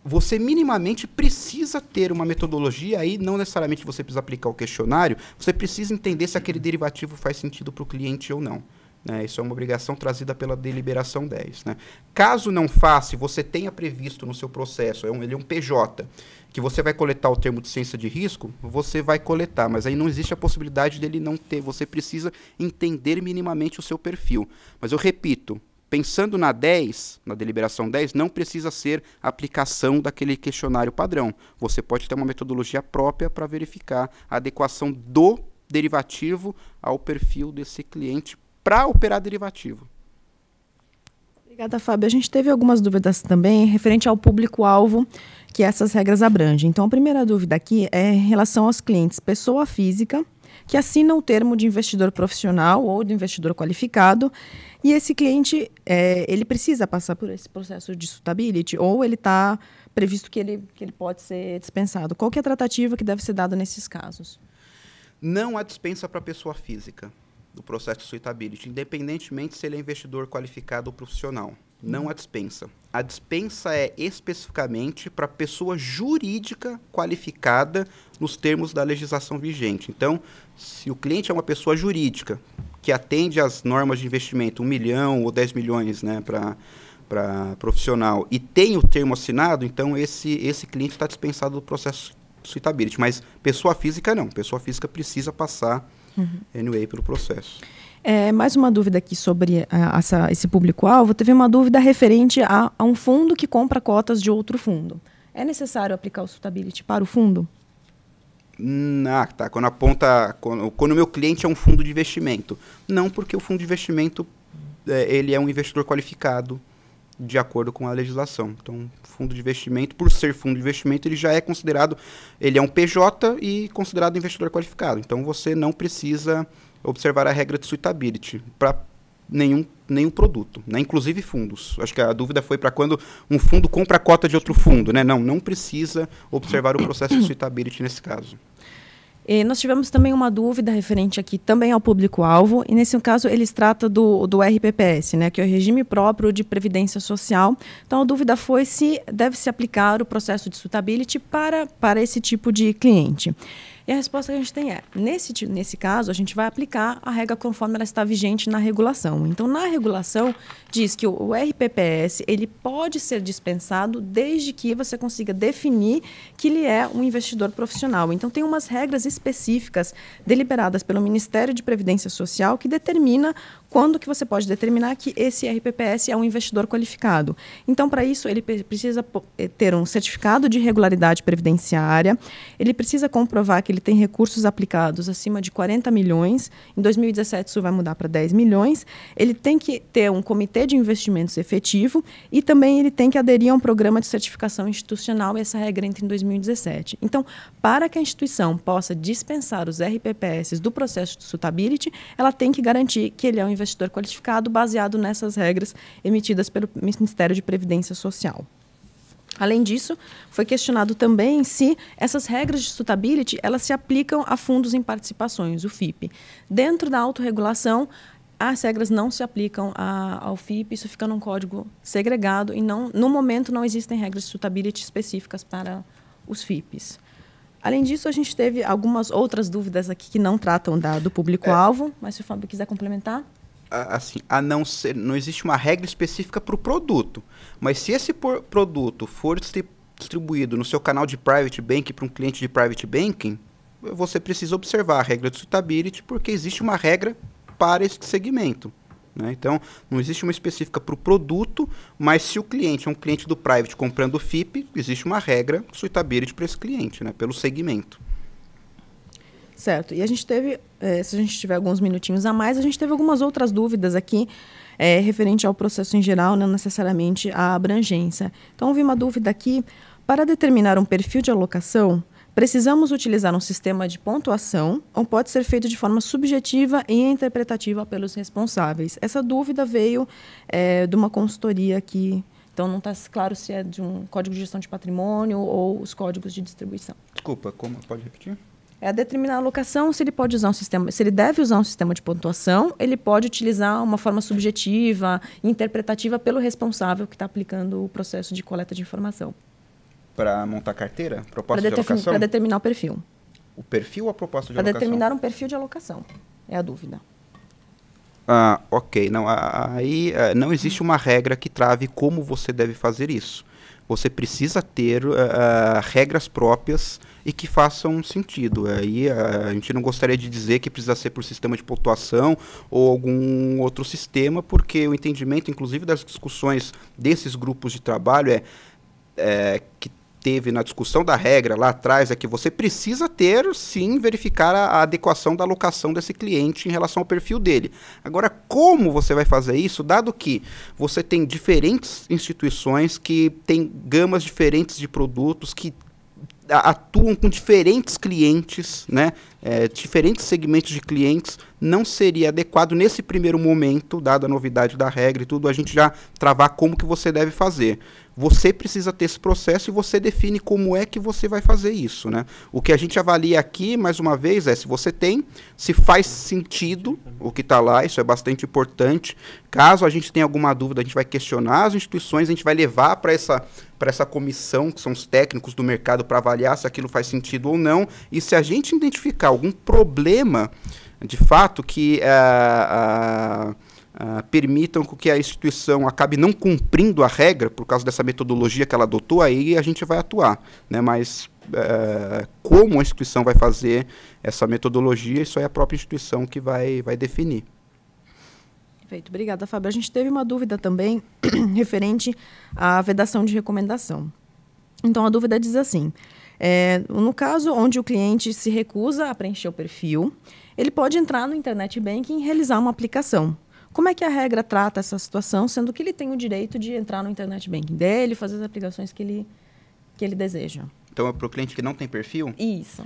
você minimamente precisa ter uma metodologia, aí não necessariamente você precisa aplicar o questionário, você precisa entender se aquele derivativo faz sentido para o cliente ou não. Né? Isso é uma obrigação trazida pela deliberação 10. Né? Caso não faça, você tenha previsto no seu processo, é um, ele é um PJ, que você vai coletar o termo de ciência de risco, você vai coletar, mas aí não existe a possibilidade dele não ter. Você precisa entender minimamente o seu perfil. Mas eu repito, pensando na 10, na deliberação 10, não precisa ser aplicação daquele questionário padrão. Você pode ter uma metodologia própria para verificar a adequação do derivativo ao perfil desse cliente para operar derivativo. Obrigada, Fábio. A gente teve algumas dúvidas também referente ao público-alvo que essas regras abrangem. Então, a primeira dúvida aqui é em relação aos clientes, pessoa física, que assina o termo de investidor profissional ou de investidor qualificado, e esse cliente, é, ele precisa passar por esse processo de suitability, ou ele está previsto que ele, que ele pode ser dispensado. Qual que é a tratativa que deve ser dada nesses casos? Não há dispensa para pessoa física do processo de suitability, independentemente se ele é investidor qualificado ou profissional não a dispensa. A dispensa é especificamente para pessoa jurídica qualificada nos termos da legislação vigente. Então, se o cliente é uma pessoa jurídica que atende às normas de investimento, 1 milhão ou 10 milhões né, para profissional, e tem o termo assinado, então esse, esse cliente está dispensado do processo suitability. Mas pessoa física não. Pessoa física precisa passar, uhum. anyway, pelo processo. É, mais uma dúvida aqui sobre é, essa, esse público-alvo. Teve uma dúvida referente a, a, um fundo que compra cotas de outro fundo. É necessário aplicar o suitability para o fundo? Não, hum, ah, tá. Quando aponta. Quando, quando o meu cliente é um fundo de investimento. Não porque o fundo de investimento é, ele é um investidor qualificado de acordo com a legislação. Então, fundo de investimento, por ser fundo de investimento, ele já é considerado, ele é um PJ e considerado investidor qualificado. Então, você não precisa observar a regra de suitability para nenhum, nenhum produto, né? inclusive fundos. Acho que a dúvida foi para quando um fundo compra a cota de outro fundo. Né? Não, não precisa observar o processo de suitability nesse caso. E nós tivemos também uma dúvida referente aqui também ao público-alvo, e nesse caso eles tratam do, do RPPS, né, que é o regime próprio de previdência social. Então a dúvida foi se deve se aplicar o processo de suitability para, para esse tipo de cliente. E a resposta que a gente tem é: nesse, nesse caso, a gente vai aplicar a regra conforme ela está vigente na regulação. Então, na regulação, diz que o RPPS ele pode ser dispensado desde que você consiga definir que ele é um investidor profissional. Então, tem umas regras específicas deliberadas pelo Ministério de Previdência Social que determina quando que você pode determinar que esse RPPS é um investidor qualificado. Então, para isso, ele precisa eh, ter um certificado de regularidade previdenciária, ele precisa comprovar que ele tem recursos aplicados acima de 40 milhões, em 2017 isso vai mudar para 10 milhões, ele tem que ter um comitê de investimentos efetivo e também ele tem que aderir a um programa de certificação institucional, essa regra entra em 2017. Então, para que a instituição possa dispensar os RPPS do processo de suitability, ela tem que garantir que ele é um investidor qualificado baseado nessas regras emitidas pelo Ministério de Previdência Social. Além disso, foi questionado também se essas regras de suitability elas se aplicam a fundos em participações, o FIP. Dentro da autorregulação, as regras não se aplicam a, ao FIP, isso fica num código segregado e não, no momento não existem regras de suitability específicas para os FIPs. Além disso, a gente teve algumas outras dúvidas aqui que não tratam da, do público-alvo, é. mas se o Fábio quiser complementar assim, a não ser, não existe uma regra específica para o produto, mas se esse por, produto for distribuído no seu canal de private banking para um cliente de private banking, você precisa observar a regra de suitability, porque existe uma regra para esse segmento. Né? Então, não existe uma específica para o produto, mas se o cliente é um cliente do private comprando o FIP, existe uma regra suitability para esse cliente, né? pelo segmento. Certo. E a gente teve, eh, se a gente tiver alguns minutinhos a mais, a gente teve algumas outras dúvidas aqui eh, referente ao processo em geral, não necessariamente à abrangência. Então, houve uma dúvida aqui. Para determinar um perfil de alocação, precisamos utilizar um sistema de pontuação ou pode ser feito de forma subjetiva e interpretativa pelos responsáveis? Essa dúvida veio eh, de uma consultoria aqui então não está claro se é de um código de gestão de patrimônio ou os códigos de distribuição. Desculpa, como pode repetir? é determinar a locação se ele pode usar um sistema, se ele deve usar um sistema de pontuação, ele pode utilizar uma forma subjetiva, interpretativa pelo responsável que está aplicando o processo de coleta de informação. Para montar carteira, proposta pra de alocação? Para determinar o perfil. O perfil ou a proposta de pra alocação? Para determinar um perfil de alocação, é a dúvida. Ah, ok, não, aí é, não existe uma regra que trave como você deve fazer isso. Você precisa ter uh, regras próprias e que façam sentido. É, aí é, a gente não gostaria de dizer que precisa ser por sistema de pontuação ou algum outro sistema, porque o entendimento, inclusive, das discussões desses grupos de trabalho é, é que teve na discussão da regra lá atrás é que você precisa ter, sim, verificar a, a, adequação da locação desse cliente em relação ao perfil dele. Agora, como você vai fazer isso, dado que você tem diferentes instituições que têm gamas diferentes de produtos, que atuam com diferentes clientes, né? É, diferentes segmentos de clientes, não seria adequado nesse primeiro momento, dada a novidade da regra e tudo, a gente já travar como que você deve fazer. Você precisa ter esse processo e você define como é que você vai fazer isso, né? O que a gente avalia aqui, mais uma vez, é se você tem, se faz sentido o que está lá, isso é bastante importante. Caso a gente tenha alguma dúvida, a gente vai questionar as instituições, a gente vai levar para essa para essa comissão, que são os técnicos do mercado, para avaliar se aquilo faz sentido ou não. E se a gente identificar algum problema, de fato, que. Uh, uh ah, permitam que a instituição acabe não cumprindo a regra por causa dessa metodologia que ela adotou, aí a gente vai atuar. Né? Mas eh, como a instituição vai fazer essa metodologia, isso é a própria instituição que vai, vai definir. Perfeito, obrigada, Fábio. A gente teve uma dúvida também referente à vedação de recomendação. Então, a dúvida diz assim: é, no caso onde o cliente se recusa a preencher o perfil, ele pode entrar no Internet Banking e realizar uma aplicação. Como é que a regra trata essa situação, sendo que ele tem o direito de entrar no internet banking dele, fazer as aplicações que ele, que ele deseja? Então, é para o cliente que não tem perfil? Isso.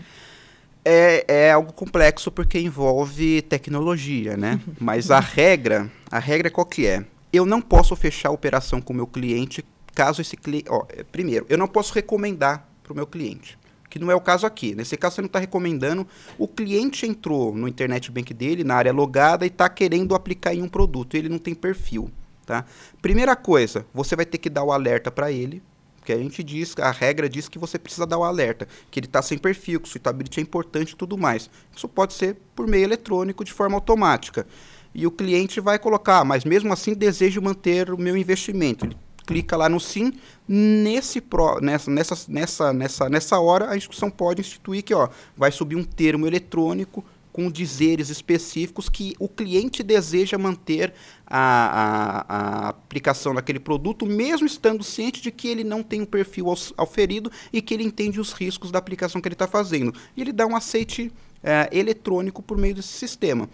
É, é algo complexo porque envolve tecnologia, né? Mas a regra, a regra qual que é? Eu não posso fechar a operação com o meu cliente caso esse cliente... Primeiro, eu não posso recomendar para o meu cliente que não é o caso aqui. Nesse caso, você não está recomendando. O cliente entrou no internet bank dele, na área logada, e está querendo aplicar em um produto. Ele não tem perfil. Tá? Primeira coisa, você vai ter que dar o alerta para ele. Porque a gente diz, a regra diz que você precisa dar o alerta, que ele está sem perfil, que o suitability é importante e tudo mais. Isso pode ser por meio eletrônico, de forma automática. E o cliente vai colocar, ah, mas mesmo assim desejo manter o meu investimento. Ele clica lá no sim, nesse pro, nessa, nessa, nessa, nessa, nessa hora a instituição pode instituir que ó, vai subir um termo eletrônico com dizeres específicos que o cliente deseja manter a, a, a, aplicação daquele produto, mesmo estando ciente de que ele não tem um perfil auferido e que ele entende os riscos da aplicação que ele está fazendo. E ele dá um aceite é, eletrônico por meio desse sistema.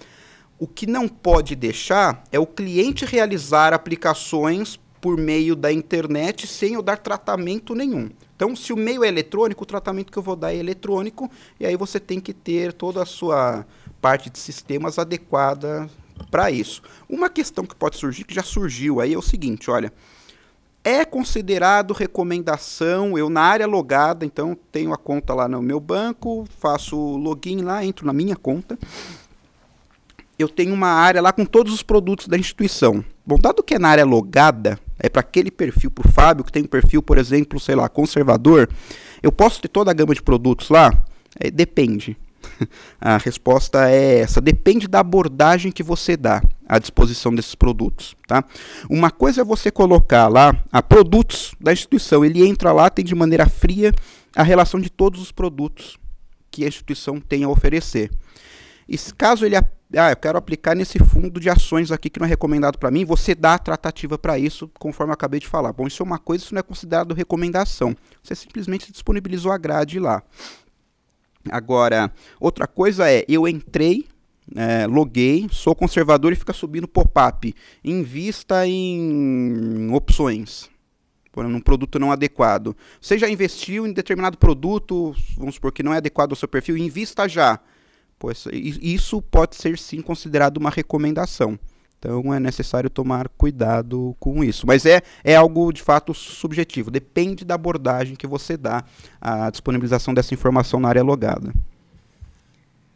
O que não pode deixar é o cliente realizar aplicações por meio da internet sem eu dar tratamento nenhum. Então, se o meio é eletrônico, o tratamento que eu vou dar é eletrônico, e aí você tem que ter toda a sua parte de sistemas adequada para isso. Uma questão que pode surgir, que já surgiu aí, é o seguinte: olha, é considerado recomendação, eu na área logada, então tenho a conta lá no meu banco, faço login lá, entro na minha conta. Eu tenho uma área lá com todos os produtos da instituição. Bom, dado que é na área logada, é para aquele perfil, para o Fábio, que tem um perfil, por exemplo, sei lá, conservador, eu posso ter toda a gama de produtos lá? É, depende. A resposta é essa, depende da abordagem que você dá à disposição desses produtos, tá? Uma coisa é você colocar lá a produtos da instituição, ele entra lá, tem de maneira fria a relação de todos os produtos que a instituição tem a oferecer. E caso ele ah, eu quero aplicar nesse fundo de ações aqui que não é recomendado para mim, você dá a tratativa para isso, conforme eu acabei de falar. Bom, isso é uma coisa, isso não é considerado recomendação. Você simplesmente disponibilizou a grade lá. Agora, outra coisa é, eu entrei, é, loguei, sou conservador e fica subindo pop-up. Invista em opções Num um produto não adequado. Você já investiu em determinado produto, vamos supor que não é adequado ao seu perfil, invista já. Pô, isso pode ser sim considerado uma recomendação. Então é necessário tomar cuidado com isso. Mas é, é algo de fato subjetivo, depende da abordagem que você dá à disponibilização dessa informação na área logada.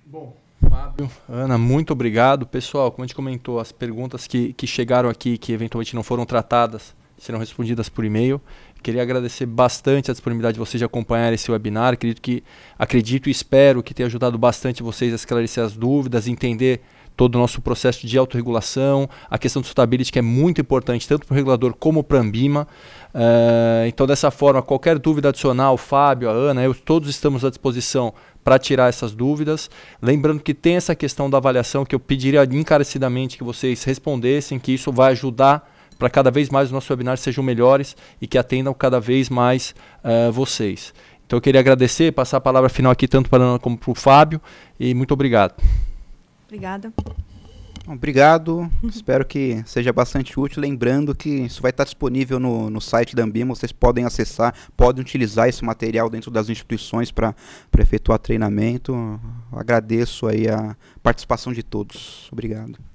Bom, Fábio, Ana, muito obrigado. Pessoal, como a gente comentou, as perguntas que, que chegaram aqui, que eventualmente não foram tratadas, serão respondidas por e-mail. Queria agradecer bastante a disponibilidade de vocês de acompanhar esse webinar. Acredito que acredito e espero que tenha ajudado bastante vocês a esclarecer as dúvidas, entender todo o nosso processo de autorregulação, a questão do sustentabilidade que é muito importante tanto para o regulador como para a Ambima. Uh, então, dessa forma, qualquer dúvida adicional, Fábio, a Ana, eu, todos estamos à disposição para tirar essas dúvidas. Lembrando que tem essa questão da avaliação que eu pediria encarecidamente que vocês respondessem, que isso vai ajudar para cada vez mais os nossos webinars sejam melhores e que atendam cada vez mais uh, vocês. Então eu queria agradecer, passar a palavra final aqui tanto para a Ana como para o Fábio e muito obrigado. Obrigada. Obrigado, espero que seja bastante útil. Lembrando que isso vai estar disponível no, no site da Ambima, vocês podem acessar, podem utilizar esse material dentro das instituições para efetuar treinamento. Agradeço aí a participação de todos. Obrigado.